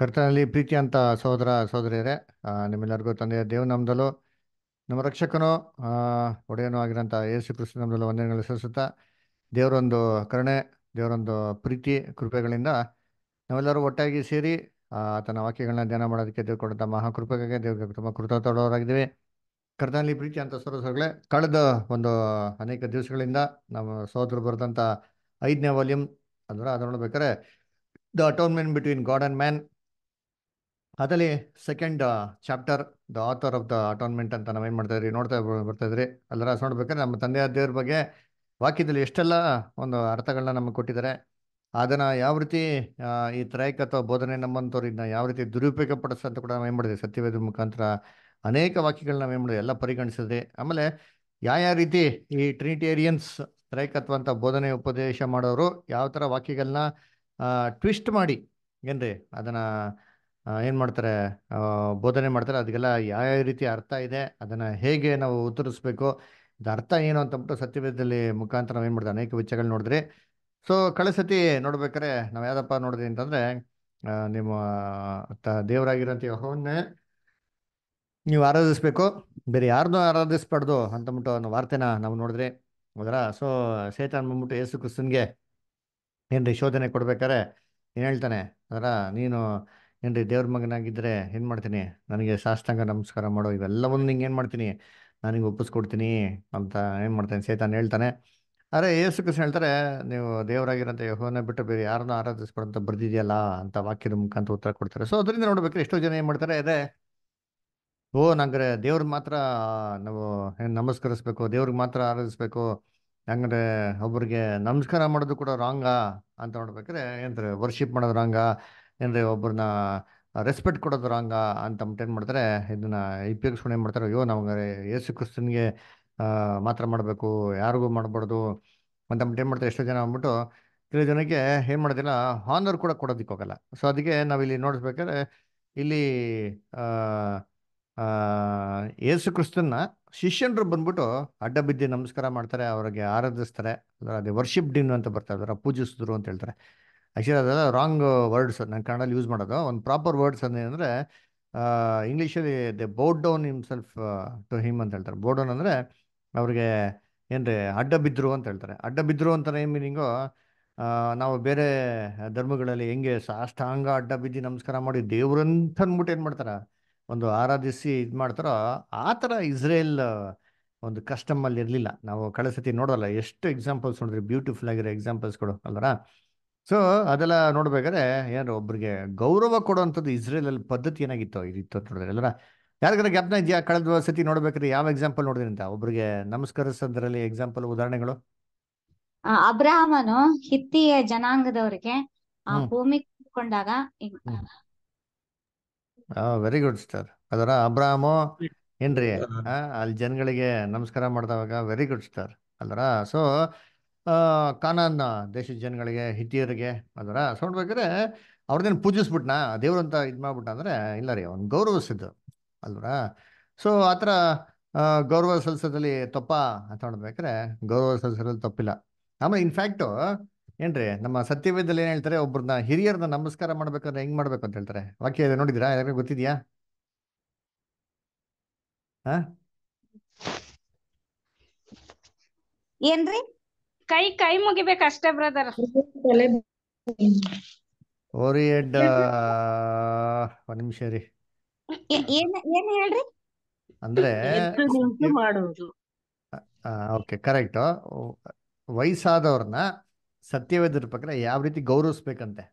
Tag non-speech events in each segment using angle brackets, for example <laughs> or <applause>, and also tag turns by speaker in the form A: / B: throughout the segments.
A: ಕರ್ತನಲ್ಲಿ ಪ್ರೀತಿ ಅಂತ ಸಹೋದರ ಸಹೋದರಿಯರೇ ನಿಮ್ಮೆಲ್ಲರಿಗೂ ತಂದೆಯ ದೇವನಾಮದಲ್ಲೂ ನಮ್ಮ ರಕ್ಷಕನು ಒಡೆಯನೂ ಆಗಿರೋಂಥ ಯೇಸು ಕೃಷ್ಣ ನಮ್ಮದಲ್ಲೂ ಒಂದನೇ ಸಲ್ಲಿಸುತ್ತಾ ದೇವರೊಂದು ಕರುಣೆ ದೇವರೊಂದು ಪ್ರೀತಿ ಕೃಪೆಗಳಿಂದ ನಾವೆಲ್ಲರೂ ಒಟ್ಟಾಗಿ ಸೇರಿ ಆತನ ವಾಕ್ಯಗಳನ್ನ ಧ್ಯಾನ ಮಾಡೋದಕ್ಕೆ ದೇವ್ರು ಮಹಾ ಮಹಾಕೃಪೆಗಾಗಿ ದೇವ್ರಿಗೆ ತುಂಬ ಕೃತಜ್ಞರಾಗಿದ್ದೀವಿ ಕರ್ತನಲ್ಲಿ ಪ್ರೀತಿ ಅಂತ ಸಹೋದರಗಳೇ ಕಳೆದ ಒಂದು ಅನೇಕ ದಿವಸಗಳಿಂದ ನಮ್ಮ ಸಹೋದರು ಬರೆದಂಥ ಐದನೇ ವಾಲ್ಯೂಮ್ ಅಂದ್ರೆ ಅದರೊಳಗೆ ಬೇಕಾದ್ರೆ the atonement between God and man ಅದಲ್ಲಿ second chapter the author of the atonement ಅಂತ ನಾವೇನು ಮಾಡ್ತಾ ಇದ್ರಿ ನೋಡ್ತಾ ಬರ್ತಾ ಇದ್ರಿ ಅಲ್ಲರ ನೋಡ್ಬೇಕಾದ್ರೆ ನಮ್ಮ ತಂದೆ ದೇವ್ರ ಬಗ್ಗೆ ವಾಕ್ಯದಲ್ಲಿ ಎಷ್ಟೆಲ್ಲ ಒಂದು ಅರ್ಥಗಳನ್ನ ನಮಗೆ ಕೊಟ್ಟಿದ್ದಾರೆ ಅದನ್ನು ಯಾವ ರೀತಿ ಈ ತ್ರೈಕ್ ಅಥವಾ ಬೋಧನೆ ನಮ್ಮಂಥವ್ರು ಇದನ್ನ ಯಾವ ರೀತಿ ದುರುಪಯೋಗ ಪಡಿಸ್ ಅಂತ ಕೂಡ ನಾವು ಏನು ಮಾಡಿದ್ವಿ ಸತ್ಯವೇದ ಮುಖಾಂತರ ಅನೇಕ ವಾಕ್ಯಗಳನ್ನ ನಾವೇನ್ ಮಾಡಿದ್ವಿ ಎಲ್ಲ ಪರಿಗಣಿಸಿದ್ರಿ ಆಮೇಲೆ ಯಾವ ಯಾವ ರೀತಿ ಈ ಟ್ರಿನಿಟೇರಿಯನ್ಸ್ ತ್ರೈಕತ್ವ ಅಂತ ಬೋಧನೆ ಉಪದೇಶ ಮಾಡೋರು ಯಾವ ಥರ ವಾಕ್ಯಗಳನ್ನ ಟ್ವಿಸ್ಟ್ ಮಾಡಿ ಏನ್ರಿ ಅದನ್ನು ಏನು ಮಾಡ್ತಾರೆ ಬೋಧನೆ ಮಾಡ್ತಾರೆ ಅದಕ್ಕೆಲ್ಲ ಯಾವ ರೀತಿ ಅರ್ಥ ಇದೆ ಅದನ್ನು ಹೇಗೆ ನಾವು ಉತ್ತರಿಸ್ಬೇಕು ಇದು ಅರ್ಥ ಏನು ಅಂತ ಸತ್ಯವೇದದಲ್ಲಿ ಮುಖಾಂತರ ನಾವು ಏನು ಮಾಡಿದೆ ಅನೇಕ ವಿಚಾರಗಳು ನೋಡಿದ್ರಿ ಸೊ ಕಳೆ ಸತಿ ನೋಡ್ಬೇಕಾರೆ ನಾವು ಯಾವ್ದಪ್ಪ ನೋಡಿದ್ರಿ ಅಂತಂದರೆ ನಿಮ್ಮ ತ ದೇವರಾಗಿರೋಂಥ ಯಹೋವನ್ನೇ ನೀವು ಆರಾಧಿಸ್ಬೇಕು ಬೇರೆ ಯಾರನ್ನೂ ಆರಾಧಿಸ್ಬಾರ್ದು ಅಂತಂದ್ಬಿಟ್ಟು ಅನ್ನೋ ವಾರ್ತೆನ ನಾವು ನೋಡಿದ್ರಿ ಹೌದಾ ಸೊ ಶೇತಾನ್ ಬಂದ್ಬಿಟ್ಟು ಯೇಸು ಕ್ರಿಸ್ತನ್ಗೆ ಏನ್ರಿ ಶೋಧನೆ ಕೊಡ್ಬೇಕಾರೆ ಏನು ಹೇಳ್ತಾನೆ ಅದರ ನೀನು ಏನ್ರಿ ದೇವ್ರ ಮಗನಾಗಿದ್ರೆ ಏನು ಮಾಡ್ತೀನಿ ನನಗೆ ಸಾಷ್ಟಾಂಗ ನಮಸ್ಕಾರ ಮಾಡೋ ಇವೆಲ್ಲವನ್ನು ನಿಂಗೆ ಏನು ಮಾಡ್ತೀನಿ ನನಗೆ ಒಪ್ಪಿಸ್ಕೊಡ್ತೀನಿ ಅಂತ ಏನು ಮಾಡ್ತೇನೆ ಸೈತಾನ್ ಹೇಳ್ತಾನೆ ಅರೆ ಯೇಸು ಕೃಷ್ಣ ಹೇಳ್ತಾರೆ ನೀವು ದೇವರಾಗಿರೋಂಥ ಯಹೋನ ಬಿಟ್ಟು ಬೇರೆ ಯಾರನ್ನು ಆರಾಧಿಸ್ಕೊಡಂತ ಬರ್ದಿದೆಯಲ್ಲ ಅಂತ ವಾಕ್ಯದ ಮುಖಾಂತರ ಉತ್ತರ ಕೊಡ್ತಾರೆ ಸೊ ಅದರಿಂದ ನೋಡ್ಬೇಕು ಎಷ್ಟೋ ಜನ ಏನು ಮಾಡ್ತಾರೆ ಅದೇ ಓ ನಂಗ್ರೆ ದೇವ್ರಿಗೆ ಮಾತ್ರ ನಾವು ನಮಸ್ಕರಿಸ್ಬೇಕು ದೇವ್ರಿಗೆ ಮಾತ್ರ ಆರಾಧಿಸ್ಬೇಕು ಹಂಗಂದ್ರೆ ಒಬ್ಬರಿಗೆ ನಮಸ್ಕಾರ ಮಾಡೋದು ಕೂಡ ರಾಂಗಾ ಅಂತ ನೋಡ್ಬೇಕ್ರೆ ಏನಂತಾರೆ ವರ್ಷಿಪ್ ಮಾಡೋದು ರಾಂಗಾ ಏನಾದ್ರೆ ಒಬ್ಬರನ್ನ ರೆಸ್ಪೆಕ್ಟ್ ಕೊಡೋದ್ರ ಹಂಗ ಅಂತ ಏನು ಮಾಡ್ತಾರೆ ಇದನ್ನ ಉಪಯೋಗಿಸ್ಕೊಂಡು ಏನು ಮಾಡ್ತಾರೆ ಅಯ್ಯೋ ನಮ್ಗೆ ಯೇಸು ಕ್ರಿಸ್ತನಿಗೆ ಮಾತ್ರ ಮಾಡಬೇಕು ಯಾರಿಗೂ ಮಾಡಬಾರ್ದು ಅಂತ ಏನು ಮಾಡ್ತಾರೆ ಎಷ್ಟೋ ಜನ ಅಂದ್ಬಿಟ್ಟು ಕೆಲವು ಜನಕ್ಕೆ ಏನು ಮಾಡೋದಿಲ್ಲ ಹಾನರ್ ಕೂಡ ಕೊಡೋದಿಕ್ಕೋಗಲ್ಲ ಸೊ ಅದಕ್ಕೆ ನಾವಿಲ್ಲಿ ನೋಡಿಸ್ಬೇಕಾದ್ರೆ ಇಲ್ಲಿ ಯೇಸು ಕ್ರಿಸ್ತನ್ನ ಶಿಷ್ಯನರು ಬಂದ್ಬಿಟ್ಟು ಅಡ್ಡ ನಮಸ್ಕಾರ ಮಾಡ್ತಾರೆ ಅವ್ರಿಗೆ ಆರಾಧಿಸ್ತಾರೆ ಅಂದ್ರೆ ಅದೇ ವರ್ಷಿಪ್ ಡಿನ್ ಅಂತ ಬರ್ತಾರೆ ಅದರ ಪೂಜಿಸಿದ್ರು ಅಂತ ಹೇಳ್ತಾರೆ ಆ್ಯಕ್ಚುಲಿ ಅದೆಲ್ಲ ರಾಂಗ್ ವರ್ಡ್ಸ್ ನಾನು ಕನ್ನಡಲ್ಲಿ ಯೂಸ್ ಮಾಡೋದು ಒಂದು ಪ್ರಾಪರ್ ವರ್ಡ್ಸ್ ಅಂದರೆ ಇಂಗ್ಲೀಷಲ್ಲಿ they bowed down self to him ಅಂತ ಹೇಳ್ತಾರೆ ಬೋಟ್ ಡೌನ್ ಅಂದರೆ ಅವ್ರಿಗೆ ಏನು ರೀ ಅಡ್ಡ ಬಿದ್ದರು ಅಂತ ಹೇಳ್ತಾರೆ ಅಡ್ಡ ಬಿದ್ದರು ಅಂತ ಏನು ಮೀನಿಂಗು ನಾವು ಬೇರೆ ಧರ್ಮಗಳಲ್ಲಿ ಹೆಂಗೆ ಸಾಷ್ಟಾಂಗ ಅಡ್ಡ ಬಿದ್ದು ನಮಸ್ಕಾರ ಮಾಡಿ ದೇವ್ರಂತ ಅಂದ್ಬಿಟ್ಟು ಏನು ಮಾಡ್ತಾರೆ ಒಂದು ಆರಾಧಿಸಿ ಇದು ಮಾಡ್ತಾರೋ ಆ ಥರ ಇಸ್ರೇಲ್ ಒಂದು ಕಸ್ಟಮಲ್ಲಿ ಇರಲಿಲ್ಲ ನಾವು ಕಳೆ ಸತಿ ನೋಡೋಲ್ಲ ಎಷ್ಟು ಎಕ್ಸಾಂಪಲ್ಸ್ ನೋಡಿದ್ರಿ ಬ್ಯೂಟಿಫುಲ್ ಆಗಿರೋ ಎಕ್ಸಾಂಪಲ್ಸ್ಗಳು ಅಲ್ವರ ಸೊ ಅದೆಲ್ಲ ನೋಡ್ಬೇಕಾದ್ರೆ ಏನು ಒಬ್ರಿಗೆ ಗೌರವ ಕೊಡುವಂಥದ್ದು ಅಲ್ಲಿ ಪದ್ಧತಿ ಏನಾಗಿತ್ತು ಇದಿತ್ತು ಅಂತ ನೋಡಿದ್ರೆ ಎಲ್ಲರ ಯಾರಿಗಾರ ಜ್ಞಾಪನ ಇದೆಯಾ ಕಳೆದ ಸತಿ ನೋಡ್ಬೇಕಾದ್ರೆ ಯಾವ ಎಕ್ಸಾಂಪಲ್ ನೋಡಿದ್ರಿ ಅಂತ ಒಬ್ರಿಗೆ ನಮಸ್ಕರಿಸೋದ್ರಲ್ಲಿ ಎಕ್ಸಾಂಪಲ್ ಉದಾಹರಣೆಗಳು
B: ಅಬ್ರಾಹಮನು ಹಿತ್ತಿಯ ಜನಾಂಗದವರಿಗೆ ಭೂಮಿ ಕೊಂಡಾಗ
A: ವೆರಿ ಗುಡ್ ಸ್ಟಾರ್ ಅದರ ಅಬ್ರಾಹಮು ಏನ್ರಿ ಅಲ್ಲಿ ಜನಗಳಿಗೆ ನಮಸ್ಕಾರ ಮಾಡ್ದವಾಗ ವೆರಿ ಗುಡ್ ಸ್ಟಾರ್ ಅಲ್ರ ಸೊ ಕಾನಾನ್ ದೇಶದ ಜನಗಳಿಗೆ ಹಿತಿಯರಿಗೆ ಅದರ ಬೇಕಾದ್ರೆ ಅವ್ರದ್ದೇನು ಪೂಜಿಸ್ಬಿಟ್ನಾ ದೇವ್ರು ಅಂತ ಇದು ಮಾಡ್ಬಿಟ್ಟ ಅಂದರೆ ಇಲ್ಲ ರೀ ಅವ್ನು ಗೌರವಿಸಿದ್ದು ಅಲ್ವರ ಸೊ ಆ ಥರ ಗೌರವ ಸಲ್ಸದಲ್ಲಿ ತಪ್ಪ ಅಂತ ನೋಡ್ಬೇಕಾದ್ರೆ ಗೌರವ ಸಲ್ಸದಲ್ಲಿ ತಪ್ಪಿಲ್ಲ ಆಮೇಲೆ ಇನ್ಫ್ಯಾಕ್ಟು ಏನ್ರಿ ನಮ್ಮ ಸತ್ಯವೇದದಲ್ಲಿ ಏನು ಹೇಳ್ತಾರೆ ಒಬ್ಬರನ್ನ ಹಿರಿಯರ್ನ ನಮಸ್ಕಾರ ಮಾಡ್ಬೇಕಂದ್ರೆ ಹೆಂಗ್ ಮಾಡ್ಬೇಕು ಅಂತ ಹೇಳ್ತಾರೆ ವಾಕ್ಯ ಇದೆ ನೋಡಿದಿರಾ ಯಾರಿಗೂ ಗೊತ್ತಿದ್ಯಾ
B: ಏನ್ರಿ ಕೈ ಕೈ ಮುಗಿಬೇಕು ಅಷ್ಟೇ ಬ್ರದರ್
A: ಓರಿಯೆಡ್ ಒಂದ್ ನಿಮಿಷ ರೀ
B: ಏನ್ ಏನ್ ಹೇಳ್ರಿ
A: ಅಂದ್ರೆ ಓಕೆ ಕರೆಕ್ಟ್ ವಯಸ್ಸಾದವ್ರನ್ನ ಸತ್ಯವೇದ್ರ ಪ್ರಕಾರ ಯಾವ ರೀತಿ ಗೌರವಿಸ್ಬೇಕಂತೆ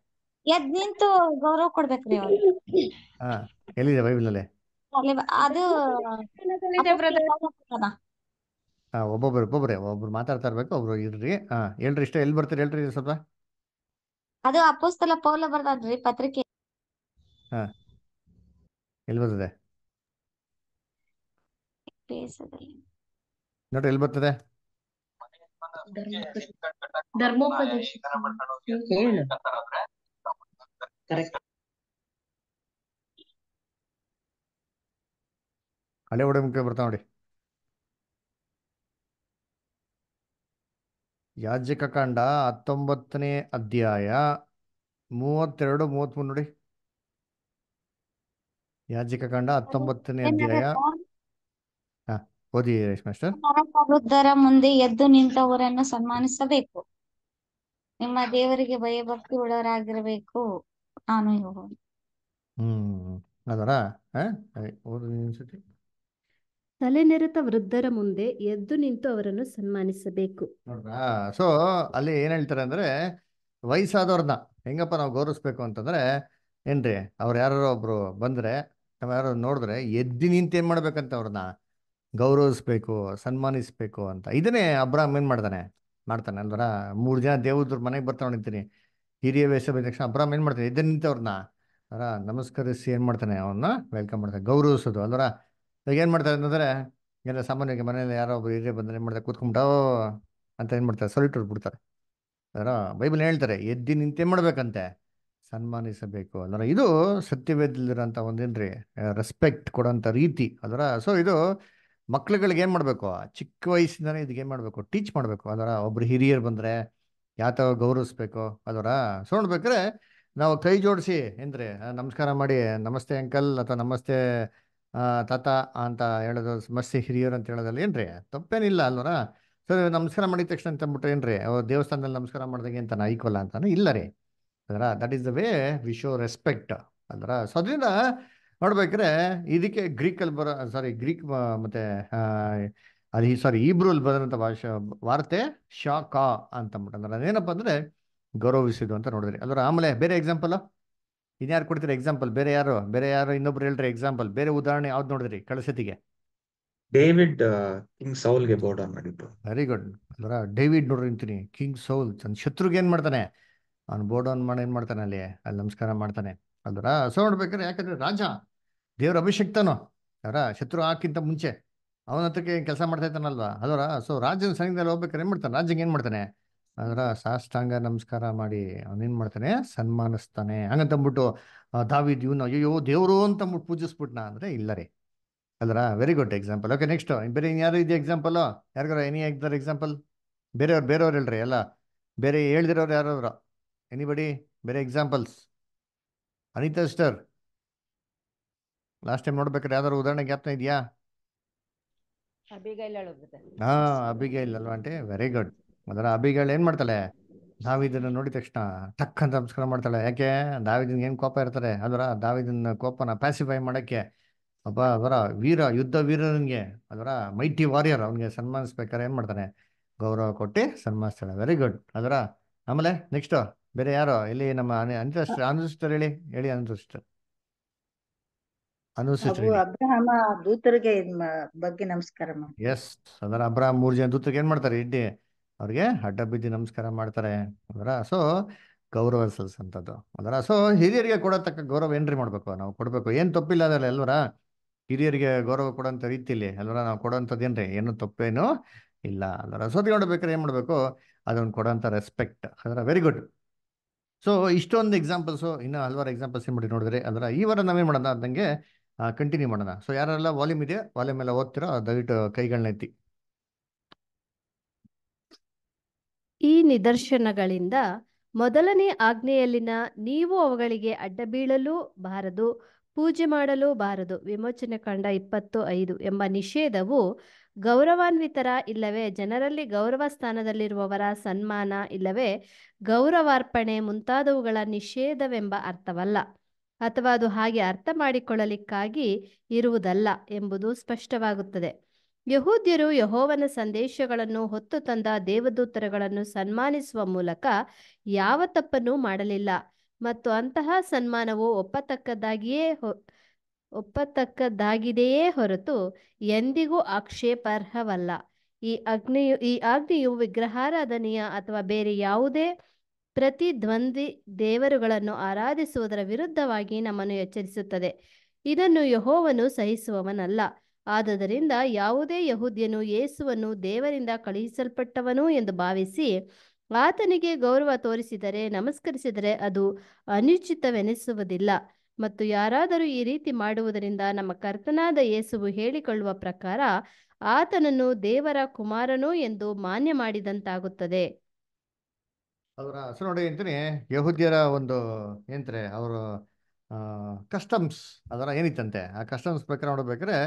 B: ಎದ್ ನಿಂತು ಗೌರವ ಕೊಡ್ಬೇಕ್ರಿ ಅವ್ರು
A: ಹಾ ಎಲ್ಲಿದೆ ಬೈಬಲ್ ಅಲ್ಲಿ ಅದು ಹಾಂ ಒಬ್ಬೊಬ್ರು ಒಬ್ಬೊಬ್ರೆ ಒಬ್ರು ಮಾತಾಡ್ತಾ ಇರ್ಬೇಕು ಒಬ್ರು ಇರ್ರಿ ಹಾ ಹೇಳ್ರಿ ಇಷ್ಟ ಎಲ್ಲಿ ಬರ್ತೀರಿ ಹೇಳ್ರಿ ಸ್ವಲ್ಪ
B: ಅದು ಅಪೋಸ್ತಲ ಪೌಲ ಬರ್ದಾದ್ರಿ ಪತ್ರಿಕೆ
A: ಎಲ್ಲಿ ಬರ್ತದೆ ನೋಡ್ರಿ ಎಲ್ಲಿ ಬರ್ತದೆ
B: ಧರ್ಮೋಪದೇಶ ಕರೆಕ್ಟ್
A: ಹಳೆ ಬರ್ತಾವ ನೋಡಿ ಕಾಂಡ ಹತ್ತೊಂಬತ್ತನೇ ಅಧ್ಯಾಯ ಮೂವತ್ತೆರಡು ಮೂರು ನೋಡಿ ಕಾಂಡ ಹತ್ತೊಂಬತ್ತನೇ ಅಧ್ಯಾಯ ಓದಿ
B: ಮುಂದೆ ಎದ್ದು ನಿಂತವರನ್ನು ಸನ್ಮಾನಿಸಬೇಕು ನಿಮ್ಮ ದೇವರಿಗೆ ಭಯಭಕ್ತಿ ಉಳ್ಳವರಾಗಿರಬೇಕು ನಾನು
A: ಹ್ಮ್ ಅದರ ಹಾ
C: ತಲೆನೆರೆತ ವೃದ್ಧರ ಮುಂದೆ ಎದ್ದು ನಿಂತು ಅವರನ್ನು ಸನ್ಮಾನಿಸಬೇಕು
A: ನೋಡ್ರಾ ಸೊ ಅಲ್ಲಿ ಏನ್ ಹೇಳ್ತಾರೆ ಅಂದ್ರೆ ವಯಸ್ಸಾದವ್ರನ್ನ ಹೆಂಗಪ್ಪ ನಾವು ಗೌರವಿಸ್ಬೇಕು ಅಂತಂದ್ರೆ ಏನ್ರಿ ಅವ್ರ ಯಾರು ಒಬ್ರು ಬಂದ್ರೆ ನಮ್ಮ ಯಾರು ನೋಡಿದ್ರೆ ಎದ್ದು ನಿಂತು ಏನ್ ಮಾಡ್ಬೇಕಂತ ಅವ್ರನ್ನ ಗೌರವಿಸ್ಬೇಕು ಸನ್ಮಾನಿಸ್ಬೇಕು ಅಂತ ಇದನ್ನೇ ಅಬ್ರಾಮ್ ಏನ್ ಮಾಡ್ತಾನೆ ಮಾಡ್ತಾನೆ ಅಂದ್ರ ಮೂರು ಜನ ದೇವದ್ರ ಮನೆಗೆ ಬರ್ತಾ ನೋಡಿರ್ತೀನಿ ಹಿರಿಯ ವೇಷ ಬಂದ ತಕ್ಷಣ ಅಬ್ರಾಮ್ ಏನ್ ಮಾಡ್ತಾನೆ ಎದ್ದು ಅವ್ರನ್ನ ಅವರ ನಮಸ್ಕರಿಸಿ ಏನ್ ಮಾಡ್ತಾನೆ ಅವನ್ನ ವೆಲ್ಕಮ್ ಮಾಡ್ತಾನೆ ಗೌರವಿಸೋದು ಅಂದ್ರ ಈಗ ಏನು ಮಾಡ್ತಾರೆ ಅಂತಂದರೆ ಎಲ್ಲ ಸಾಮಾನ್ಯವಾಗಿ ಮನೆಯಲ್ಲಿ ಯಾರೋ ಒಬ್ಬರು ಹಿರಿಯ ಬಂದರೆ ಏನು ಮಾಡ್ತಾರೆ ಕೂತ್ಕೊಂಬಿಟ್ಟು ಅಂತ ಏನು ಮಾಡ್ತಾರೆ ಸೊಲಿಟೂರ್ ಬಿಡ್ತಾರೆ ಅದರ ಬೈಬಲ್ ಹೇಳ್ತಾರೆ ಎದ್ದು ನಿಂತೇನು ಮಾಡಬೇಕಂತೆ ಸನ್ಮಾನಿಸಬೇಕು ಅಂದ್ರೆ ಇದು ಸತ್ಯವೇದಲ್ಲಿರೋಂಥ ರೀ ರೆಸ್ಪೆಕ್ಟ್ ಕೊಡೋಂಥ ರೀತಿ ಅದರ ಸೊ ಇದು ಮಕ್ಳುಗಳಿಗೆ ಏನು ಮಾಡಬೇಕು ಚಿಕ್ಕ ವಯಸ್ಸಿಂದನೇ ಇದಕ್ಕೆ ಏನು ಮಾಡಬೇಕು ಟೀಚ್ ಮಾಡಬೇಕು ಅದರ ಒಬ್ರು ಹಿರಿಯರು ಬಂದರೆ ಯಾವ ಗೌರವಿಸ್ಬೇಕು ಅದರ ಸೊ ನಾವು ಕೈ ಜೋಡಿಸಿ ಏನ್ರಿ ನಮಸ್ಕಾರ ಮಾಡಿ ನಮಸ್ತೆ ಅಂಕಲ್ ಅಥವಾ ನಮಸ್ತೆ ತಾತ ಅಂತ ಹೇಳೋದು ಮಸ್ಸಿ ಹಿರಿಯರು ಅಂತ ಹೇಳೋದಲ್ಲ ಏನ್ರಿ ತಪ್ಪೇನಿಲ್ಲ ಅಲ್ವರ ಸರ್ ನಮಸ್ಕಾರ ಮಾಡಿದ ತಕ್ಷಣ ಅಂತ ಅಂದ್ಬಿಟ್ರೆ ಏನ್ರಿ ದೇವಸ್ಥಾನದಲ್ಲಿ ನಮಸ್ಕಾರ ಮಾಡಿದಾಗ ಅಂತ ಈಕ್ವಲ್ ಅಂತಾನೆ ಇಲ್ಲ ರೀ ಅದರ that is the way we show respect ಅದರ ಸೊ ಅದರಿಂದ ನೋಡ್ಬೇಕ್ರೆ ಇದಕ್ಕೆ ಅಲ್ಲಿ ಬರೋ ಸಾರಿ ಗ್ರೀಕ್ ಮತ್ತೆ ಅದು ಸಾರಿ ಅಲ್ಲಿ ಬರೋಂಥ ಭಾಷೆ ವಾರ್ತೆ ಶಾಖ ಅಂತ ಅಂದ್ಬಿಟ್ಟು ಅಂದ್ರೆ ಅದೇನಪ್ಪ ಅಂದ್ರೆ ಗೌರವಿಸಿದ್ದು ಅಂತ ನೋಡಿದ್ರಿ ಅಲ್ಲರ ಆಮೇಲೆ ಬೇರೆ ಎಕ್ಸಾಂಪಲ್ ಇನ್ಯಾರು ಕೊಡ್ತೀರಾ ಎಕ್ಸಾಂಪಲ್ ಬೇರೆ ಯಾರು ಬೇರೆ ಯಾರು ಇನ್ನೊಬ್ರು ಹೇಳ್ರಿ ಎಕ್ಸಾಂಪಲ್ ಬೇರೆ ಉದಾಹರಣೆ ಯಾವ್ದು ನೋಡಿದ್ರಿ ಕಳಿಸತಿಗೆ ಡೇವಿಡ್ ಕಿಂಗ್ ಸೌಲ್ಗೆ ಬೋರ್ಡರ್ ಮಾಡಿದ್ರು ವೆರಿ ಗುಡ್ ಅಂದ್ರ ಡೇವಿಡ್ ನೋಡ್ರಿ ನೋಡ್ರಿಂತೀನಿ ಕಿಂಗ್ ಸೌಲ್ ತನ್ನ ಶತ್ರುಗೆ ಏನ್ ಮಾಡ್ತಾನೆ ಅವ್ನು ಬೋರ್ಡ್ ಆನ್ ಮಾಡಿ ಏನ್ ಮಾಡ್ತಾನೆ ಅಲ್ಲಿ ಅಲ್ಲಿ ನಮಸ್ಕಾರ ಮಾಡ್ತಾನೆ ಅಲ್ರ ಸೊ ನೋಡ್ಬೇಕಾದ್ರೆ ಯಾಕಂದ್ರೆ ರಾಜ ದೇವ್ರ ಅಭಿಷಕ್ತನು ಅವರ ಶತ್ರು ಹಾಕಿಂತ ಮುಂಚೆ ಅವನ ಹತ್ರಕ್ಕೆ ಕೆಲಸ ಮಾಡ್ತಾ ಇರ್ತಾನಲ್ವಾ ಅದರ ಸೊ ರಾಜನ ಸೈನ್ಯದಲ್ಲಿ ಹೋಗ್ಬೇಕಾದ್ರೆ ಏನ್ ಮಾಡ್ತಾನೆ ರಾಜಂಗೆ ಏನ್ ಮಾಡ್ತಾನೆ ಅದರ ಸಾಷ್ಟಾಂಗ ನಮಸ್ಕಾರ ಮಾಡಿ ಅವನೇನ್ ಮಾಡ್ತಾನೆ ಸನ್ಮಾನಿಸ್ತಾನೆ ಹಂಗಂತಂದ್ಬಿಟ್ಟು ದಾವಿದ್ ಇವನು ಅಯ್ಯೋ ದೇವರು ಅಂತ ಪೂಜಿಸ್ಬಿಟ್ನ ಅಂದ್ರೆ ಇಲ್ಲ ರೀ ಅದರ very good example okay next ಬೇರೆ ಇನ್ಯಾರು ಇದೆಯಾ ಎಕ್ಸಾಂಪಲ್ ಯಾರಿಗಾರ ಎನಿ ಎಕ್ಸಾರ್ ಎಕ್ಸಾಂಪಲ್ ಬೇರೆಯವ್ರು ಬೇರೆಯವ್ರು ಹೇಳ್ರಿ ಎಲ್ಲ ಬೇರೆ ಹೇಳ್ದಿರೋರು ಯಾರಾದ್ರ ಎನಿಬಡಿ ಬೇರೆ examples Anitha sister last time ನೋಡ್ಬೇಕಾರೆ ಯಾವ್ದಾದ್ರು ಉದಾಹರಣೆ ಜ್ಞಾಪನ ಇದೆಯಾ ಹಾ ಅಬಿಗೈಲ್ ಅಲ್ವಾ ಆಂಟಿ ವೆರಿ ಗುಡ್ ಅದರ ಅಭಿಗಳು ಏನ್ ಮಾಡ್ತಾಳೆ ದಾವಿದನ್ನು ನೋಡಿದ ತಕ್ಷಣ ಟಕ್ ಅಂತ ನಮಸ್ಕಾರ ಮಾಡ್ತಾಳೆ ಯಾಕೆ ದಾವಿದನ್ ಏನ್ ಕೋಪ ಇರ್ತಾರೆ ಅದರ ದಾವಿದನ ಕೋಪನ ಪ್ಯಾಸಿಫೈ ಮಾಡಕ್ಕೆ ಒಬ್ಬ ಅದರ ವೀರ ಯುದ್ಧ ವೀರನಿಗೆ ಅದರ ಮೈಟಿ ವಾರಿಯರ್ ಅವನಿಗೆ ಸನ್ಮಾನಿಸ್ಬೇಕಾದ್ರೆ ಏನ್ ಮಾಡ್ತಾನೆ ಗೌರವ ಕೊಟ್ಟು ಸನ್ಮಾನಿಸ್ತಾಳೆ ವೆರಿ ಗುಡ್ ಅದರ ಆಮೇಲೆ ನೆಕ್ಸ್ಟ್ ಬೇರೆ ಯಾರೋ ಇಲ್ಲಿ ನಮ್ಮ ಅನುಸರಿಸ್ತಾರೆ ಹೇಳಿ ಹೇಳಿ ಅನುಷ್ಠ
D: ಅಬ್ರಹಾಮ ಬಗ್ಗೆ ನಮಸ್ಕಾರ
A: ಎಸ್ ಅದರ ಅಬ್ರಹಾಮ್ ಮೂರ್ ಜನ ದೂತರಿಗೆ ಏನ್ ಮಾಡ್ತಾರೆ ಇಡ್ಡಿ ಅವ್ರಿಗೆ ಅಡ್ಡ ಬಿದ್ದು ನಮಸ್ಕಾರ ಮಾಡ್ತಾರೆ ಅದರ ಸೊ ಗೌರವ ಸಲ್ಲಿಸಂಥದ್ದು ಅದರ ಸೊ ಹಿರಿಯರಿಗೆ ಕೊಡತಕ್ಕ ಗೌರವ ಏನ್ರಿ ಮಾಡಬೇಕು ನಾವು ಕೊಡಬೇಕು ಏನು ತಪ್ಪಿಲ್ಲ ಅದಲ್ಲ ಅಲ್ವರ ಹಿರಿಯರಿಗೆ ಗೌರವ ಕೊಡೋಂಥ ಇಲ್ಲಿ ಅಲ್ವರ ನಾವು ಕೊಡೋಂಥದ್ದು ಏನ್ರಿ ಏನು ತಪ್ಪೇನು ಇಲ್ಲ ಅಲ್ವರ ಸೊ ನೋಡ್ಬೇಕಾರೆ ಏನು ಮಾಡಬೇಕು ಅದೊಂದು ಕೊಡೋಂಥ ರೆಸ್ಪೆಕ್ಟ್ ಅದರ ವೆರಿ ಗುಡ್ ಸೊ ಇಷ್ಟೊಂದು ಎಕ್ಸಾಂಪಲ್ಸು ಇನ್ನು ಹಲವಾರು ಎಕ್ಸಾಂಪಲ್ಸ್ ಏನ್ ಮಾಡಿ ನೋಡಿದ್ರೆ ಅಂದ್ರೆ ಈ ವಾರ ನಾವೇನು ಮಾಡೋಣ ಅದಂಗೆ ಕಂಟಿನ್ಯೂ ಮಾಡೋಣ ಸೊ ಯಾರೆಲ್ಲ ವಾಲ್ಯೂಮ್ ಇದೆ ವಾಲ್ಯೂಮ್ ಎಲ್ಲ ಓದ್ತಿರೋ ದಯವಿಟ್ಟು ಕೈಗಳನ್ನ ಎತ್ತಿ
C: ಈ ನಿದರ್ಶನಗಳಿಂದ ಮೊದಲನೇ ಆಜ್ಞೆಯಲ್ಲಿನ ನೀವು ಅವುಗಳಿಗೆ ಅಡ್ಡ ಬೀಳಲೂ ಬಾರದು ಪೂಜೆ ಮಾಡಲೂ ಬಾರದು ವಿಮೋಚನೆ ಕಂಡ ಇಪ್ಪತ್ತು ಐದು ಎಂಬ ನಿಷೇಧವು ಗೌರವಾನ್ವಿತರ ಇಲ್ಲವೇ ಜನರಲ್ಲಿ ಗೌರವ ಸ್ಥಾನದಲ್ಲಿರುವವರ ಸನ್ಮಾನ ಇಲ್ಲವೇ ಗೌರವಾರ್ಪಣೆ ಮುಂತಾದವುಗಳ ನಿಷೇಧವೆಂಬ ಅರ್ಥವಲ್ಲ ಅಥವಾ ಅದು ಹಾಗೆ ಅರ್ಥ ಮಾಡಿಕೊಳ್ಳಲಿಕ್ಕಾಗಿ ಇರುವುದಲ್ಲ ಎಂಬುದು ಸ್ಪಷ್ಟವಾಗುತ್ತದೆ ಯಹೂದ್ಯರು ಯಹೋವನ ಸಂದೇಶಗಳನ್ನು ಹೊತ್ತು ತಂದ ದೇವದೂತರಗಳನ್ನು ಸನ್ಮಾನಿಸುವ ಮೂಲಕ ಯಾವ ತಪ್ಪನ್ನೂ ಮಾಡಲಿಲ್ಲ ಮತ್ತು ಅಂತಹ ಸನ್ಮಾನವು ಒಪ್ಪತಕ್ಕದ್ದಾಗಿಯೇ ಒಪ್ಪತಕ್ಕದ್ದಾಗಿದೆಯೇ ಹೊರತು ಎಂದಿಗೂ ಆಕ್ಷೇಪಾರ್ಹವಲ್ಲ ಈ ಅಗ್ನಿಯು ಈ ಅಗ್ನಿಯು ವಿಗ್ರಹಾರಾಧನೆಯ ಅಥವಾ ಬೇರೆ ಯಾವುದೇ ಪ್ರತಿದ್ವಂದ್ವಿ ದೇವರುಗಳನ್ನು ಆರಾಧಿಸುವುದರ ವಿರುದ್ಧವಾಗಿ ನಮ್ಮನ್ನು ಎಚ್ಚರಿಸುತ್ತದೆ ಇದನ್ನು ಯಹೋವನು ಸಹಿಸುವವನಲ್ಲ ಆದ್ದರಿಂದ ಯಾವುದೇ ಯಹೂದ್ಯನು ಯೇಸುವನ್ನು ದೇವರಿಂದ ಕಳುಹಿಸಲ್ಪಟ್ಟವನು ಎಂದು ಭಾವಿಸಿ ಆತನಿಗೆ ಗೌರವ ತೋರಿಸಿದರೆ ನಮಸ್ಕರಿಸಿದರೆ ಅದು ಅನುಚಿತವೆನಿಸುವುದಿಲ್ಲ ಮತ್ತು ಯಾರಾದರೂ ಈ ರೀತಿ ಮಾಡುವುದರಿಂದ ನಮ್ಮ ಕರ್ತನಾದ ಯೇಸುವು ಹೇಳಿಕೊಳ್ಳುವ ಪ್ರಕಾರ ಆತನನ್ನು ದೇವರ ಕುಮಾರನು ಎಂದು ಮಾನ್ಯ ಮಾಡಿದಂತಾಗುತ್ತದೆ
A: ಅವರ ನೋಡಿ ಅಂತಾನೆ ಯಹುದ್ಯರ ಒಂದು ಏನಂತಾರೆ ಅವರು ಕಸ್ಟಮ್ಸ್ ಅದರ ಏನಿತ್ತಂತೆ ಆ ಕಸ್ಟಮ್ಸ್ ಪ್ರಕಾರ ನೋಡ್ಬೇಕಾದ್ರೆ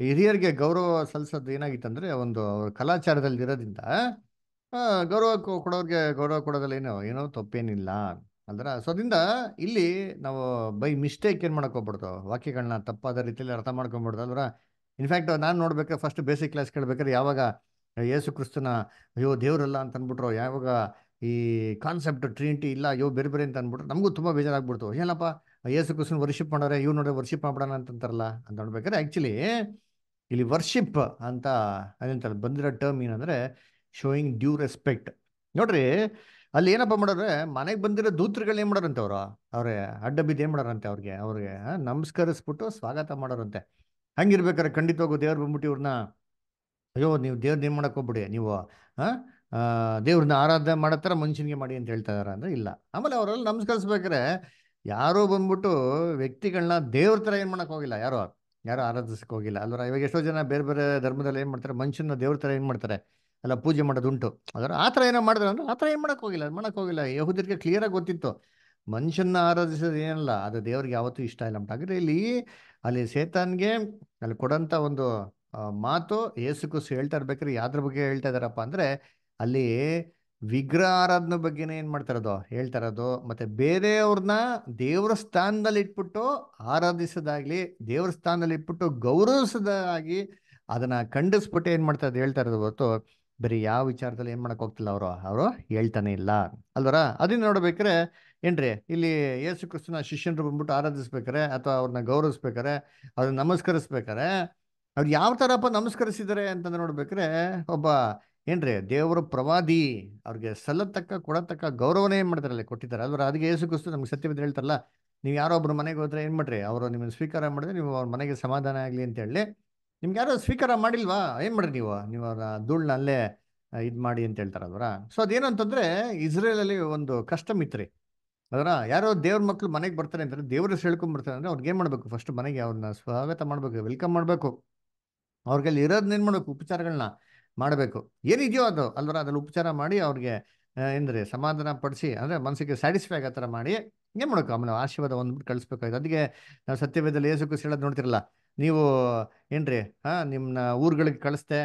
A: ಹಿರಿಯರಿಗೆ ಗೌರವ ಸಲ್ಲಿಸೋದು ಏನಾಗಿತ್ತಂದ್ರೆ ಒಂದು ಕಲಾಚಾರದಲ್ಲಿ ಇರೋದ್ರಿಂದ ಗೌರವ ಕೊಡೋರಿಗೆ ಗೌರವ ಕೊಡೋದಲ್ಲ ಏನೋ ಏನೋ ತಪ್ಪೇನಿಲ್ಲ ಅಂದ್ರ ಸೊ ಅದರಿಂದ ಇಲ್ಲಿ ನಾವು ಬೈ ಮಿಸ್ಟೇಕ್ ಏನು ಮಾಡ್ಕೊಬಿಡ್ತು ವಾಕ್ಯಗಳನ್ನ ತಪ್ಪಾದ ರೀತಿಯಲ್ಲಿ ಅರ್ಥ ಮಾಡ್ಕೊಂಬಿಡ್ದು ಅಲ್ವರ ಇನ್ಫ್ಯಾಕ್ಟ್ ನಾನು ನೋಡ್ಬೇಕಾದ್ರೆ ಫಸ್ಟ್ ಬೇಸಿಕ್ ಕ್ಲಾಸ್ ಕೇಳ್ಬೇಕಾದ್ರೆ ಯಾವಾಗ ಯೇಸು ಕ್ರಿಸ್ತನ ಅಯ್ಯೋ ದೇವರಲ್ಲ ಅಂತ ಅಂದ್ಬಿಟ್ರು ಯಾವಾಗ ಈ ಕಾನ್ಸೆಪ್ಟ್ ಟ್ರಿನಿಟಿ ಇಲ್ಲ ಅಯ್ಯೋ ಬೇರೆ ಬೇರೆ ಅಂತ ಅಂದ್ಬಿಟ್ರು ನಮಗೂ ತುಂಬ ಬೇಜಾರಾಗ್ಬಿಡ್ತು ಏನಪ್ಪ ಯೇಸು ಕ್ರಿಸ್ತನ ವರ್ಷಿಪ್ ಮಾಡೋರೆ ಇವ್ರು ನೋಡಿದ್ರೆ ವರ್ಷಿಪ್ ಮಾಡ್ಬಿಡೋಣ ಅಂತಂತಾರಲ್ಲ ಅಂತ ನೋಡ್ಬೇಕಾದ್ರೆ ಆ್ಯಕ್ಚುಲಿ ಇಲ್ಲಿ ವರ್ಷಿಪ್ ಅಂತ ಏನಂತಾರೆ ಬಂದಿರೋ ಟರ್ಮ್ ಏನಂದ್ರೆ ಶೋಯಿಂಗ್ ಡ್ಯೂ ರೆಸ್ಪೆಕ್ಟ್ ನೋಡ್ರಿ ಅಲ್ಲಿ ಏನಪ್ಪ ಮಾಡಿದ್ರೆ ಮನೆಗೆ ಬಂದಿರೋ ದೂತ್ರಿಗಳು ಏನು ಮಾಡೋರಂತೆ ಅವರು ಅವ್ರೆ ಅಡ್ಡ ಬಿದ್ದು ಏನು ಮಾಡೋರಂತೆ ಅವ್ರಿಗೆ ಅವ್ರಿಗೆ ನಮಸ್ಕರಿಸ್ಬಿಟ್ಟು ಸ್ವಾಗತ ಮಾಡೋರಂತೆ ಹಂಗಿರ್ಬೇಕಾರೆ ಹೋಗೋ ದೇವ್ರು ಬಂದ್ಬಿಟ್ಟು ಇವ್ರನ್ನ ಅಯ್ಯೋ ನೀವು ದೇವ್ರನ್ನ ಏನು ಮಾಡಕ್ಕೆ ಹೋಗ್ಬಿಡಿ ನೀವು ಹಾಂ ದೇವ್ರನ್ನ ಆರಾಧನೆ ಮಾಡತ್ತಾರ ಮನುಷ್ಯನಿಗೆ ಮಾಡಿ ಅಂತ ಹೇಳ್ತಾ ಇದಾರೆ ಅಂದ್ರೆ ಇಲ್ಲ ಆಮೇಲೆ ಅವರೆಲ್ಲ ನಮಸ್ಕರಿಸ್ಬೇಕಾರೆ ಯಾರೋ ಬಂದ್ಬಿಟ್ಟು ವ್ಯಕ್ತಿಗಳನ್ನ ದೇವ್ರ ಥರ ಏನು ಹೋಗಿಲ್ಲ ಯಾರೋ ಯಾರು ಆರಾಧಿಸಕ್ಕೆ ಹೋಗಿಲ್ಲ ಅಲ್ವರ ಇವಾಗ ಎಷ್ಟೋ ಜನ ಬೇರೆ ಬೇರೆ ಧರ್ಮದಲ್ಲಿ ಏನು ಮಾಡ್ತಾರೆ ಮನುಷ್ಯನ ದೇವ್ರ ಥರ ಏನು ಮಾಡ್ತಾರೆ ಎಲ್ಲ ಪೂಜೆ ಮಾಡೋದುಂಟು ಅದರ ಆ ಥರ ಏನೋ ಮಾಡಿದ್ರೆ ಅಂದ್ರೆ ಆ ಥರ ಏನು ಮಾಡೋಕ್ಕೆ ಹೋಗಿಲ್ಲ ಮಾಡೋಕ್ಕೆ ಹೋಗಿಲ್ಲ ಯಹುದರಿಗೆ ಕ್ಲಿಯರಾಗಿ ಗೊತ್ತಿತ್ತು ಮನುಷ್ಯನ ಆರಾಧಿಸೋದು ಏನಲ್ಲ ಅದು ದೇವ್ರಿಗೆ ಯಾವತ್ತೂ ಇಷ್ಟ ಇಲ್ಲ ಅಂತ ಹಾಗಾದ್ರೆ ಇಲ್ಲಿ ಅಲ್ಲಿ ಸೇತಾನ್ಗೆ ಅಲ್ಲಿ ಕೊಡೋಂಥ ಒಂದು ಮಾತು ಏಸುಕುಸು ಹೇಳ್ತಾ ಇರ್ಬೇಕಾರೆ ಯಾವ್ದ್ರ ಬಗ್ಗೆ ಹೇಳ್ತಾ ಇದ್ದಾರಪ್ಪ ಅಂದರೆ ಅಲ್ಲಿ ವಿಗ್ರಹ ಆರಾಧನೆ ಬಗ್ಗೆನೇ ಏನು ಮಾಡ್ತಾರದು ಹೇಳ್ತಾರದು ಮತ್ತು ಬೇರೆಯವ್ರನ್ನ ದೇವರ ಸ್ಥಾನದಲ್ಲಿ ಇಟ್ಬಿಟ್ಟು ಆರಾಧಿಸದಾಗ್ಲಿ ದೇವರ ಸ್ಥಾನದಲ್ಲಿ ಇಟ್ಬಿಟ್ಟು ಗೌರವಿಸದಾಗಿ ಅದನ್ನ ಖಂಡಿಸ್ಬಿಟ್ಟು ಏನು ಮಾಡ್ತಾರೆ ಹೇಳ್ತಾ ಇರೋದು ಹೊತ್ತು ಬರೀ ಯಾವ ವಿಚಾರದಲ್ಲಿ ಏನು ಮಾಡಕ್ ಹೋಗ್ತಿಲ್ಲ ಅವರು ಅವರು ಹೇಳ್ತಾನೆ ಇಲ್ಲ ಅಲ್ವರ ಅದನ್ನ ನೋಡ್ಬೇಕಾರೆ ಏನ್ರಿ ಇಲ್ಲಿ ಯೇಸು ಕ್ರಿಸ್ತನ ಶಿಷ್ಯನರು ಬಂದ್ಬಿಟ್ಟು ಆರಾಧಿಸ್ಬೇಕಾರೆ ಅಥವಾ ಅವ್ರನ್ನ ಗೌರವಿಸ್ಬೇಕಾರೆ ಅವ್ರನ್ನ ನಮಸ್ಕರಿಸ್ಬೇಕಾರೆ ಅವ್ರು ಯಾವ ಥರಪ್ಪ ನಮಸ್ಕರಿಸಿದ್ದಾರೆ ಅಂತಂದ್ರೆ ನೋಡ್ಬೇಕ್ರೆ ಒಬ್ಬ ಏನ್ರಿ ದೇವರು ಪ್ರವಾದಿ ಅವ್ರಿಗೆ ಸಲ್ಲತಕ್ಕ ಕೊಡತಕ್ಕ ಗೌರವನೇ ಏನು ಮಾಡ್ತಾರಲ್ಲ ಕೊಟ್ಟಿದ್ದಾರೆ ಅದ್ರ ಅದಕ್ಕೆ ಏಸು ಕ್ರಿಸ್ತು ನಮ್ಗೆ ಸತ್ಯವಿದ್ರೆ ಹೇಳ್ತಾರಲ್ಲ ನೀವು ಯಾರೋ ಒಬ್ರು ಮನೆಗೆ ಹೋದ್ರೆ ಏನು ಮಾಡ್ರಿ ಅವರು ನಿಮ್ಮನ್ನು ಸ್ವೀಕಾರ ಮಾಡಿದ್ರೆ ನೀವು ಅವ್ರ ಮನೆಗೆ ಸಮಾಧಾನ ಆಗಲಿ ಅಂತ ಹೇಳಿ ನಿಮ್ಗೆ ಯಾರೋ ಸ್ವೀಕಾರ ಮಾಡಿಲ್ವಾ ಏನು ಮಾಡ್ರಿ ನೀವು ನೀವು ಅವರ ಧೂಳ್ನ ಅಲ್ಲೇ ಇದು ಮಾಡಿ ಅಂತ ಹೇಳ್ತಾರ ಅದರ ಸೊ ಅದೇನಂತಂದ್ರೆ ಅಲ್ಲಿ ಒಂದು ಕಸ್ಟಮ್ ಇತ್ತು ಅದರ ಯಾರೋ ದೇವ್ರ ಮಕ್ಕಳು ಮನೆಗೆ ಬರ್ತಾರೆ ಅಂತಾರೆ ದೇವ್ರ ಹೇಳ್ಕೊಂಡ್ ಬರ್ತಾರೆ ಅಂದ್ರೆ ಅವ್ರಿಗೆ ಏನು ಮಾಡಬೇಕು ಫಸ್ಟ್ ಮನೆಗೆ ಅವ್ರನ್ನ ಸ್ವಾಗತ ಮಾಡಬೇಕು ವೆಲ್ಕಮ್ ಮಾಡಬೇಕು ಅವ್ರಿಗೆ ಇರೋದನ್ನ ಏನು ಮಾಡಬೇಕು ಉಪಚಾರಗಳನ್ನ ಮಾಡಬೇಕು ಏನಿದೆಯೋ ಅದು ಅಲ್ವರ ಅದ್ರಲ್ಲಿ ಉಪಚಾರ ಮಾಡಿ ಅವ್ರಿಗೆ ಎಂದರೆ ಸಮಾಧಾನ ಪಡಿಸಿ ಅಂದರೆ ಮನಸ್ಸಿಗೆ ಸ್ಯಾಟಿಸ್ಫೈ ಆಗೋ ಥರ ಮಾಡಿ ಏನು ಮಾಡೋಕೆ ಆಮೇಲೆ ಆಶೀರ್ವಾದ ಬಿಟ್ಟು ಕಳಿಸ್ಬೇಕಾಯ್ತು ಅದಕ್ಕೆ ನಾವು ಸತ್ಯವೇದಲ್ಲಿ ಏಸು ಹೇಳೋದು ನೋಡ್ತಿರಲ್ಲ ನೀವು ಏನ್ರಿ ಹಾಂ ನಿಮ್ಮನ್ನ ಊರುಗಳಿಗೆ ಕಳಿಸ್ದೆ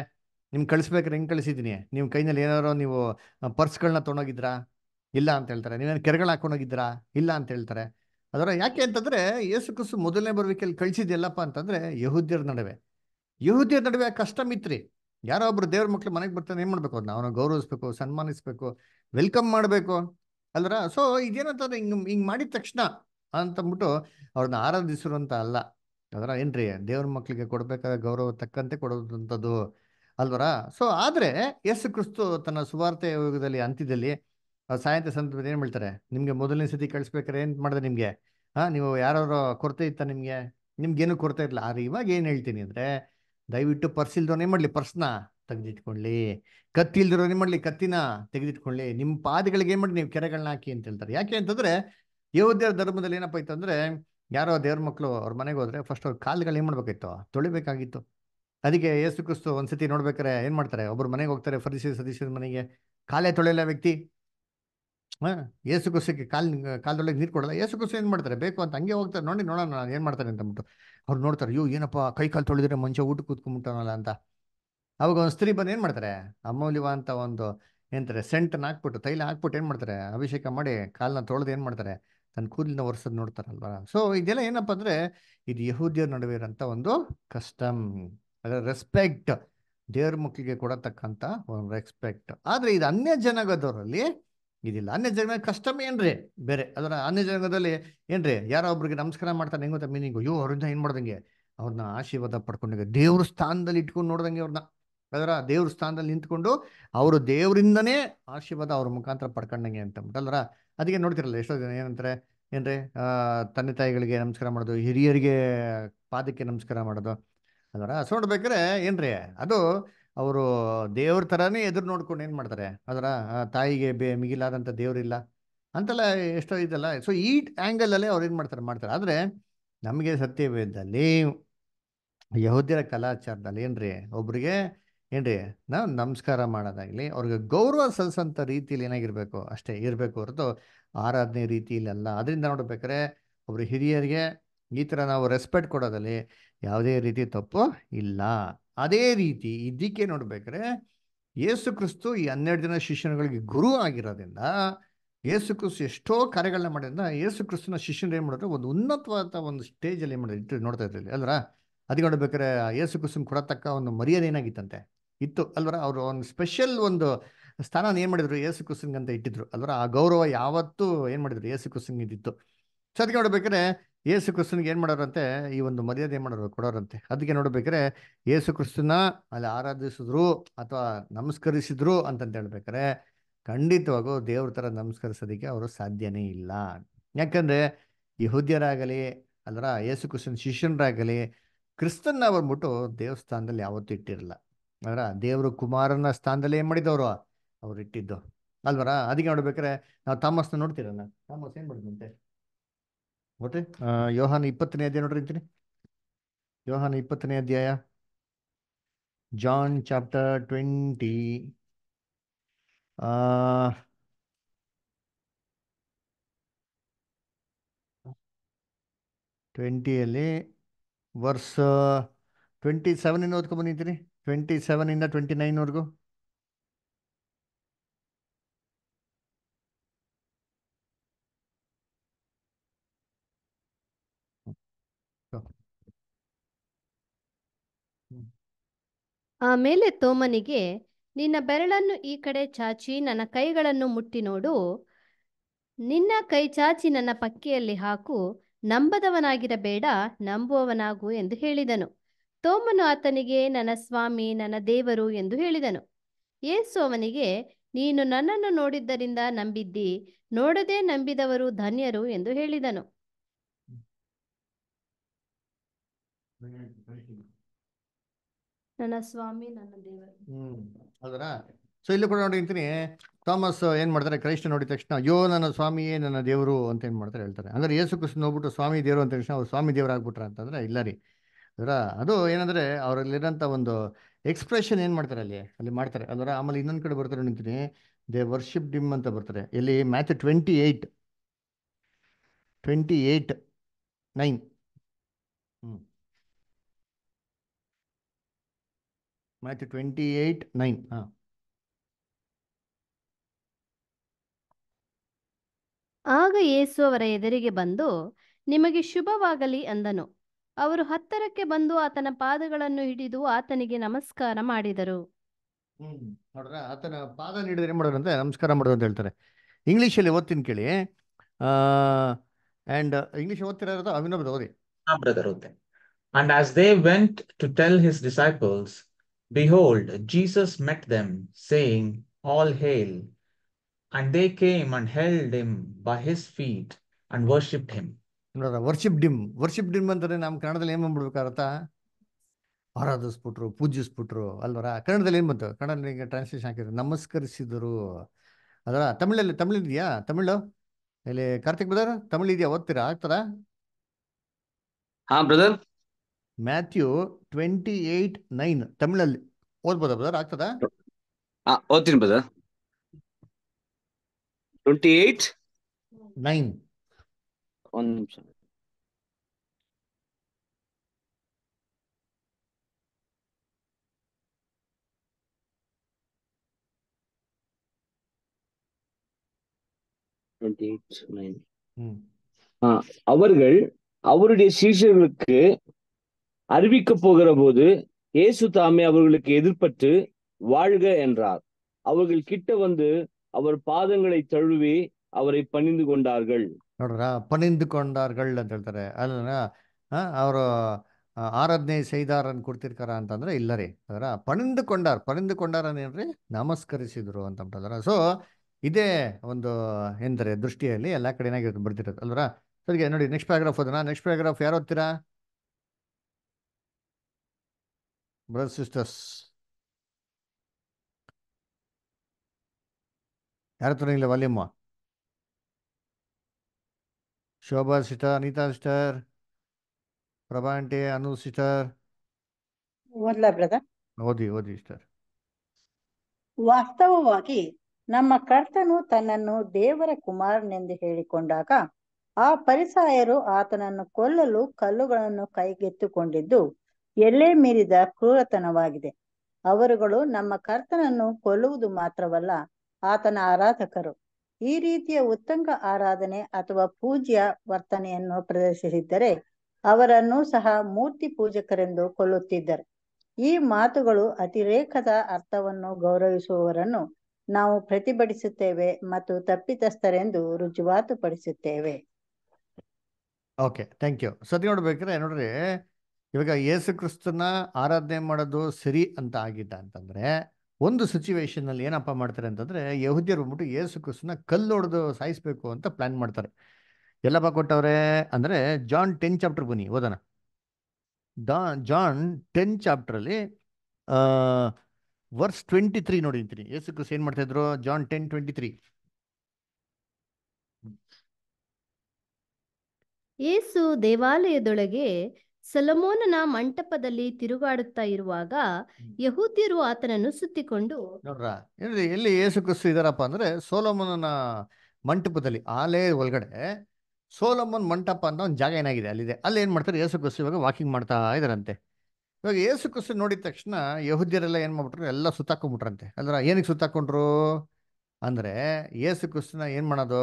A: ನಿಮ್ಗೆ ಕಳಿಸ್ಬೇಕಾರೆ ಹೆಂಗೆ ಕಳಿಸಿದ್ದೀನಿ ನೀವು ಕೈನಲ್ಲಿ ಏನಾರೋ ನೀವು ಪರ್ಸ್ಗಳನ್ನ ತೊಗೊಂಡೋಗಿದ್ರಾ ಇಲ್ಲ ಅಂತ ಹೇಳ್ತಾರೆ ನೀವೇನು ಕೆರೆಗಳು ಹಾಕೊಂಡೋಗಿದ್ರಾ ಇಲ್ಲ ಅಂತ ಹೇಳ್ತಾರೆ ಅದರ ಯಾಕೆ ಅಂತಂದರೆ ಯೇಸು ಕುಸು ಮೊದಲನೇ ಬರುವಿಕೆಯಲ್ಲಿ ಕಳಿಸಿದ್ಯಲ್ಲಪ್ಪ ಅಂತಂದರೆ ಯಹೂದ್ಯರ ನಡುವೆ ಯಹೂದ್ಯರ ನಡುವೆ ಕಷ್ಟ ಮಿತ್ರಿ ಯಾರೋ ಒಬ್ರು ದೇವ್ರ ಮಕ್ಳು ಮನೆಗೆ ಬರ್ತಾನೆ ಏನ್ ಮಾಡ್ಬೇಕು ಅದನ್ನ ಅವನ ಗೌರವಿಸ್ಬೇಕು ಸನ್ಮಾನಿಸ್ಬೇಕು ವೆಲ್ಕಮ್ ಮಾಡಬೇಕು ಅಲ್ರ ಸೊ ಇದೇನಂತಂದ್ರೆ ಹಿಂಗ್ ಹಿಂಗೆ ಮಾಡಿದ ತಕ್ಷಣ ಅಂತಂದ್ಬಿಟ್ಟು ಅವ್ರನ್ನ ಆರಾಧಿಸಿರು ಅಂತ ಅಲ್ಲ ಅದರ ಏನ್ರಿ ದೇವ್ರ ಮಕ್ಕಳಿಗೆ ಕೊಡಬೇಕಾದ ಗೌರವ ತಕ್ಕಂತೆ ಕೊಡೋದಂಥದ್ದು ಅಲ್ವರ ಸೊ ಆದ್ರೆ ಎಸ್ ಕ್ರಿಸ್ತು ತನ್ನ ಸುವಾರ್ತೆ ಯೋಗದಲ್ಲಿ ಅಂತ್ಯದಲ್ಲಿ ಸಾಯಂತ್ರ ಸಂದರ್ಭದಲ್ಲಿ ಏನು ಹೇಳ್ತಾರೆ ನಿಮಗೆ ಮೊದಲನೇ ಸತಿ ಕಳಿಸ್ಬೇಕಾರೆ ಏನು ಮಾಡಿದೆ ನಿಮಗೆ ಹಾ ನೀವು ಯಾರೋ ಕೊರತೆ ಇತ್ತ ನಿಮಗೆ ಏನು ಕೊರತೆ ಇರಲಿಲ್ಲ ಆದ್ರೆ ಇವಾಗ ಏನು ಹೇಳ್ತೀನಿ ಅಂದ್ರೆ ದಯವಿಟ್ಟು ಪರ್ಸ್ ಇಲ್ದವ್ರು ಮಾಡ್ಲಿ ಪರ್ಸ್ನ ತೆಗೆದಿಟ್ಕೊಳ್ಳಿ ಕತ್ತಿ ಇಲ್ದಿರೋ ಏನು ಮಾಡ್ಲಿ ಕತ್ತಿನ ತೆಗೆದಿಟ್ಕೊಳ್ಳಿ ನಿಮ್ಮ ಪಾದಗಳಿಗೆ ಏನ್ ಮಾಡಿ ನೀವು ಕೆರೆಗಳನ್ನ ಹಾಕಿ ಅಂತ ಹೇಳ್ತಾರೆ ಯಾಕೆ ಅಂತಂದ್ರೆ ಯೋಧ್ಯರ ಧರ್ಮದಲ್ಲಿ ಏನಪ್ಪ ಇತ್ತು ಅಂದ್ರೆ ಯಾರೋ ದೇವ್ರ ಮಕ್ಕಳು ಅವ್ರ ಮನೆಗೆ ಹೋದ್ರೆ ಫಸ್ಟ್ ಅವ್ರ ಕಾಲುಗಳು ಏನ್ ಮಾಡ್ಬೇಕಾಯ್ತು ತೊಳಿಬೇಕಾಗಿತ್ತು ಅದಕ್ಕೆ ಯೇಸು ಕ್ರಿಸ್ತು ಒಂದ್ಸತಿ ನೋಡ್ಬೇಕಾರೆ ಏನ್ ಮಾಡ್ತಾರೆ ಒಬ್ರು ಮನೆಗೆ ಹೋಗ್ತಾರೆ ಫರ್ದಿಸಿ ಸದೀಶನ ಮನೆಗೆ ಕಾಲೇ ತೊಳೆಯಲ್ಲ ವ್ಯಕ್ತಿ ಹಾಂ ಯೇಸು ಕುಸಕ್ಕೆ ಕಾಲ್ ಕಾಲದೊಳಗೆ ನೀರು ಕೊಡಲ್ಲ ಏಸು ಕುಸು ಏನ್ ಮಾಡ್ತಾರೆ ಬೇಕು ಅಂತ ಹಂಗೆ ಹೋಗ್ತಾರೆ ನೋಡಿ ನೋಡೋಣ ಏನ್ ಮಾಡ್ತಾರೆ ಅಂತ ಅಂದ್ಬಿಟ್ಟು ಅವ್ರು ನೋಡ್ತಾರೆ ಅಯ್ಯೋ ಏನಪ್ಪ ಕೈ ಕಾಲು ತೊಳೆದ್ರೆ ಮನುಷ್ಯ ಊಟ ಕೂತ್ಕೊಂಡ್ಬಿಟ್ಟನಲ್ಲ ಅಂತ ಅವಾಗ ಒಂದು ಸ್ತ್ರೀ ಬಂದು ಏನು ಮಾಡ್ತಾರೆ ಅಮೌಲ್ಯವ ಅಂತ ಒಂದು ಏನಂತಾರೆ ಸೆಂಟನ್ನು ಹಾಕ್ಬಿಟ್ಟು ತೈಲ ಹಾಕ್ಬಿಟ್ಟು ಏನು ಮಾಡ್ತಾರೆ ಅಭಿಷೇಕ ಮಾಡಿ ಕಾಲನ್ನ ತೊಳೆದು ಏನು ಮಾಡ್ತಾರೆ ತನ್ನ ಕೂದಲಿನ ಒರೆಸೋದು ನೋಡ್ತಾರಲ್ವ ಸೊ ಇದೆಲ್ಲ ಏನಪ್ಪ ಅಂದರೆ ಇದು ಯಹೂದಿಯರ ನಡುವೆ ಇರೋಂಥ ಒಂದು ಕಸ್ಟಮ್ ಅದರ ರೆಸ್ಪೆಕ್ಟ್ ದೇವ್ರ ಮಕ್ಕಳಿಗೆ ಕೊಡತಕ್ಕಂಥ ಒಂದು ರೆಸ್ಪೆಕ್ಟ್ ಆದರೆ ಇದು ಅನ್ಯ ಜನಗದವರಲ್ಲಿ ಇದಿಲ್ಲ ಅನ್ಯ ಜನ ಕಷ್ಟಮ್ ಏನ್ರಿ ಬೇರೆ ಅದರ ಅನ್ಯ ಜಂಗದಲ್ಲಿ ಏನ್ರಿ ಯಾರೋ ಒಬ್ಬರಿಗೆ ನಮಸ್ಕಾರ ಮಾಡ್ತಾರೆ ಹೆಂಗ್ ಗೊತ್ತಾ ಮೀನಿಂಗು ಅಯ್ಯೋ ಅವ್ರನ್ನ ಏನ್ ಮಾಡ್ದಂಗೆ ಅವ್ರನ್ನ ಆಶೀರ್ವಾದ ಪಡ್ಕೊಂಡಂಗೆ ದೇವ್ರ ಸ್ಥಾನದಲ್ಲಿ ಇಟ್ಕೊಂಡು ನೋಡ್ದಂಗೆ ಅವ್ರನ್ನ ಅದರ ದೇವ್ರ ಸ್ಥಾನದಲ್ಲಿ ನಿಂತ್ಕೊಂಡು ಅವರು ದೇವರಿಂದನೇ ಆಶೀರ್ವಾದ ಅವ್ರ ಮುಖಾಂತರ ಪಡ್ಕೊಂಡಂಗೆ ಅಂತ ಅಲ್ರ ಅದಕ್ಕೆ ನೋಡ್ತಿರಲ್ಲ ಎಷ್ಟೋ ಜನ ಏನಂತಾರೆ ಏನ್ರಿ ತಂದೆ ತಾಯಿಗಳಿಗೆ ನಮಸ್ಕಾರ ಮಾಡೋದು ಹಿರಿಯರಿಗೆ ಪಾದಕ್ಕೆ ನಮಸ್ಕಾರ ಮಾಡೋದು ಅದರ ಸೊ ನೋಡ್ಬೇಕಾರೆ ಏನ್ರಿ ಅದು ಅವರು ದೇವ್ರ ಥರನೇ ಎದುರು ನೋಡ್ಕೊಂಡು ಏನು ಮಾಡ್ತಾರೆ ಅದರ ತಾಯಿಗೆ ಬೇ ಮಿಗಿಲಾದಂಥ ದೇವರಿಲ್ಲ ಅಂತೆಲ್ಲ ಎಷ್ಟೋ ಇದೆಲ್ಲ ಸೊ ಈ ಆ್ಯಂಗಲಲ್ಲೇ ಅವ್ರು ಏನು ಮಾಡ್ತಾರೆ ಮಾಡ್ತಾರೆ ಆದರೆ ನಮಗೆ ಸತ್ಯವೇದದಲ್ಲಿ ಯಹೋದ್ಯರ ಕಲಾಚಾರದಲ್ಲಿ ಏನು ರೀ ಒಬ್ರಿಗೆ ಏನು ರೀ ನಾವು ನಮಸ್ಕಾರ ಮಾಡೋದಾಗಲಿ ಅವ್ರಿಗೆ ಗೌರವ ಸಲ್ಲಿಸೋಂಥ ರೀತಿಯಲ್ಲಿ ಏನಾಗಿರಬೇಕು ಅಷ್ಟೇ ಇರಬೇಕು ಹೊರತು ಆರಾಧನೆ ರೀತಿಯಲ್ಲ ಅದರಿಂದ ನೋಡ್ಬೇಕಾದ್ರೆ ಒಬ್ರು ಹಿರಿಯರಿಗೆ ಈ ಥರ ನಾವು ರೆಸ್ಪೆಕ್ಟ್ ಕೊಡೋದಲ್ಲಿ ಯಾವುದೇ ರೀತಿ ತಪ್ಪು ಇಲ್ಲ ಅದೇ ರೀತಿ ಇದಕ್ಕೆ ನೋಡ್ಬೇಕ್ರೆ ಯೇಸು ಕ್ರಿಸ್ತು ಈ ಹನ್ನೆರಡು ಜನ ಶಿಷ್ಯನಗಳಿಗೆ ಗುರು ಆಗಿರೋದ್ರಿಂದ ಯೇಸು ಕ್ರಿಸ್ತು ಎಷ್ಟೋ ಕಾರ್ಯಗಳನ್ನ ಮಾಡಿದ್ರಿಂದ ಯೇಸು ಕ್ರಿಸ್ತನ ಶಿಷ್ಯನ ಏನು ಮಾಡಿದ್ರೆ ಒಂದು ಉನ್ನತವಾದ ಒಂದು ಸ್ಟೇಜಲ್ಲಿ ಏನು ಮಾಡಿದ್ರು ಇಟ್ಟು ನೋಡ್ತಾ ಇದ್ರಲ್ಲಿ ಅಲ್ವರ ಅದಕ್ಕೆ ನೋಡ್ಬೇಕಾರೆ ಯೇಸು ಕ್ರಿಸ್ತನ್ ಕೊಡತಕ್ಕ ಒಂದು ಮರ್ಯಾದೆ ಏನಾಗಿತ್ತಂತೆ ಇತ್ತು ಅಲ್ವರ ಅವರು ಒಂದು ಸ್ಪೆಷಲ್ ಒಂದು ಸ್ಥಾನ ಏನು ಮಾಡಿದ್ರು ಯೇಸು ಕ್ರಿಸ್ತನ್ಗಂತ ಅಂತ ಇಟ್ಟಿದ್ರು ಅಲ್ವರ ಆ ಗೌರವ ಯಾವತ್ತೂ ಏನು ಮಾಡಿದ್ರು ಯೇಸು ಕ್ರಿಸ್ತನ್ಗೆ ಇದ್ದಿತ್ತು ಸೊ ಅದಕ್ಕೆ ನೋಡ್ಬೇಕಾರೆ ಯೇಸು ಕ್ರಿಸ್ತನಿಗೆ ಏನು ಮಾಡೋರಂತೆ ಈ ಒಂದು ಮರ್ಯಾದೆ ಏನು ಮಾಡೋರು ಕೊಡೋರಂತೆ ಅದಕ್ಕೆ ನೋಡ್ಬೇಕಾರೆ ಯೇಸು ಕ್ರಿಸ್ತನ ಅಲ್ಲಿ ಆರಾಧಿಸಿದ್ರು ಅಥವಾ ನಮಸ್ಕರಿಸಿದ್ರು ಅಂತಂತ ಹೇಳ್ಬೇಕಾರೆ ಖಂಡಿತವಾಗೂ ದೇವ್ರ ಥರ ನಮಸ್ಕರಿಸೋದಕ್ಕೆ ಅವರು ಸಾಧ್ಯನೇ ಇಲ್ಲ ಯಾಕಂದರೆ ಯಹೂದ್ಯರಾಗಲಿ ಅಲ್ಲರ ಯೇಸು ಕ್ರಿಸ್ತನ ಶಿಷ್ಯನರಾಗಲಿ ಕ್ರಿಸ್ತನ್ನ ಅವ್ರು ಬಿಟ್ಟು ದೇವಸ್ಥಾನದಲ್ಲಿ ಯಾವತ್ತೂ ಇಟ್ಟಿರಲ್ಲ ಅದರ ದೇವರು ಕುಮಾರನ ಸ್ಥಾನದಲ್ಲಿ ಏನು ಮಾಡಿದವರು ಅವ್ರು ಇಟ್ಟಿದ್ದು ಅಲ್ವರ ಅದಕ್ಕೆ ನೋಡ್ಬೇಕಾರೆ ನಾವು ತಾಮಸ್ನ ನೋಡ್ತೀರಲ್ಲ ತಾಮಸ್ ಏನು ಮಾಡಿದಂತೆ ಮತ್ತೆ ಯೋಹಾನ ಇಪ್ಪತ್ತನೇ ಅಧ್ಯಾಯ ನೋಡ್ರಿ ಅಂತೀನಿ ಯೋಹಾನ ಇಪ್ಪತ್ತನೇ ಅಧ್ಯಾಯ ಜಾನ್ ಚಾಪ್ಟರ್ ಟ್ವೆಂಟಿ ಟ್ವೆಂಟಿಯಲ್ಲಿ ವರ್ಷ ಟ್ವೆಂಟಿ ಸೆವೆನ್ ಸೆವೆನಿಂದ ಓದ್ಕೊಂಡ್ಬಂದಿದ್ದೀನಿ ಟ್ವೆಂಟಿ ಸೆವೆನ್ ಇಂದ ಟ್ವೆಂಟಿ ನೈನ್ವರೆಗೂ
C: ಆಮೇಲೆ ತೋಮನಿಗೆ ನಿನ್ನ ಬೆರಳನ್ನು ಈ ಕಡೆ ಚಾಚಿ ನನ್ನ ಕೈಗಳನ್ನು ಮುಟ್ಟಿ ನೋಡು ನಿನ್ನ ಕೈ ಚಾಚಿ ನನ್ನ ಪಕ್ಕೆಯಲ್ಲಿ ಹಾಕು ನಂಬದವನಾಗಿರಬೇಡ ನಂಬುವವನಾಗು ಎಂದು ಹೇಳಿದನು ತೋಮನು ಆತನಿಗೆ ನನ್ನ ಸ್ವಾಮಿ ನನ್ನ ದೇವರು ಎಂದು ಹೇಳಿದನು ಏಸು ಅವನಿಗೆ ನೀನು ನನ್ನನ್ನು ನೋಡಿದ್ದರಿಂದ ನಂಬಿದ್ದಿ ನೋಡದೆ ನಂಬಿದವರು ಧನ್ಯರು ಎಂದು ಹೇಳಿದನು ನನ್ನ
A: ಸೊ ಇಲ್ಲಿ ಕೂಡ ನೋಡಿ ಅಂತೀನಿ ಥಾಮಸ್ ಏನ್ ಮಾಡ್ತಾರೆ ಕ್ರೈಸ್ಟ್ ನೋಡಿದ ತಕ್ಷಣ ಅಯ್ಯೋ ನನ್ನ ಸ್ವಾಮಿಯೇ ನನ್ನ ದೇವರು ಅಂತ ಏನ್ ಮಾಡ್ತಾರೆ ಹೇಳ್ತಾರೆ ಅಂದ್ರೆ ಯೇಸು ಕೃಷ್ಣ ನೋಡ್ಬಿಟ್ಟು ಸ್ವಾಮಿ ದೇವರು ಅಂತ ತಕ್ಷಣ ಅವ್ರು ಸ್ವಾಮಿ ಆಗ್ಬಿಟ್ರ ಅಂತಂದ್ರೆ ಇಲ್ಲ ರೀ ಅದರ ಅದು ಏನಂದ್ರೆ ಅವರಲ್ಲಿರೋಂಥ ಒಂದು ಎಕ್ಸ್ಪ್ರೆಷನ್ ಏನು ಮಾಡ್ತಾರೆ ಅಲ್ಲಿ ಅಲ್ಲಿ ಮಾಡ್ತಾರೆ ಅದರ ಆಮೇಲೆ ಇನ್ನೊಂದು ಕಡೆ ಬರ್ತಾರೆ ನಿಂತೀನಿ ದೇ ವರ್ಷಿಪ್ ಡಿಮ್ ಅಂತ ಬರ್ತಾರೆ ಇಲ್ಲಿ Matthew twenty eight twenty eight nine Matthew twenty eight nine ಹಾಂ
C: ಆಗ ಯೇಸು ಅವರ ಎದುರಿಗೆ ಬಂದು ನಿಮಗೆ ಶುಭವಾಗಲಿ ಅಂದನು ಅವರು ಹತ್ತರಕ್ಕೆ ಬಂದು ಆತನ ಪಾದಗಳನ್ನು ಹಿಡಿದು ಆತನಿಗೆ ನಮಸ್ಕಾರ ಮಾಡಿದರು
A: ಹ್ಮ್ ನೋಡ್ರ ಆತನ ಪಾದ ನೀಡಿದ್ರೆ ಏನ್ ಅಂತ ನಮಸ್ಕಾರ ಮಾಡೋದು ಅಂತ ಹೇಳ್ತಾರೆ ಇಂಗ್ಲಿಷ್ ಅಲ್ಲಿ ಓದ್ತೀನಿ ಕೇಳಿ ಅಂಡ್ ಇಂಗ್ಲಿಷ್ ಓದ್ತಿರೋದು ಅವಿನೋಬ್ದು ಓದಿ ಬ್ರದರ್ ಓದ್ತೆ and as they went to tell his disciples Behold, Jesus met them, saying, All hail. And they came and held him by his feet and worshipped him. ನೋಡ್ರ worship them worship them ಅಂತಾರೆ ನಮ್ಮ ಕನ್ನಡದಲ್ಲಿ ಏನು ಮಾಡ್ಬೇಕಾಗತ್ತ ಆರಾಧಿಸ್ಬಿಟ್ರು ಪೂಜಿಸ್ಬಿಟ್ರು ಅಲ್ವರ ಕನ್ನಡದಲ್ಲಿ ಏನು ಬಂತು ಕನ್ನಡದಲ್ಲಿ ಟ್ರಾನ್ಸ್ಲೇಷನ್ ಹಾಕಿದ್ರು ನಮಸ್ಕರಿಸಿದರು ಅದರ ತಮಿಳಲ್ಲಿ ತಮಿಳ್ ಇದೆಯಾ ತಮಿಳು ಇಲ್ಲಿ ಕಾರ್ತಿಕ್ ಬ್ರದರ್ ತಮಿಳು ಇದೆಯಾ ಓದ್ತೀರಾ ಆಗ್ತಾರ ಹಾ brother Matthew twenty eight nine ತಮಿಳಲ್ಲಿ ಓದ್ಬೋದಾ ಬ್ರದರ್ ಆಗ್ತದಾ ಓದ್ತೀನಿ ಬ್ರದರ್
E: ಟ್ವೆಂಟಿ ಏಟ್ ನೈನ್ ಒಂದು ನಿಮಿಷ
A: அவர்கள் அவருடைய சீஷர்களுக்கு அறிவிக்கப் போகிற போது இயேசு தாமே அவர்களுக்கு எதிர்பட்டு வாழ்க என்றார் அவர்கள் கிட்ட வந்து அவர் பாதங்களை தழுவி அவரை பணிந்து கொண்டார்கள் பணிந்து கொண்டார்கள் அவர் ஆராதனை செய்தாரன் கொடுத்திருக்கிறான் தந்திர இல்லரே அதரா பணிந்து கொண்டார் பணிந்து கொண்டாரன் என்று நமஸ்கரிசிதரு அந்த ஸோ ಇದೇ ಒಂದು ಎಂದರೆ ದೃಷ್ಟಿಯಲ್ಲಿ ಎಲ್ಲ ಕಡೆ ಬರ್ತಿರೋದು ಅಲ್ವರಾ ಸರಿ ನೋಡಿ ನೆಕ್ಸ್ಟ್ ಪ್ಯಾರಾಗ್ರಾಫ್ ಓದನಾ ನೆಕ್ಸ್ಟ್ ಪ್ಯಾರಾಗ್ರಾಫ್ ಯಾರು ಓದ್ತೀರಾ brothers sisters ಯಾರು ತೊಡಗಿಲ್ಲ ವಾಲ್ಯಮ್ಮ Shobha sister Anitha sister Prabha aunty Anu brother ಓದಿ ಓದಿ ಸ್ಟಾರ್
D: ವಾಸ್ತವವಾಗಿ ನಮ್ಮ ಕರ್ತನು ತನ್ನನ್ನು ದೇವರ ಕುಮಾರನೆಂದು ಹೇಳಿಕೊಂಡಾಗ ಆ ಪರಿಸಾಯರು ಆತನನ್ನು ಕೊಲ್ಲಲು ಕಲ್ಲುಗಳನ್ನು ಕೈಗೆತ್ತಿಕೊಂಡಿದ್ದು ಎಲ್ಲೇ ಮೀರಿದ ಕ್ರೂರತನವಾಗಿದೆ ಅವರುಗಳು ನಮ್ಮ ಕರ್ತನನ್ನು ಕೊಲ್ಲುವುದು ಮಾತ್ರವಲ್ಲ ಆತನ ಆರಾಧಕರು ಈ ರೀತಿಯ ಉತ್ತಂಗ ಆರಾಧನೆ ಅಥವಾ ಪೂಜ್ಯ ವರ್ತನೆಯನ್ನು ಪ್ರದರ್ಶಿಸಿದ್ದರೆ ಅವರನ್ನು ಸಹ ಮೂರ್ತಿ ಪೂಜಕರೆಂದು ಕೊಲ್ಲುತ್ತಿದ್ದರು ಈ ಮಾತುಗಳು ಅತಿರೇಕದ ಅರ್ಥವನ್ನು ಗೌರವಿಸುವವರನ್ನು ನಾವು ಪ್ರತಿಭಟಿಸುತ್ತೇವೆ ಮತ್ತು ತಪ್ಪಿತಸ್ಥರೆಂದು ರುಜುವಾತುಪಡಿಸುತ್ತೇವೆ
A: ಓಕೆ ಥ್ಯಾಂಕ್ ಯು ಸದ್ಯ ನೋಡ್ಬೇಕ್ರೆ ನೋಡ್ರಿ ಇವಾಗ ಯೇಸು ಕ್ರಿಸ್ತನ ಆರಾಧನೆ ಮಾಡೋದು ಸರಿ ಅಂತ ಆಗಿದ್ದ ಅಂತಂದ್ರೆ ಒಂದು ಸಿಚುವೇಶನಲ್ಲಿ ಏನಪ್ಪ ಮಾಡ್ತಾರೆ ಅಂತಂದ್ರೆ ಯಹುದ್ಯರು ಬಂದ್ಬಿಟ್ಟು ಯೇಸು ಕ್ರಿಸ್ತನ ಕಲ್ಲು ಹೊಡೆದು ಸಾಯಿಸ್ಬೇಕು ಅಂತ ಪ್ಲ್ಯಾನ್ ಮಾಡ್ತಾರೆ ಎಲ್ಲಪ್ಪ ಕೊಟ್ಟವ್ರೆ ಅಂದ್ರೆ ಜಾನ್ ಟೆನ್ ಚಾಪ್ಟರ್ ಬನ್ನಿ ಓದೋಣ ದ ಜಾನ್ ಟೆನ್ ಚಾಪ್ಟ್ರಲ್ಲಿ ವರ್ಸ್ ಟ್ವೆಂಟಿ ತ್ರೀ ನೋಡಿರ್ತೀನಿ ಯೇಸು ಕ್ರಿಸ್ ಮಾಡ್ತಾ ಇದ್ರು ಜಾನ್ ಟೆನ್ ಟ್ವೆಂಟಿ ತ್ರೀ
C: ಯೇಸು ದೇವಾಲಯದೊಳಗೆ ಸಲಮೋನನ ಮಂಟಪದಲ್ಲಿ ತಿರುಗಾಡುತ್ತಾ ಇರುವಾಗ ಯಹೂದ್ಯರು ಆತನನ್ನು ಸುತ್ತಿಕೊಂಡು
A: ನೋಡ್ರ ಎಲ್ಲಿ ಯೇಸು ಕ್ರಿಸ್ತು ಇದಾರಪ್ಪ ಅಂದ್ರೆ ಸೋಲಮೋನನ ಮಂಟಪದಲ್ಲಿ ಆಲೇ ಒಳಗಡೆ ಸೋಲೋಮನ್ ಮಂಟಪ ಅಂತ ಒಂದು ಜಾಗ ಏನಾಗಿದೆ ಅಲ್ಲಿದೆ ಅಲ್ಲಿ ಏನು ಮಾಡ್ತಾರೆ ಯೇಸು ಕ್ರಿಸ್ತು ಇವಾಗ ವಾಕಿಂಗ್ ಮಾಡ್ತಾ ಇದಾರಂತೆ ಇವಾಗ ಯೇಸು ಕ್ರಿಸ್ತು ನೋಡಿದ ತಕ್ಷಣ ಯಹೂದ್ಯರೆಲ್ಲ ಏನು ಮಾಡ್ಬಿಟ್ರು ಎಲ್ಲ ಸುತ್ತಾಕೊಂಡ್ಬಿಟ್ರಂತೆ ಅಂದ್ರೆ ಏನಕ್ಕೆ ಸುತ್ತಾಕೊಂಡ್ರು ಅಂದ್ರೆ ಏಸು ಕ್ರಿಸ್ತನ ಏನು ಮಾಡೋದು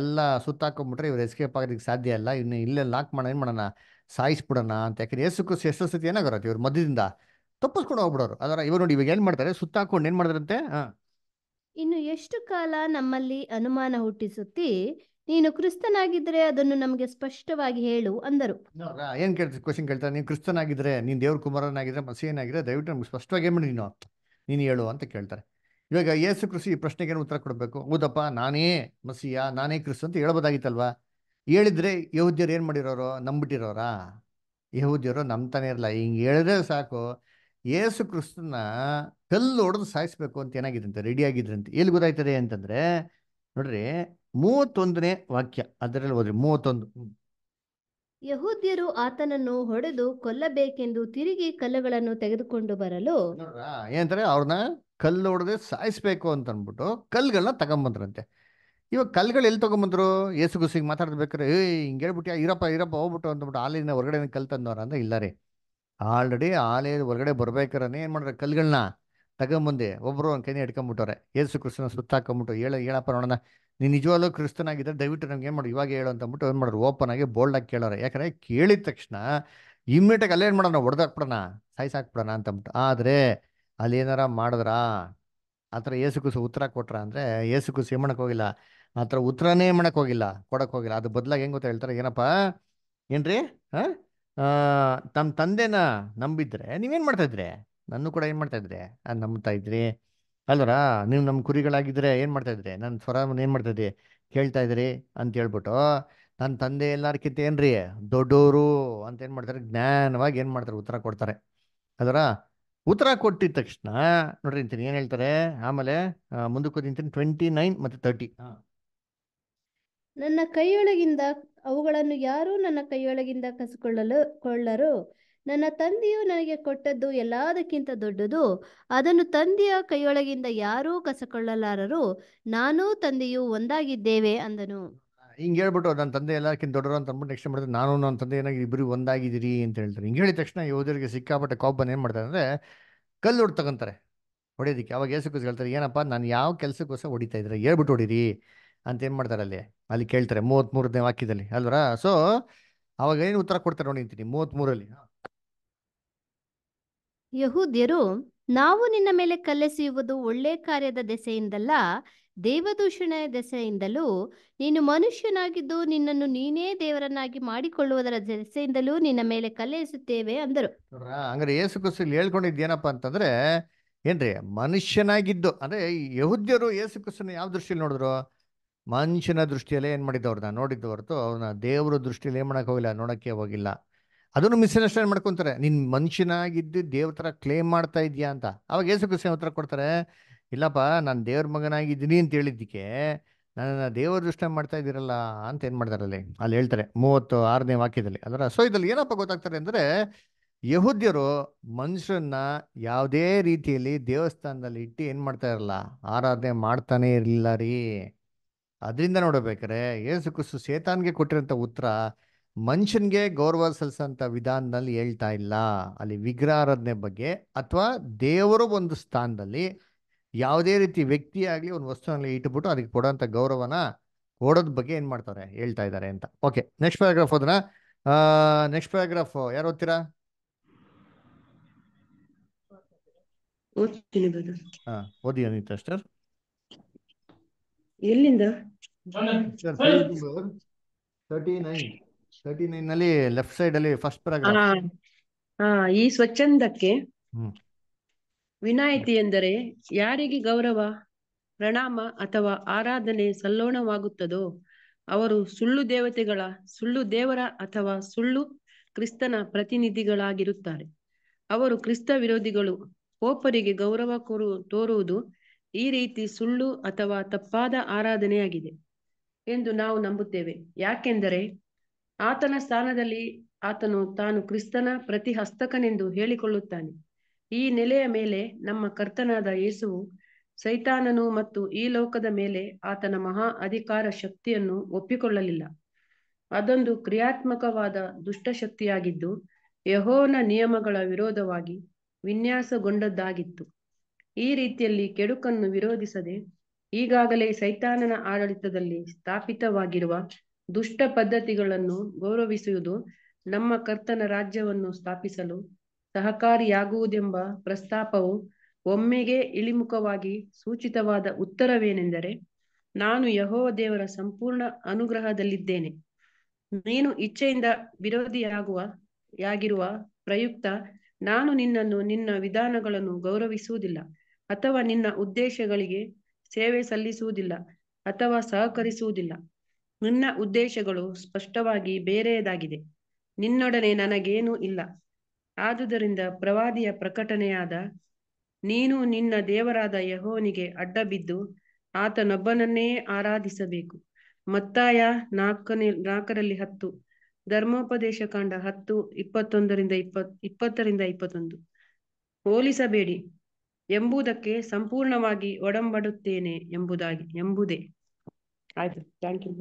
A: ಎಲ್ಲ ಸುತ್ತಾಕೊಂಡ್ಬಿಟ್ರೆ ಇವ್ರು ಎಸ್ಕೇಪ್ ಆಗೋದಕ್ಕೆ ಸಾಧ್ಯ ಇಲ್ಲ ಇನ್ನು ಇಲ್ಲೇ ಲಾಕ್ ಮಾಡೋ ಏನು ಮಾಡೋಣ ಸಾಯಿಸ್ಬಿಡೋಣ ಅಂತ ಯಾಕಂದ್ರೆ ಯೇಸು ಕ್ರಿಸ್ತು ಯಶಸ್ಸತಿ ಏನಾಗರತ್ತೆ ಇವ್ರು ಮಧ್ಯದಿಂದ ತಪ್ಪಿಸ್ಕೊಂಡು ಹೋಗ್ಬಿಡೋರು ಅದರ ಇವರು ನೋಡಿ ಇವಾಗ ಏನ್ ಮಾಡ್ತಾರೆ ಸುತ್ತಾಕೊಂಡು ಹಾಕೊಂಡು ಏನ್ ಮಾಡಿದ್ರಂತೆ
C: ಇನ್ನು ಎಷ್ಟು ಕಾಲ ನಮ್ಮಲ್ಲಿ ಅನುಮಾನ ಹುಟ್ಟಿಸುತ್ತಿ ನೀನು ಕ್ರಿಸ್ತನಾಗಿದ್ರೆ ಅದನ್ನು ನಮಗೆ ಸ್ಪಷ್ಟವಾಗಿ ಹೇಳು ಅಂದರು
A: ಏನ್ ಕೇಳ್ತಾರೆ ಕ್ವಶನ್ ಕೇಳ್ತಾರೆ ನೀನು ಕ್ರಿಸ್ತನಾಗಿದ್ರೆ ನೀನ್ ದೇವ್ರ ಕುಮಾರನಾಗಿದ್ರೆ ಮಸೀನಾಗಿದ್ರೆ ದಯವಿಟ್ಟು ನಮ್ಗೆ ಸ್ಪಷ್ಟವಾಗಿ ಏನ್ ಮಾಡಿ ನೀನು ನೀನು ಹೇಳು ಅಂತ ಕೇಳ್ತಾರೆ ಇವಾಗ ಯೇಸು ಕೃಷಿ ಈ ಪ್ರಶ್ನೆಗೆ ಉತ್ತರ ಕೊಡಬೇಕು ಹೌದಪ್ಪ ನಾನೇ ಮಸಿಯಾ ನಾನೇ ಕ್ರಿಸ್ತ ಅಂತ ಹೇಳ್ಬೋದಾಗಿತ್ತಲ್ವಾ ಹೇಳಿದ್ರೆ ಯಹೂದ್ಯರು ಏನು ಮಾಡಿರೋರು ನಂಬಿಟ್ಟಿರೋರಾ ಯಹೂದ್ಯರು ನಂಬ್ತಾನೆ ಇರಲ್ಲ ಹಿಂಗೆ ಹೇಳಿದ್ರೆ ಸಾಕು ಯೇಸು ಕ್ರಿಸ್ತನ ಕಲ್ಲು ಹೊಡೆದು ಸಾಯಿಸ್ಬೇಕು ಅಂತ ಏನಾಗಿದ್ರಂತೆ ರೆಡಿ ಆಗಿದ್ರಂತೆ ಎಲ್ಲಿ ಗೊತ್ತಾಯ್ತದೆ ಅಂತಂದ್ರೆ ನೋಡ್ರಿ ಮೂವತ್ತೊಂದನೇ ವಾಕ್ಯ ಅದರಲ್ಲಿ ಹೋದ್ರಿ ಮೂವತ್ತೊಂದು
C: ಯಹೂದ್ಯರು ಆತನನ್ನು ಹೊಡೆದು ಕೊಲ್ಲಬೇಕೆಂದು ತಿರುಗಿ ಕಲ್ಲುಗಳನ್ನು ತೆಗೆದುಕೊಂಡು ಬರಲು
A: ಏನಂತಾರೆ ಅವ್ರನ್ನ ಕಲ್ಲು ಹೊಡೆದೇ ಸಾಯಿಸ್ಬೇಕು ಅಂತ ಅಂದ್ಬಿಟ್ಟು ಕಲ್ಲುಗಳನ್ನ ತಗೊಂಬಂದ್ರಂತೆ ಇವಾಗ ಕಲ್ಗಳು ಎಲ್ಲಿ ತೊಗೊಂಬಂದ್ರು ಏಸು ಗುಸಿಗೆ ಮಾತಾಡ್ಬೇಕಾರೆ ಏಯ್ ಹಿಂಗೆ ಹೇಳ್ಬಿಟ್ಟು ಇರಪ್ಪ ಇರಪ್ಪ ಹೋಗ್ಬಿಟ್ಟು ಅಂದ್ಬಿಟ್ಟು ಆಲೆಯಿಂದ ಹೊರಗಡೆ ಕಲ್ ತಂದವ್ರ ಅಂದ್ರೆ ಇಲ್ಲ ರೀ ಆಲ್ರೆಡಿ ಆಲೆ ಹೊರಗಡೆ ಬರ್ಬೇಕಾರೆ ಏನು ಮಾಡ್ರೆ ಕಲ್ಗಳನ್ನ ತಗೊಂಬಂದೆ ಒಬ್ರು ಒಂದು ಕೈನ ಹಿಡ್ಕೊಂಬಿಟ್ಟವ್ರೆ ಏಸು ಕೃಷ್ಣ ಸುತ್ತಾಕೊಂಬಿಟ್ಟು ಹೇಳ ಹೇಳಪ್ಪ ನೋಡೋಣ ನೀನು ನಿಜವಾಗ್ಲೂ ಕ್ರಿಸ್ತನಾಗಿದ್ದರೆ ದಯವಿಟ್ಟು ನಮ್ಗೆ ಏನು ಮಾಡಿ ಇವಾಗ ಹೇಳು ಅಂತ ಅಂದ್ಬಿಟ್ಟು ಏನು ಮಾಡೋರು ಓಪನ್ ಆಗಿ ಬೋಲ್ಡ್ ಆಗಿ ಕೇಳೋರೆ ಯಾಕಂದ್ರೆ ಕೇಳಿದ ತಕ್ಷಣ ಅಲ್ಲೇ ಏನು ಮಾಡೋಣ ಹೊಡೆದಾಕ್ಬಿಡೋಣ ಸಾಯಿಸಾಕ್ಬಿಡೋಣ ಅಂತ ಅಂದ್ಬಿಟ್ಟು ಆದರೆ ಅಲ್ಲಿ ಏನಾರ ಮಾಡಿದ್ರಾ ಆ ಥರ ಏಸು ಕುಸು ಉತ್ತರ ಕೊಟ್ರ ಅಂದರೆ ಏಸು ಕುಸು ಹೋಗಿಲ್ಲ ಆತರ ಉತ್ತರನೇ ಮಾಡಕ್ ಹೋಗಿಲ್ಲ ಕೊಡಕ್ ಹೋಗಿಲ್ಲ ಅದು ಬದಲಾಗಿ ಹೆಂಗ ಹೇಳ್ತಾರ ಹೇಳ್ತಾರೆ ಏನಪ್ಪ ಏನ್ರಿ ಹ ತಮ್ಮ ತಂದೆನ ನಂಬಿದ್ರೆ ಮಾಡ್ತಾ ಇದ್ರಿ ನನ್ನ ಕೂಡ ಏನು ಮಾಡ್ತಾ ಇದ್ರೆ ನಂಬ್ತಾ ಇದ್ರಿ ಅಲ್ವರ ನೀವು ನಮ್ಮ ಕುರಿಗಳಾಗಿದ್ರೆ ಏನು ಇದ್ರಿ ನನ್ನ ಏನ್ ಮಾಡ್ತಾ ಮಾಡ್ತಾಯಿದ್ರಿ ಕೇಳ್ತಾ ಇದ್ರಿ ಅಂತ ಹೇಳ್ಬಿಟ್ಟು ನನ್ನ ತಂದೆ ಎಲ್ಲಾರ್ಕಿಂತ ಏನ್ರಿ ದೊಡ್ಡೋರು ಅಂತ ಏನ್ ಮಾಡ್ತಾರೆ ಜ್ಞಾನವಾಗಿ ಏನ್ ಮಾಡ್ತಾರೆ ಉತ್ತರ ಕೊಡ್ತಾರೆ ಅದರ ಉತ್ತರ ಕೊಟ್ಟಿದ ತಕ್ಷಣ ನೋಡ್ರಿ ಅಂತೀನಿ ಏನ್ ಹೇಳ್ತಾರೆ ಆಮೇಲೆ ಮುಂದಕ್ಕೆ ನಿಂತೀನಿ ಟ್ವೆಂಟಿ ನೈನ್ ಮತ್ತೆ ತರ್ಟಿ
C: ನನ್ನ ಕೈಯೊಳಗಿಂದ ಅವುಗಳನ್ನು ಯಾರೂ ನನ್ನ ಕೈಯೊಳಗಿಂದ ಕಸಿಕೊಳ್ಳಲು ಕೊಳ್ಳರು ನನ್ನ ತಂದೆಯು ನನಗೆ ಕೊಟ್ಟದ್ದು ಎಲ್ಲದಕ್ಕಿಂತ ದೊಡ್ಡದು ಅದನ್ನು ತಂದೆಯ ಕೈಯೊಳಗಿಂದ ಯಾರೂ ಕಸಕೊಳ್ಳಲಾರರು ನಾನು ತಂದೆಯು ಒಂದಾಗಿದ್ದೇವೆ ಅಂದನು
A: ಹಿಂಗೆ ಹೇಳ್ಬಿಟ್ಟು ನನ್ನ ತಂದೆ ಎಲ್ಲಕ್ಕಿಂತ ದೊಡ್ಡರು ಅಂತ ಅಂದ್ಬಿಟ್ಟು ನೆಕ್ಸ್ಟ್ ಮಾಡಿದ್ರೆ ನಾನು ನನ್ನ ತಂದೆ ಏನಾಗಿ ಇಬ್ಬರು ಒಂದಾಗಿದ್ದೀರಿ ಅಂತ ಹೇಳ್ತಾರೆ ಹಿಂಗೆ ಹೇಳಿದ ತಕ್ಷಣ ಯೋಧರಿಗೆ ಸಿಕ್ಕಾಪಟ್ಟೆ ಕೋಬ್ಬನ್ ಏನು ಮಾಡ್ತಾರೆ ಅಂದರೆ ಕಲ್ಲು ಹೊಡ್ತಕ್ಕಂತಾರೆ ತಗೊಂತಾರೆ ಹೊಡೆಯೋದಕ್ಕೆ ಅವಾಗ ಯೇಸುಕೋಸ್ ಹೇಳ್ತಾರೆ ಏನಪ್ಪ ನಾನು ಯಾವ ಕೆಲಸಕ್ಕೋಸ್ಕರ ಹೊಡಿತಾ ಇದ್ರೆ ಹೇಳ್ಬಿಟ್ಟು ಹೊಡೀರಿ ಅಂತ ಏನು ಮಾಡ್ತಾರೆ ಅಲ್ಲಿ ಅಲ್ಲಿ ಕೇಳ್ತಾರೆ ಮೂವತ್ತ್ಮೂರನೇ ವಾಕ್ಯದಲ್ಲಿ ಅಲ್ವರ ಸೊ ಅವಾಗ ಏನು ಉತ್ತರ ಕೊಡ್ತಾರೆ ನೋಡಿ ಅಂತೀನಿ ಮೂವತ್ತ್ಮೂರಲ್ಲಿ
C: ಯಹೂದ್ಯರು ನಾವು ನಿನ್ನ ಮೇಲೆ ಕಲ್ಲೆಸೆಯುವುದು ಒಳ್ಳೆ ಕಾರ್ಯದ ದೆಸೆಯಿಂದಲ್ಲ ದೇವದೂಷಣೆಯ ದೆಸೆಯಿಂದಲೂ ನೀನು ಮನುಷ್ಯನಾಗಿದ್ದು ನಿನ್ನನ್ನು ನೀನೇ ದೇವರನ್ನಾಗಿ ಮಾಡಿಕೊಳ್ಳುವುದರ ದೆಸೆಯಿಂದಲೂ ನಿನ್ನ ಮೇಲೆ ಕಲ್ಲೆಸುತ್ತೇವೆ ಅಂದರು
A: ಹಂಗಾರೆ ಯೇಸು ಕ್ರಿಸ್ತಲ್ಲಿ ಹೇಳ್ಕೊಂಡಿದ್ದೇನಪ್ಪ ಅಂತಂದ್ರೆ ಏನ್ರಿ ಮನುಷ್ಯನಾಗಿದ್ದು ಅಂದ್ರೆ ಯಹೂದ್ಯರು ಯೇಸು ಯಾವ ದೃಷ್ಟಿಯಲ್ಲಿ ನೋಡಿದ್ರು ಮನುಷ್ಯನ ದೃಷ್ಟಿಯಲ್ಲೇ ಏನು ಮಾಡಿದ್ದು ಅವ್ರನ್ನ ನೋಡಿದ್ದು ಹೊರತು ಅವನ ದೇವರ ದೃಷ್ಟಿಯಲ್ಲಿ ಏನು ಮಾಡೋಕೆ ಹೋಗಿಲ್ಲ ನೋಡೋಕ್ಕೆ ಹೋಗಿಲ್ಲ ಅದನ್ನು ಮಿಸ್ಅಂಡರ್ಸ್ಟ್ಯಾಂಡ್ ಮಾಡ್ಕೊತಾರೆ ನಿನ್ನ ಮನುಷ್ಯನಾಗಿದ್ದು ದೇವ್ರ ಥರ ಕ್ಲೇಮ್ ಮಾಡ್ತಾ ಇದೆಯಾ ಅಂತ ಅವಾಗ ಏಸು ಕೃಷ್ಣ ಉತ್ತರ ಕೊಡ್ತಾರೆ ಇಲ್ಲಪ್ಪ ನಾನು ದೇವ್ರ ಮಗನಾಗಿದ್ದೀನಿ ಅಂತ ಹೇಳಿದ್ದಕ್ಕೆ ನನ್ನ ದೇವರ ದೃಷ್ಟಿ ಮಾಡ್ತಾ ಇದ್ದೀರಲ್ಲ ಅಂತ ಏನು ಮಾಡ್ತಾರೆ ಅಲ್ಲಿ ಅಲ್ಲಿ ಹೇಳ್ತಾರೆ ಮೂವತ್ತು ಆರನೇ ವಾಕ್ಯದಲ್ಲಿ ಅದರ ಸೊ ಇದರಲ್ಲಿ ಏನಪ್ಪ ಗೊತ್ತಾಗ್ತಾರೆ ಅಂದರೆ ಯಹುದ್ಯರು ಮನುಷ್ಯರನ್ನ ಯಾವುದೇ ರೀತಿಯಲ್ಲಿ ದೇವಸ್ಥಾನದಲ್ಲಿ ಇಟ್ಟು ಏನು ಮಾಡ್ತಾ ಇರಲ್ಲ ಆರಾಧನೆ ಮಾಡ್ತಾನೆ ಇರಲಿಲ್ಲ ರೀ ಅದರಿಂದ ನೋಡಬೇಕಾರೆ ಏಸು ಕ್ರಿಸ್ತು ಸೇತಾನ್ಗೆ ಕೊಟ್ಟಿರೋಂಥ ಉತ್ತರ ಮನುಷ್ಯನ್ಗೆ ಗೌರವ ಸಲ್ಲಿಸೋಂಥ ವಿಧಾನದಲ್ಲಿ ಹೇಳ್ತಾ ಇಲ್ಲ ಅಲ್ಲಿ ವಿಗ್ರಹಾರಾಧನೆ ಬಗ್ಗೆ ಅಥವಾ ದೇವರು ಒಂದು ಸ್ಥಾನದಲ್ಲಿ ಯಾವುದೇ ರೀತಿ ವ್ಯಕ್ತಿಯಾಗಲಿ ಒಂದು ವಸ್ತುವಿನಲ್ಲಿ ಇಟ್ಬಿಟ್ಟು ಅದಕ್ಕೆ ಕೊಡೋಂಥ ಗೌರವನ ಕೊಡೋದ್ ಬಗ್ಗೆ ಏನು ಮಾಡ್ತಾರೆ ಹೇಳ್ತಾ ಇದ್ದಾರೆ ಅಂತ ಓಕೆ ನೆಕ್ಸ್ಟ್ ಪ್ಯಾರಾಗ್ರಾಫ್ ಹೋದ್ರ ನೆಕ್ಸ್ಟ್ ಪ್ಯಾರಾಗ್ರಾಫ್ ಯಾರು ಓದ್ತೀರಾ ಓದಿ ಅನಿತಾ ಸ್ಟರ್ ಎಲ್ಲಿಂದ ಲೆಫ್ಟ್ ಸೈಡ್ ಅಲ್ಲಿ ಫಸ್ಟ್
E: ಈ ಸ್ವಚ್ಛಂದಕ್ಕೆ ವಿನಾಯಿತಿ ಎಂದರೆ ಯಾರಿಗೆ ಗೌರವ ಪ್ರಣಾಮ ಅಥವಾ ಆರಾಧನೆ ಸಲ್ಲೋಣವಾಗುತ್ತದೋ ಅವರು ಸುಳ್ಳು ದೇವತೆಗಳ ಸುಳ್ಳು ದೇವರ ಅಥವಾ ಸುಳ್ಳು ಕ್ರಿಸ್ತನ ಪ್ರತಿನಿಧಿಗಳಾಗಿರುತ್ತಾರೆ ಅವರು ಕ್ರಿಸ್ತ ವಿರೋಧಿಗಳು ಪೋಪರಿಗೆ ಗೌರವ ತೋರುವುದು ಈ ರೀತಿ ಸುಳ್ಳು ಅಥವಾ ತಪ್ಪಾದ ಆರಾಧನೆಯಾಗಿದೆ ಎಂದು ನಾವು ನಂಬುತ್ತೇವೆ ಯಾಕೆಂದರೆ ಆತನ ಸ್ಥಾನದಲ್ಲಿ ಆತನು ತಾನು ಕ್ರಿಸ್ತನ ಪ್ರತಿ ಹಸ್ತಕನೆಂದು ಹೇಳಿಕೊಳ್ಳುತ್ತಾನೆ ಈ ನೆಲೆಯ ಮೇಲೆ ನಮ್ಮ ಕರ್ತನಾದ ಯೇಸುವು ಸೈತಾನನು ಮತ್ತು ಈ ಲೋಕದ ಮೇಲೆ ಆತನ ಮಹಾ ಅಧಿಕಾರ ಶಕ್ತಿಯನ್ನು ಒಪ್ಪಿಕೊಳ್ಳಲಿಲ್ಲ ಅದೊಂದು ಕ್ರಿಯಾತ್ಮಕವಾದ ದುಷ್ಟಶಕ್ತಿಯಾಗಿದ್ದು ಯಹೋನ ನಿಯಮಗಳ ವಿರೋಧವಾಗಿ ವಿನ್ಯಾಸಗೊಂಡದ್ದಾಗಿತ್ತು ಈ ರೀತಿಯಲ್ಲಿ ಕೆಡುಕನ್ನು ವಿರೋಧಿಸದೆ ಈಗಾಗಲೇ ಸೈತಾನನ ಆಡಳಿತದಲ್ಲಿ ಸ್ಥಾಪಿತವಾಗಿರುವ ದುಷ್ಟ ಪದ್ಧತಿಗಳನ್ನು ಗೌರವಿಸುವುದು ನಮ್ಮ ಕರ್ತನ ರಾಜ್ಯವನ್ನು ಸ್ಥಾಪಿಸಲು ಸಹಕಾರಿಯಾಗುವುದೆಂಬ ಪ್ರಸ್ತಾಪವು ಒಮ್ಮೆಗೆ ಇಳಿಮುಖವಾಗಿ ಸೂಚಿತವಾದ ಉತ್ತರವೇನೆಂದರೆ ನಾನು ಯಹೋ ದೇವರ ಸಂಪೂರ್ಣ ಅನುಗ್ರಹದಲ್ಲಿದ್ದೇನೆ ನೀನು ಇಚ್ಛೆಯಿಂದ ವಿರೋಧಿಯಾಗುವ ಯಾಗಿರುವ ಪ್ರಯುಕ್ತ ನಾನು ನಿನ್ನನ್ನು ನಿನ್ನ ವಿಧಾನಗಳನ್ನು ಗೌರವಿಸುವುದಿಲ್ಲ ಅಥವಾ ನಿನ್ನ ಉದ್ದೇಶಗಳಿಗೆ ಸೇವೆ ಸಲ್ಲಿಸುವುದಿಲ್ಲ ಅಥವಾ ಸಹಕರಿಸುವುದಿಲ್ಲ ನಿನ್ನ ಉದ್ದೇಶಗಳು ಸ್ಪಷ್ಟವಾಗಿ ಬೇರೆಯದಾಗಿದೆ ನಿನ್ನೊಡನೆ ನನಗೇನೂ ಇಲ್ಲ ಆದುದರಿಂದ ಪ್ರವಾದಿಯ ಪ್ರಕಟಣೆಯಾದ ನೀನು ನಿನ್ನ ದೇವರಾದ ಯಹೋನಿಗೆ ಅಡ್ಡಬಿದ್ದು ಆತನೊಬ್ಬನನ್ನೇ ಆರಾಧಿಸಬೇಕು ಮತ್ತಾಯ ನಾಲ್ಕನೇ ನಾಲ್ಕರಲ್ಲಿ ಹತ್ತು ಧರ್ಮೋಪದೇಶ ಕಾಂಡ ಹತ್ತು ಇಪ್ಪತ್ತೊಂದರಿಂದ ಇಪ್ಪತ್ ಇಪ್ಪತ್ತರಿಂದ ಇಪ್ಪತ್ತೊಂದು ಹೋಲಿಸಬೇಡಿ ಎಂಬುದಕ್ಕೆ ಸಂಪೂರ್ಣವಾಗಿ ಒಡಂಬಡುತ್ತೇನೆ ಎಂಬುದಾಗಿ ಎಂಬುದೇ ಆಯ್ತು thank you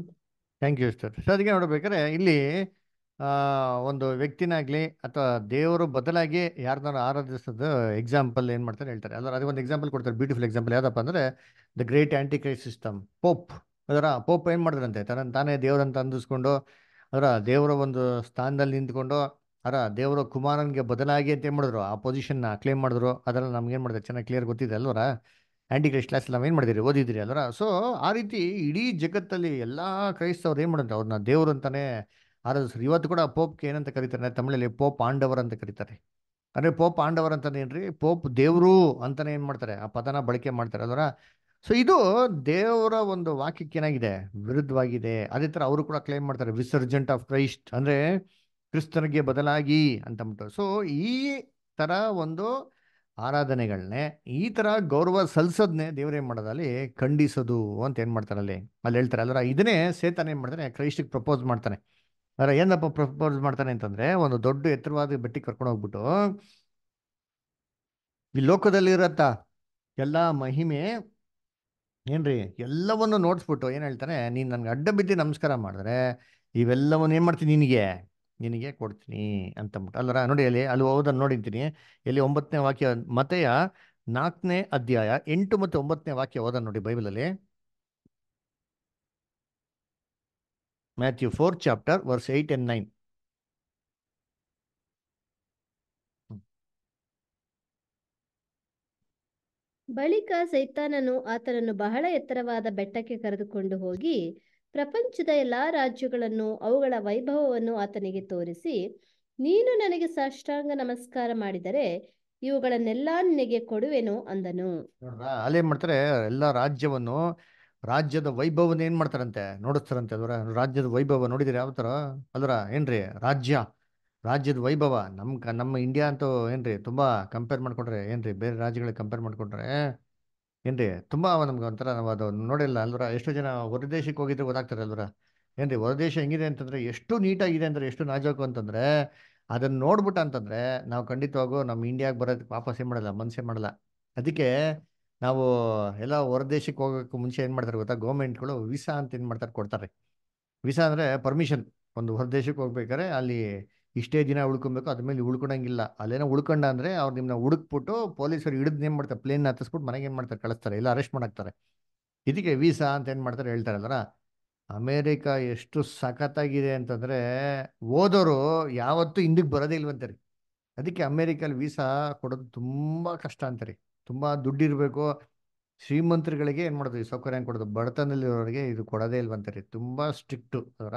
A: thank you sir so ಅದಕ್ಕೆ ನೋಡ್ಬೇಕಾದ್ರೆ ಇಲ್ಲಿ ಒಂದು ವ್ಯಕ್ತಿನಾಗ್ಲಿ ಅಥವಾ ದೇವರು ಬದಲಾಗಿ ಯಾರನ್ನ ಆರಾಧಿಸೋದು ಎಕ್ಸಾಂಪಲ್ ಏನು ಮಾಡ್ತಾರೆ ಹೇಳ್ತಾರೆ ಅದರ ಒಂದು ಎಕ್ಸಾಂಪಲ್ ಕೊಡ್ತಾರೆ ಬ್ಯೂಟಿಫುಲ್ ಎಕ್ಸಾಂಪಲ್ ಯಾವುದಪ್ಪ ಅಂದರೆ the great anti system pope ಅದರ ಪೋಪ್ ಏನು ಮಾಡಿದ್ರಂತೆ ತನ್ನ ತಾನೇ ದೇವರಂತ ಅಂದಿಸ್ಕೊಂಡು ಅದರ ದೇವರ ಒಂದು ಸ್ಥಾನದಲ್ಲಿ ನಿಂತ್ಕೊಂಡು ಅರ ದೇವರು ಕುಮಾರನ್ಗೆ ಬದಲಾಗಿ ಅಂತ ಏನು ಮಾಡಿದ್ರು ಆ ಪೊಸಿಷನ್ನ ಕ್ಲೇಮ್ ಮಾಡಿದ್ರು ಅದೆಲ್ಲ ಏನು ಮಾಡಿದೆ ಚೆನ್ನಾಗಿ ಕ್ಲಿಯರ್ ಗೊತ್ತಿದೆ ಅಲ್ವರ ಆ್ಯಂಟಿ ಕ್ರೈಸ್ಟ್ ಕ್ಲಾಸ್ ನಾವು ಏನು ಮಾಡಿದಿರಿ ಓದಿದಿರಿ ಅಲ್ವರ ಸೊ ಆ ರೀತಿ ಇಡೀ ಜಗತ್ತಲ್ಲಿ ಎಲ್ಲ ಕ್ರೈಸ್ತವ್ರು ಏನು ಮಾಡಿದ್ರು ಅವ್ರನ್ನ ದೇವರು ಅಂತಲೇ ಆರಾಧಿಸ್ರು ಇವತ್ತು ಕೂಡ ಪೋಪ್ಗೆ ಏನಂತ ಕರೀತಾರೆ ತಮಿಳಲ್ಲಿ ಪೋಪ್ ಆಂಡವರ್ ಅಂತ ಕರೀತಾರೆ ಅಂದರೆ ಪೋಪ್ ಆಂಡವರ್ ಅಂತಾನೆ ಏನ್ರಿ ಪೋಪ್ ದೇವರು ಅಂತಾನೆ ಏನು ಮಾಡ್ತಾರೆ ಆ ಪದನ ಬಳಕೆ ಮಾಡ್ತಾರೆ ಅದರ ಸೊ ಇದು ದೇವರ ಒಂದು ವಾಕ್ಯಕ್ಕೆ ಏನಾಗಿದೆ ವಿರುದ್ಧವಾಗಿದೆ ಅದೇ ಥರ ಅವರು ಕೂಡ ಕ್ಲೇಮ್ ಮಾಡ್ತಾರೆ ವಿಸರ್ಜೆಂಟ್ ಆಫ್ ಕ್ರೈಸ್ಟ್ ಅಂದರೆ ಕ್ರಿಸ್ತನಿಗೆ ಬದಲಾಗಿ ಅಂತಂಬಿಟ್ಟು ಸೊ ಈ ಥರ ಒಂದು ಆರಾಧನೆಗಳನ್ನೇ ಈ ಥರ ಗೌರವ ಸಲ್ಸೋದನ್ನೇ ದೇವರೇನು ಮಾಡೋದಲ್ಲಿ ಖಂಡಿಸೋದು ಅಂತ ಏನು ಮಾಡ್ತಾರೆ ಅಲ್ಲಿ ಅಲ್ಲಿ ಹೇಳ್ತಾರೆ ಅಲ್ಲರ ಇದನ್ನೇ ಸೇತಾನ ಏನು ಮಾಡ್ತಾನೆ ಕ್ರೈಸ್ಟಿಗೆ ಪ್ರಪೋಸ್ ಮಾಡ್ತಾನೆ ಅದರ ಏನಪ್ಪ ಪ್ರಪೋಸ್ ಮಾಡ್ತಾನೆ ಅಂತಂದರೆ ಒಂದು ದೊಡ್ಡ ಎತ್ತರವಾದ ಬೆಟ್ಟಿಗೆ ಕರ್ಕೊಂಡು ಹೋಗ್ಬಿಟ್ಟು ಈ ಲೋಕದಲ್ಲಿರತ್ತ ಎಲ್ಲ ಮಹಿಮೆ ಏನ್ರಿ ಎಲ್ಲವನ್ನು ನೋಡ್ಸ್ಬಿಟ್ಟು ಏನು ಹೇಳ್ತಾನೆ ನೀನು ನನಗೆ ಅಡ್ಡ ಬಿದ್ದು ನಮಸ್ಕಾರ ಮಾಡಿದ್ರೆ ಇವೆಲ್ಲವನ್ನು ಏನು ಮಾಡ್ತೀನಿ ನಿನಗೆ ನಿನಗೆ ಕೊಡ್ತೀನಿ ಅಂತಂದ್ಬಿಟ್ಟು ಅಲ್ಲರ ನೋಡಿ ಅಲ್ಲಿ ಅಲ್ಲಿ ಓದನ್ನು ನೋಡಿದ್ದೀನಿ ಇಲ್ಲಿ ಒಂಬತ್ತನೇ ವಾಕ್ಯ ಮತೆಯ ನಾಲ್ಕನೇ ಅಧ್ಯಾಯ ಎಂಟು ಮತ್ತು ಒಂಬತ್ತನೇ ವಾಕ್ಯ ಹೋದ ನೋಡಿ ಬೈಬಲಲ್ಲಿ Matthew four chapter verse eight and nine
C: ಬಳಿಕ ಸೈತಾನನು ಆತನನ್ನು ಬಹಳ ಎತ್ತರವಾದ ಬೆಟ್ಟಕ್ಕೆ ಕರೆದುಕೊಂಡು ಹೋಗಿ ಪ್ರಪಂಚದ ಎಲ್ಲಾ ರಾಜ್ಯಗಳನ್ನು ಅವುಗಳ ವೈಭವವನ್ನು ಆತನಿಗೆ ತೋರಿಸಿ ನೀನು ನನಗೆ ಸಾಷ್ಟಾಂಗ ನಮಸ್ಕಾರ ಮಾಡಿದರೆ ಇವುಗಳನ್ನೆಲ್ಲ ನಿನಗೆ ಕೊಡುವೆನು ಅಂದನು
A: ಅಲ್ಲಿ ಏನ್ ಮಾಡ್ತಾರೆ ಎಲ್ಲಾ ರಾಜ್ಯವನ್ನು ರಾಜ್ಯದ ವೈಭವನ ಏನ್ ಮಾಡ್ತಾರಂತೆ ನೋಡಿಸ್ತಾರಂತೆ ಅದರ ರಾಜ್ಯದ ವೈಭವ ನೋಡಿದಿರಿ ಯಾವತರ ಅದರ ಏನ್ರಿ ರಾಜ್ಯ ರಾಜ್ಯದ ವೈಭವ ನಮ್ ನಮ್ಮ ಇಂಡಿಯಾ ಅಂತೂ ಏನ್ರಿ ತುಂಬಾ ಕಂಪೇರ್ ಮಾಡ್ಕೊಂಡ್ರೆ ಏನ್ರಿ ಬೇರೆ ರಾಜ್ಯಗಳಿಗೆ ಕಂಪೇರ್ ಮಾಡ್ಕೊಂಡ್ರೆ ಏನ್ರಿ ತುಂಬ ನಮ್ಗೆ ಒಂಥರ ನಾವು ಅದು ನೋಡಿಲ್ಲ ಅಲ್ವರ ಎಷ್ಟು ಜನ ಹೊರದೇಶಕ್ಕೆ ಹೋಗಿದ್ರೆ ಗೊತ್ತಾಗ್ತಾರೆ ಅಲ್ವರ ಏನ್ರಿ ಹೊರದೇಶ ಹೆಂಗಿದೆ ಅಂತಂದ್ರೆ ಎಷ್ಟು ನೀಟಾಗಿದೆ ಅಂದ್ರೆ ಎಷ್ಟು ನಾಜೋಕು ಅಂತಂದ್ರೆ ಅದನ್ನ ನೋಡ್ಬಿಟ್ಟ ಅಂತಂದ್ರೆ ನಾವು ಖಂಡಿತವಾಗೂ ನಮ್ಮ ಇಂಡಿಯಾಗೆ ಬರೋದಕ್ಕೆ ಏನ್ ಮಾಡಲ್ಲ ಮನಸ್ಸೇ ಮಾಡಲ್ಲ ಅದಕ್ಕೆ ನಾವು ಎಲ್ಲ ಹೊರದೇಶಕ್ಕೆ ಹೋಗೋಕ್ಕೆ ಮುಂಚೆ ಏನು ಮಾಡ್ತಾರೆ ಗೊತ್ತಾ ಗೌರ್ಮೆಂಟ್ಗಳು ವೀಸಾ ಅಂತ ಏನು ಮಾಡ್ತಾರೆ ಕೊಡ್ತಾರೆ ವೀಸಾ ಅಂದ್ರೆ ಪರ್ಮಿಷನ್ ಒಂದು ಹೊರದೇಶಕ್ಕೆ ಹೋಗ್ಬೇಕಾದ್ರೆ ಅಲ್ಲಿ ಇಷ್ಟೇ ದಿನ ಉಳ್ಕೊಬೇಕು ಅದ್ಮೇಲೆ ಉಳ್ಕೊಳಂಗಿಲ್ಲ ಅಲ್ಲೇನೋ ಉಳ್ಕೊಂಡ ಅಂದರೆ ಅವ್ರು ನಿಮ್ಮನ್ನ ಹುಡುಕ್ಬಿಟ್ಟು ಪೊಲೀಸರು ಹಿಡಿದು ಏನು ಮಾಡ್ತಾರೆ ಪ್ಲೇನ್ ಹತ್ತಿಸ್ಬಿಟ್ಟು ಮನೆಗೆ ಏನು ಮಾಡ್ತಾರೆ ಕಳಿಸ್ತಾರೆ ಇಲ್ಲ ಅರೆಸ್ಟ್ ಮಾಡ್ತಾರೆ ಇದಕ್ಕೆ ವೀಸಾ ಅಂತ ಏನು ಮಾಡ್ತಾರೆ ಹೇಳ್ತಾರೆ ಹೇಳ್ತಾರಲ್ಲ ಅಮೇರಿಕಾ ಎಷ್ಟು ಸಖತ್ತಾಗಿದೆ ಅಂತಂದರೆ ಓದೋರು ಯಾವತ್ತೂ ಹಿಂದಕ್ಕೆ ಬರೋದೇ ಇಲ್ವಂತಾರೆ ಅದಕ್ಕೆ ಅಮೇರಿಕಲ್ಲಿ ವೀಸಾ ಕೊಡೋದು ತುಂಬ ಕಷ್ಟ ಅಂತಾರೆ ತುಂಬ ದುಡ್ಡಿರಬೇಕು ಶ್ರೀಮಂತರುಗಳಿಗೆ ಏನು ಮಾಡೋದು ಈ ಸೌಕರ್ಯ ಕೊಡೋದು ಬಡತನದಲ್ಲಿರೋರಿಗೆ ಇದು ಕೊಡೋದೇ ಇಲ್ವಂತಾರೆ ತುಂಬ ಸ್ಟ್ರಿಕ್ಟು ಅದರ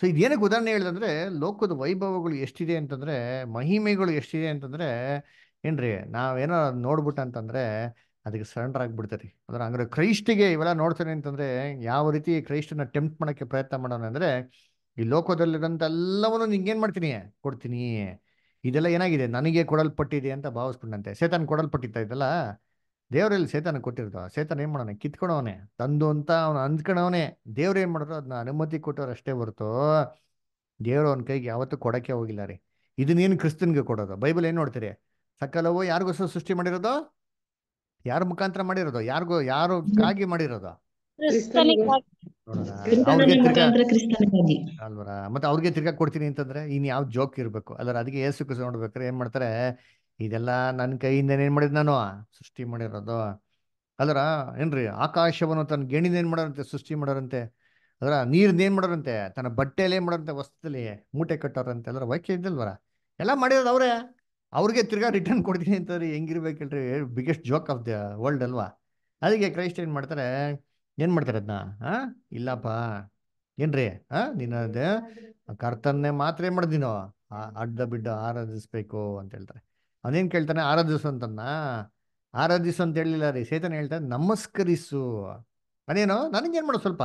A: ಸೊ ಇದೇನಕ್ಕೆ ಉದಾಹರಣೆ ಹೇಳಿದಂದ್ರೆ ಲೋಕದ ವೈಭವಗಳು ಎಷ್ಟಿದೆ ಅಂತಂದ್ರೆ ಮಹಿಮೆಗಳು ಎಷ್ಟಿದೆ ಅಂತಂದ್ರೆ ಏನ್ರಿ ನಾವೇನೋ ನೋಡ್ಬಿಟ್ಟ ಅಂತಂದ್ರೆ ಅದಕ್ಕೆ ಸರೆಂಡರ್ ಆಗಿಬಿಡ್ತಾರೆ ಅಂದ್ರೆ ಅಂದ್ರೆ ಕ್ರೈಸ್ಟಿಗೆ ಇವೆಲ್ಲ ನೋಡ್ತಾರೆ ಅಂತಂದ್ರೆ ಯಾವ ರೀತಿ ಕ್ರೈಸ್ಟನ್ನ ಟೆಂಪ್ಟ್ ಮಾಡೋಕ್ಕೆ ಪ್ರಯತ್ನ ಮಾಡೋಣ ಅಂದ್ರೆ ಈ ಲೋಕದಲ್ಲಿರೋಂಥ ಎಲ್ಲವನ್ನು ನಿಂಗೇನು ಮಾಡ್ತೀನಿ ಕೊಡ್ತೀನಿ ಇದೆಲ್ಲ ಏನಾಗಿದೆ ನನಗೆ ಕೊಡಲ್ಪಟ್ಟಿದೆ ಅಂತ ಭಾವಿಸ್ಕೊಂಡಂತೆ ಸೇತನ್ ಕೊಡಲ್ಪಟ್ಟಿತ್ತ ಇದೆಲ್ಲ ದೇವರಲ್ಲಿ ಸೇತನ ಕೊಟ್ಟಿರ್ತಾವ ಸೇತನ ಏನ್ ಮಾಡೋಣ ಕಿತ್ಕೊಳವನೆ ತಂದು ಅಂತ ಅವನು ಅಂದ್ಕೊಳವನೆ ದೇವ್ರ ಏನ್ ಮಾಡಿದ್ರು ಅದನ್ನ ಅನುಮತಿ ಕೊಟ್ಟವ್ರ ಅಷ್ಟೇ ಹೊರತು ದೇವ್ರ ಅವನ ಕೈಗೆ ಯಾವತ್ತೂ ಕೊಡಕ್ಕೆ ಹೋಗಿಲ್ಲ ರೀ ಇದನ್ನೇನು ಕ್ರಿಸ್ತನ್ಗೆ ಕೊಡೋದು ಬೈಬಲ್ ಏನ್ ನೋಡ್ತೀರಿ ಸಕಲವು ಯಾರಿಗೋಸ್ಕರ ಸೃಷ್ಟಿ ಮಾಡಿರೋದು ಯಾರ ಮುಖಾಂತರ ಮಾಡಿರೋದು ಯಾರಿಗೋ ಯಾರು ಕಾಗಿ ಮಾಡಿರೋದು ಅಲ್ವರ ಮತ್ತೆ ಅವ್ರಿಗೆ ತಿರ್ಗಾ ಕೊಡ್ತೀನಿ ಅಂತಂದ್ರೆ ಇನ್ ಯಾವ ಜೋಕ್ ಇರ್ಬೇಕು ಅದ್ರ ಅದಕ್ಕೆ ಏಸು ನೋಡ್ಬೇಕಾರೆ ಏನ್ ಮಾಡ್ತಾರೆ ಇದೆಲ್ಲ ನನ್ನ ಕೈಯಿಂದ ಏನು ಮಾಡಿದ್ ನಾನು ಸೃಷ್ಟಿ ಮಾಡಿರೋದು ಅದರ ಏನ್ರಿ ಆಕಾಶವನ್ನು ತನ್ನ ಗೆಣಿದ ಏನ್ ಮಾಡೋರಂತೆ ಸೃಷ್ಟಿ ಮಾಡೋರಂತೆ ಅದರ ಏನ್ ಮಾಡೋರಂತೆ ತನ್ನ ಬಟ್ಟೆಯಲ್ಲಿ ಏನು ಮಾಡೋರಂತೆ ವಸ್ತುದಲ್ಲಿ ಮೂಟೆ ಕಟ್ಟೋರಂತೆ ಎಲ್ಲರ ವೈಕ್ಯ ಇದ್ದಲ್ವರ ಎಲ್ಲ ಮಾಡಿರೋದು ಅವರೇ ಅವ್ರಿಗೆ ತಿರ್ಗಾ ರಿಟರ್ನ್ ಕೊಡ್ತೀನಿ ಅಂತ ಅಂತಂದ್ರೆ ಹೆಂಗಿರ್ಬೇಕಲ್ರಿ biggest joke of the world ಅಲ್ವಾ ಅದಕ್ಕೆ ಕ್ರೈಸ್ಟ್ ಏನು ಮಾಡ್ತಾರೆ ಏನು ಮಾಡ್ತಾರೆ ಅದನ್ನ ಹಾಂ ಇಲ್ಲಪ್ಪ ಏನ್ರಿ ಹಾ ನೀನದ ಕರ್ತನ್ನೇ ಮಾತ್ರ ಏನು ಮಾಡಿದಿನೋ ಅಡ್ಡ ಬಿಡ್ಡ ಆರಾಧಿಸ್ಬೇಕು ಅಂತ ಹೇಳ್ತಾರೆ ಅದೇನು ಕೇಳ್ತಾನೆ ಆರಾಧಿಸು ಅಂತನ್ನ ಆರಾಧಿಸು ಅಂತ ಹೇಳಿಲ್ಲ ರೀ ಚೇತನ್ ಹೇಳ್ತಾನೆ ನಮಸ್ಕರಿಸು ಅದೇನೋ ನನಗೇನು ಮಾಡು ಸ್ವಲ್ಪ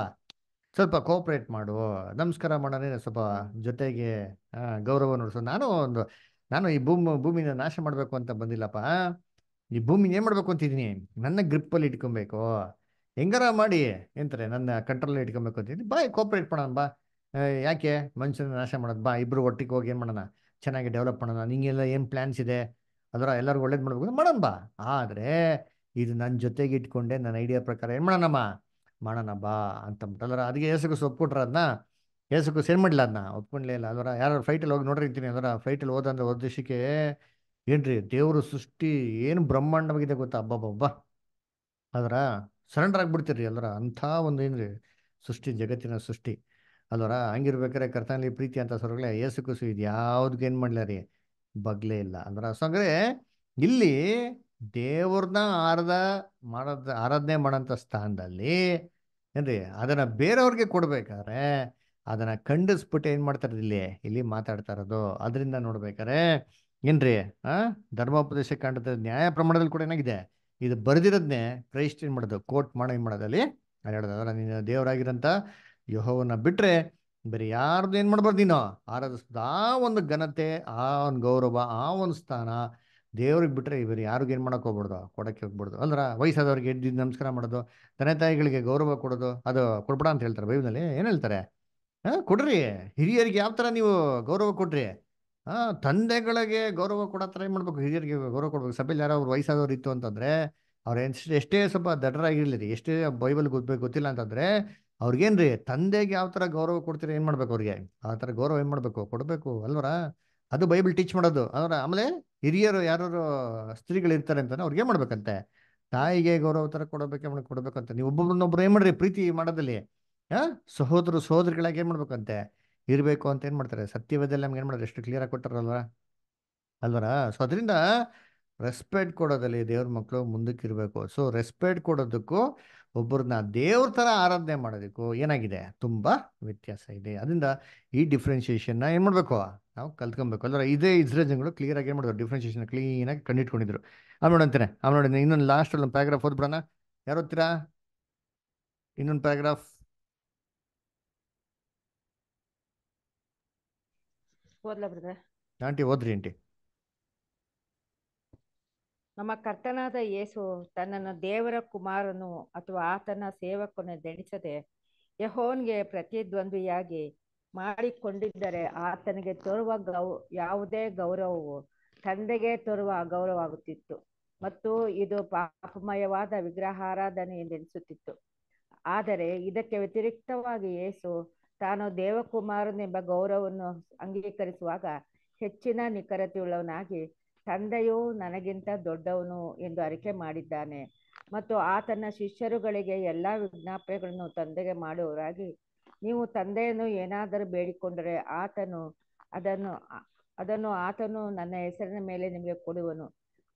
A: ಸ್ವಲ್ಪ ಕೋಆಪ್ರೇಟ್ ಮಾಡು ನಮಸ್ಕಾರ ಮಾಡೋಣ ಸ್ವಲ್ಪ ಜೊತೆಗೆ ಗೌರವ ನೋಡಿಸು ನಾನು ಒಂದು ನಾನು ಈ ಭೂಮಿ ಭೂಮಿನ ನಾಶ ಮಾಡಬೇಕು ಅಂತ ಬಂದಿಲ್ಲಪ್ಪ ಈ ಭೂಮಿನ ಏನು ಮಾಡಬೇಕು ಅಂತಿದ್ದೀನಿ ನನ್ನ ಗ್ರಿಪ್ಪಲ್ಲಿ ಇಟ್ಕೊಬೇಕು ಹೆಂಗಾರ ಮಾಡಿ ಎಂತಾರೆ ನನ್ನ ಕಂಟ್ರೋಲ್ ಇಟ್ಕೊಬೇಕು ಅಂತಿದ್ದೀನಿ ಬಾ ಕೋಪ್ರೇಟ್ ಮಾಡೋಣ ಬಾ ಯಾಕೆ ಮನುಷ್ಯನ ನಾಶ ಮಾಡೋದು ಬಾ ಇಬ್ಬರು ಒಟ್ಟಿಗೆ ಹೋಗಿ ಏನು ಮಾಡೋಣ ಚೆನ್ನಾಗಿ ಡೆವಲಪ್ ಮಾಡೋಣ ನಿಂಗೆಲ್ಲ ಏನು ಪ್ಲ್ಯಾನ್ಸ್ ಇದೆ ಅದರ ಎಲ್ಲರಿಗೂ ಒಳ್ಳೇದು ಮಾಡಬೇಕು ಮಾಡೋಣ ಬಾ ಆದರೆ ಇದು ನನ್ನ ಜೊತೆಗೆ ಇಟ್ಕೊಂಡೆ ನನ್ನ ಐಡಿಯಾ ಪ್ರಕಾರ ಏನು ಮಾಡೋಣಮ್ಮ ಮಾಡೋಣ ಬಾ ಅಂತ ಅಲ್ವರ ಅದಕ್ಕೆ ಏಸಕ್ಕೂ ಒಪ್ಕೊಟ್ರ ಅದನ್ನ ಏಸಕ್ಕೂ ಸೇನ್ ಮಾಡಲಿಲ್ಲ ಅದನ್ನ ಒಪ್ಕೊಂಡ್ಲೇ ಇಲ್ಲ ಅದರ ಯಾರು ಫ್ಲೈಟಲ್ಲಿ ಹೋಗಿ ಇರ್ತೀನಿ ಅದರ ಫ್ಲೈಟಲ್ಲಿ ಹೋದಂದ್ರೆ ಉದ್ದೇಶಕ್ಕೆ ಏನ್ರಿ ದೇವರು ಸೃಷ್ಟಿ ಏನು ಬ್ರಹ್ಮಾಂಡವಾಗಿದೆ ಗೊತ್ತಾ ಅಬ್ಬಬ್ಬಬ್ಬ ಅದರ ಸರೆಂಡರ್ ಆಗಿಬಿಡ್ತೀರಿ ಎಲ್ಲರ ಅಂಥ ಒಂದು ಏನ್ರಿ ಸೃಷ್ಟಿ ಜಗತ್ತಿನ ಸೃಷ್ಟಿ ಅಲ್ವರ ಹಂಗಿರ್ಬೇಕಾರೆ ಕರ್ತನಲ್ಲಿ ಪ್ರೀತಿ ಅಂತ ಸರ್ಗಳೇ ಯೇಸು ಕುಸು ಇದು ಯಾವ್ದಕ್ಕೆ ಏನು ಮಾಡ್ಲಾರಿ ರೀ ಬಗ್ಲೇ ಇಲ್ಲ ಅಂದ್ರೆ ಸೊ ಇಲ್ಲಿ ದೇವ್ರನ್ನ ಆರಾಧ ಮಾಡ ಆರಾಧನೆ ಮಾಡೋಂಥ ಸ್ಥಾನದಲ್ಲಿ ಏನ್ರಿ ಅದನ್ನ ಬೇರೆಯವ್ರಿಗೆ ಕೊಡ್ಬೇಕಾದ್ರೆ ಅದನ್ನ ಖಂಡಿಸ್ಬಿಟ್ಟು ಏನ್ ಮಾಡ್ತಾರೆ ಇಲ್ಲಿ ಇಲ್ಲಿ ಮಾತಾಡ್ತಾ ಇರೋದು ಅದರಿಂದ ನೋಡ್ಬೇಕಾರೆ ಏನ್ರಿ ಆ ಧರ್ಮೋಪದೇಶ ಕಂಡದ್ದು ನ್ಯಾಯ ಪ್ರಮಾಣದಲ್ಲಿ ಕೂಡ ಏನಾಗಿದೆ ಇದು ಬರೆದಿರೋದ್ನೆ ಕ್ರೈಸ್ಟ್ ಏನ್ ಮಾಡೋದು ಕೋರ್ಟ್ ಮಾಡೋ ಏನ್ ಮಾಡೋದಲ್ಲಿ ನಾನು ಅದರ ನೀನು ದೇವರಾಗಿರೋಂಥ ಯೋಹವನ್ನ ಬಿಟ್ರೆ ಬರೀ ಯಾರ್ದು ಏನು ಮಾಡ್ಬಾರ್ದು ನೀನು ಆರಾಧಿಸ್ಬೋದು ಆ ಒಂದು ಘನತೆ ಆ ಒಂದು ಗೌರವ ಆ ಒಂದು ಸ್ಥಾನ ದೇವ್ರಿಗೆ ಬಿಟ್ರೆ ಇವರು ಯಾರಿಗೂ ಏನು ಮಾಡೋಕೆ ಹೋಗ್ಬಾರ್ದು ಕೊಡಕ್ಕೆ ಹೋಗ್ಬಾರ್ದು ಅಲ್ರ ವಯಸ್ಸಾದವ್ರಿಗೆ ಎದ್ದು ನಮಸ್ಕಾರ ಮಾಡೋದು ತಂದೆ ತಾಯಿಗಳಿಗೆ ಗೌರವ ಕೊಡೋದು ಅದು ಕೊಡ್ಬೇಡ ಅಂತ ಹೇಳ್ತಾರೆ ಬೈಬಲ್ನಲ್ಲಿ ಏನು ಹೇಳ್ತಾರೆ ಹಾಂ ಕೊಡ್ರಿ ಹಿರಿಯರಿಗೆ ಯಾವ ಥರ ನೀವು ಗೌರವ ಕೊಡ್ರಿ ಹಾಂ ತಂದೆಗಳಿಗೆ ಗೌರವ ಕೊಡೋ ಥರ ಏನು ಮಾಡಬೇಕು ಹಿರಿಯರಿಗೆ ಗೌರವ ಕೊಡ್ಬೇಕು ಸಭೆಯಲ್ಲಿ ಯಾರೋ ಅವ್ರು ವಯಸ್ಸಾದವ್ರು ಇತ್ತು ಅಂತಂದರೆ ಅವ್ರು ಎಷ್ಟೇ ಸ್ವಲ್ಪ ದಟರಾಗಿರಲಿ ಎಷ್ಟೇ ಬೈಬಲ್ ಗೊತ್ತ ಗೊತ್ತಿಲ್ಲ ಅಂತಂದರೆ ಅವ್ರಿಗೇನ್ರಿ ತಂದೆಗೆ ಯಾವ ಥರ ಗೌರವ ಕೊಡ್ತೀರಿ ಏನು ಮಾಡ್ಬೇಕು ಅವ್ರಿಗೆ ಆ ಥರ ಗೌರವ ಏನು ಮಾಡಬೇಕು ಕೊಡಬೇಕು ಅಲ್ವರ ಅದು ಬೈಬಲ್ ಟೀಚ್ ಮಾಡೋದು ಅವರ ಆಮೇಲೆ ಹಿರಿಯರು ಯಾರು ಸ್ತ್ರೀಗಳು ಇರ್ತಾರೆ ಅಂತಾನೆ ಅವ್ರಿಗೆ ಏನು ಮಾಡ್ಬೇಕಂತೆ ತಾಯಿಗೆ ಗೌರವ ಥರ ಕೊಡಬೇಕು ಏನು ಕೊಡಬೇಕಂತ ನೀವು ಒಬ್ಬೊಬ್ಬರನ್ನೊಬ್ರು ಏನು ಮಾಡ್ರಿ ಪ್ರೀತಿ ಮಾಡೋದಲ್ಲಿ ಹಾ ಸಹೋದರ ಸಹೋದರಿಗಳಾಗಿ ಏನು ಮಾಡ್ಬೇಕಂತೆ ಇರಬೇಕು ಅಂತ ಏನು ಮಾಡ್ತಾರೆ ಸತ್ಯವೇದಲ್ಲಿ ನಮ್ಗೆ ಏನು ಮಾಡ್ರಿ ಎಷ್ಟು ಆಗಿ ಕೊಟ್ಟಾರಲ್ವ ಅಲ್ವರ ಸೊ ಅದರಿಂದ ರೆಸ್ಪೆಕ್ಟ್ ಕೊಡೋದಲ್ಲಿ ದೇವ್ರ ಮಕ್ಕಳು ಮುಂದಕ್ಕೆ ಇರಬೇಕು ಸೊ ರೆಸ್ಪೆಕ್ಟ್ ಕೊಡೋದಕ್ಕೂ ಒಬ್ಬರನ್ನ ದೇವ್ರ ಥರ ಆರಾಧನೆ ಮಾಡೋದಕ್ಕೂ ಏನಾಗಿದೆ ತುಂಬ ವ್ಯತ್ಯಾಸ ಇದೆ ಅದರಿಂದ ಈ ನ ಏನು ಮಾಡಬೇಕು ನಾವು ಕಲ್ತ್ಕೊಬೇಕು ಅಂದರೆ ಇದೇ ಇಸ್ರೇಜನ್ಗಳು ಆಗಿ ಏನು ಮಾಡಿದ್ರು ಕ್ಲೀನ್ ಕ್ಲೀನಾಗಿ ಕಂಡಿಟ್ಕೊಂಡಿದ್ರು ಆಮೇಲೆ ನೋಡಂತೇನೆ ಆಮೇಲೆ ನೋಡಿದ್ರೆ ಇನ್ನೊಂದು ಲಾಸ್ಟಲ್ಲಿ ಒಂದು ಪ್ಯಾರಾಗ್ರಾಫ್ ಓದ್ಬಿಡೋಣ ಯಾರು ಇನ್ನೊಂದು ಪ್ಯಾರಾಗ್ರಾಫ್ ಆಂಟಿ ಓದ್ರಿ ಆಂಟಿ
E: ನಮ್ಮ ಕರ್ತನಾದ ಯೇಸು ತನ್ನನ್ನು ದೇವರ ಕುಮಾರನು ಅಥವಾ ಆತನ ಸೇವಕನ ದಣಿಸದೆ ಯಹೋನ್ಗೆ ಪ್ರತಿದ್ವಂದ್ವಿಯಾಗಿ ಮಾಡಿಕೊಂಡಿದ್ದರೆ ಆತನಿಗೆ ತೋರುವ ಗೌ ಯಾವುದೇ ಗೌರವವು ತಂದೆಗೆ ತೋರುವ ಗೌರವ ಆಗುತ್ತಿತ್ತು ಮತ್ತು ಇದು ಪಾಪಮಯವಾದ ವಿಗ್ರಹಾರಾಧನೆ ಎಂದೆನಿಸುತ್ತಿತ್ತು ಆದರೆ ಇದಕ್ಕೆ ವ್ಯತಿರಿಕ್ತವಾಗಿ ಯೇಸು ತಾನು ದೇವಕುಮಾರನೆಂಬ ಗೌರವವನ್ನು ಅಂಗೀಕರಿಸುವಾಗ ಹೆಚ್ಚಿನ ನಿಖರತೆಯುಳ್ಳವನಾಗಿ ತಂದೆಯು ನನಗಿಂತ ದೊಡ್ಡವನು ಎಂದು ಅರಿಕೆ ಮಾಡಿದ್ದಾನೆ ಮತ್ತು ಆತನ ಶಿಷ್ಯರುಗಳಿಗೆ ಎಲ್ಲ ವಿಜ್ಞಾಪನೆಗಳನ್ನು ತಂದೆಗೆ ಮಾಡುವವರಾಗಿ ನೀವು ತಂದೆಯನ್ನು ಏನಾದರೂ ಬೇಡಿಕೊಂಡರೆ ಆತನು ಅದನ್ನು ಅದನ್ನು ಆತನು ನನ್ನ ಹೆಸರಿನ ಮೇಲೆ ನಿಮಗೆ ಕೊಡುವನು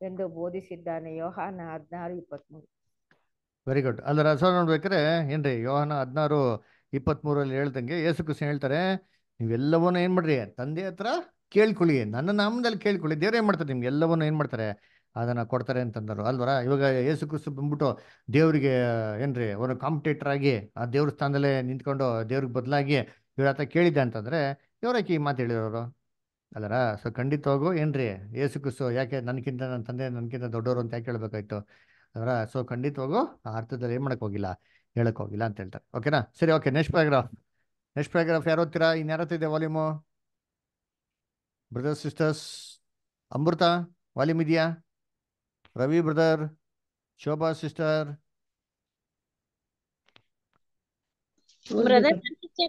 E: ಎಂದು ಬೋಧಿಸಿದ್ದಾನೆ ಯೋಹಾನ ಹದಿನಾರು ಇಪ್ಪತ್ಮೂರು
A: ವೆರಿ ಗುಡ್ ಅಲ್ಲ ರಸ ನೋಡ್ಬೇಕಾರೆ ಏನ್ರಿ ಯೋಹಾನ ಹದಿನಾರು ಇಪ್ಪತ್ತ್ಮೂರಲ್ಲಿ ಹೇಳ್ದಂಗೆ ಯೇಸು ಕೃಷ್ಣ ಹೇಳ್ತಾರೆ ನೀವೆಲ್ಲವನ್ನೂ ಏನು ಮಾಡ್ರಿ ತಂದೆ ಹತ್ರ ಕೇಳ್ಕೊಳ್ಳಿ ನನ್ನ ನಾಮದಲ್ಲಿ ಕೇಳ್ಕೊಳ್ಳಿ ದೇವ್ರು ಏನು ಮಾಡ್ತಾರೆ ನಿಮ್ಗೆ ಎಲ್ಲವನ್ನು ಏನು ಮಾಡ್ತಾರೆ ಅದನ್ನು ಕೊಡ್ತಾರೆ ಅಂತಂದರು ಅಲ್ವರ ಇವಾಗ ಯೇಸು ಕ್ರಿಸ್ತು ಬಂದ್ಬಿಟ್ಟು ದೇವರಿಗೆ ಏನ್ರಿ ಅವನು ಕಾಂಪಿಟೇಟರ್ ಆಗಿ ಆ ದೇವ್ರ ಸ್ಥಾನದಲ್ಲೇ ನಿಂತ್ಕೊಂಡು ದೇವ್ರಿಗೆ ಬದಲಾಗಿ ಇವ್ರ ಹತ್ರ ಕೇಳಿದ್ದೆ ಅಂತಂದರೆ ಇವರಕ್ಕೆ ಈ ಮಾತು ಹೇಳಿರೋರು ಅಲ್ಲರ ಸೊ ಖಂಡಿತವಾಗೂ ಏನ್ರಿ ಯೇಸು ಕ್ರಿಸ್ತು ಯಾಕೆ ನನ್ಕಿಂತ ನನ್ನ ತಂದೆ ನನಗಿಂತ ದೊಡ್ಡವರು ಅಂತ ಯಾಕೆ ಹೇಳ್ಬೇಕಾಯ್ತು ಅದರ ಸೊ ಖಂಡಿತವಾಗೂ ಆ ಅರ್ಥದಲ್ಲಿ ಏನು ಮಾಡೋಕ್ಕೋಗಿಲ್ಲ ಹೋಗಿಲ್ಲ ಹೇಳಕ್ ಹೋಗಿಲ್ಲ ಅಂತ ಹೇಳ್ತಾರೆ ಓಕೆನಾ ಸರಿ okay next paragraph next paragraph ಯಾರು ಓದ್ತೀರಾ ಇನ್ಯಾರತ್ತಿದೆ volume brother sisters Amrita volume ಇದೆಯಾ ರವಿ ಬ್ರದರ್ ಶೋಭಾ ಸಿಸ್ಟರ್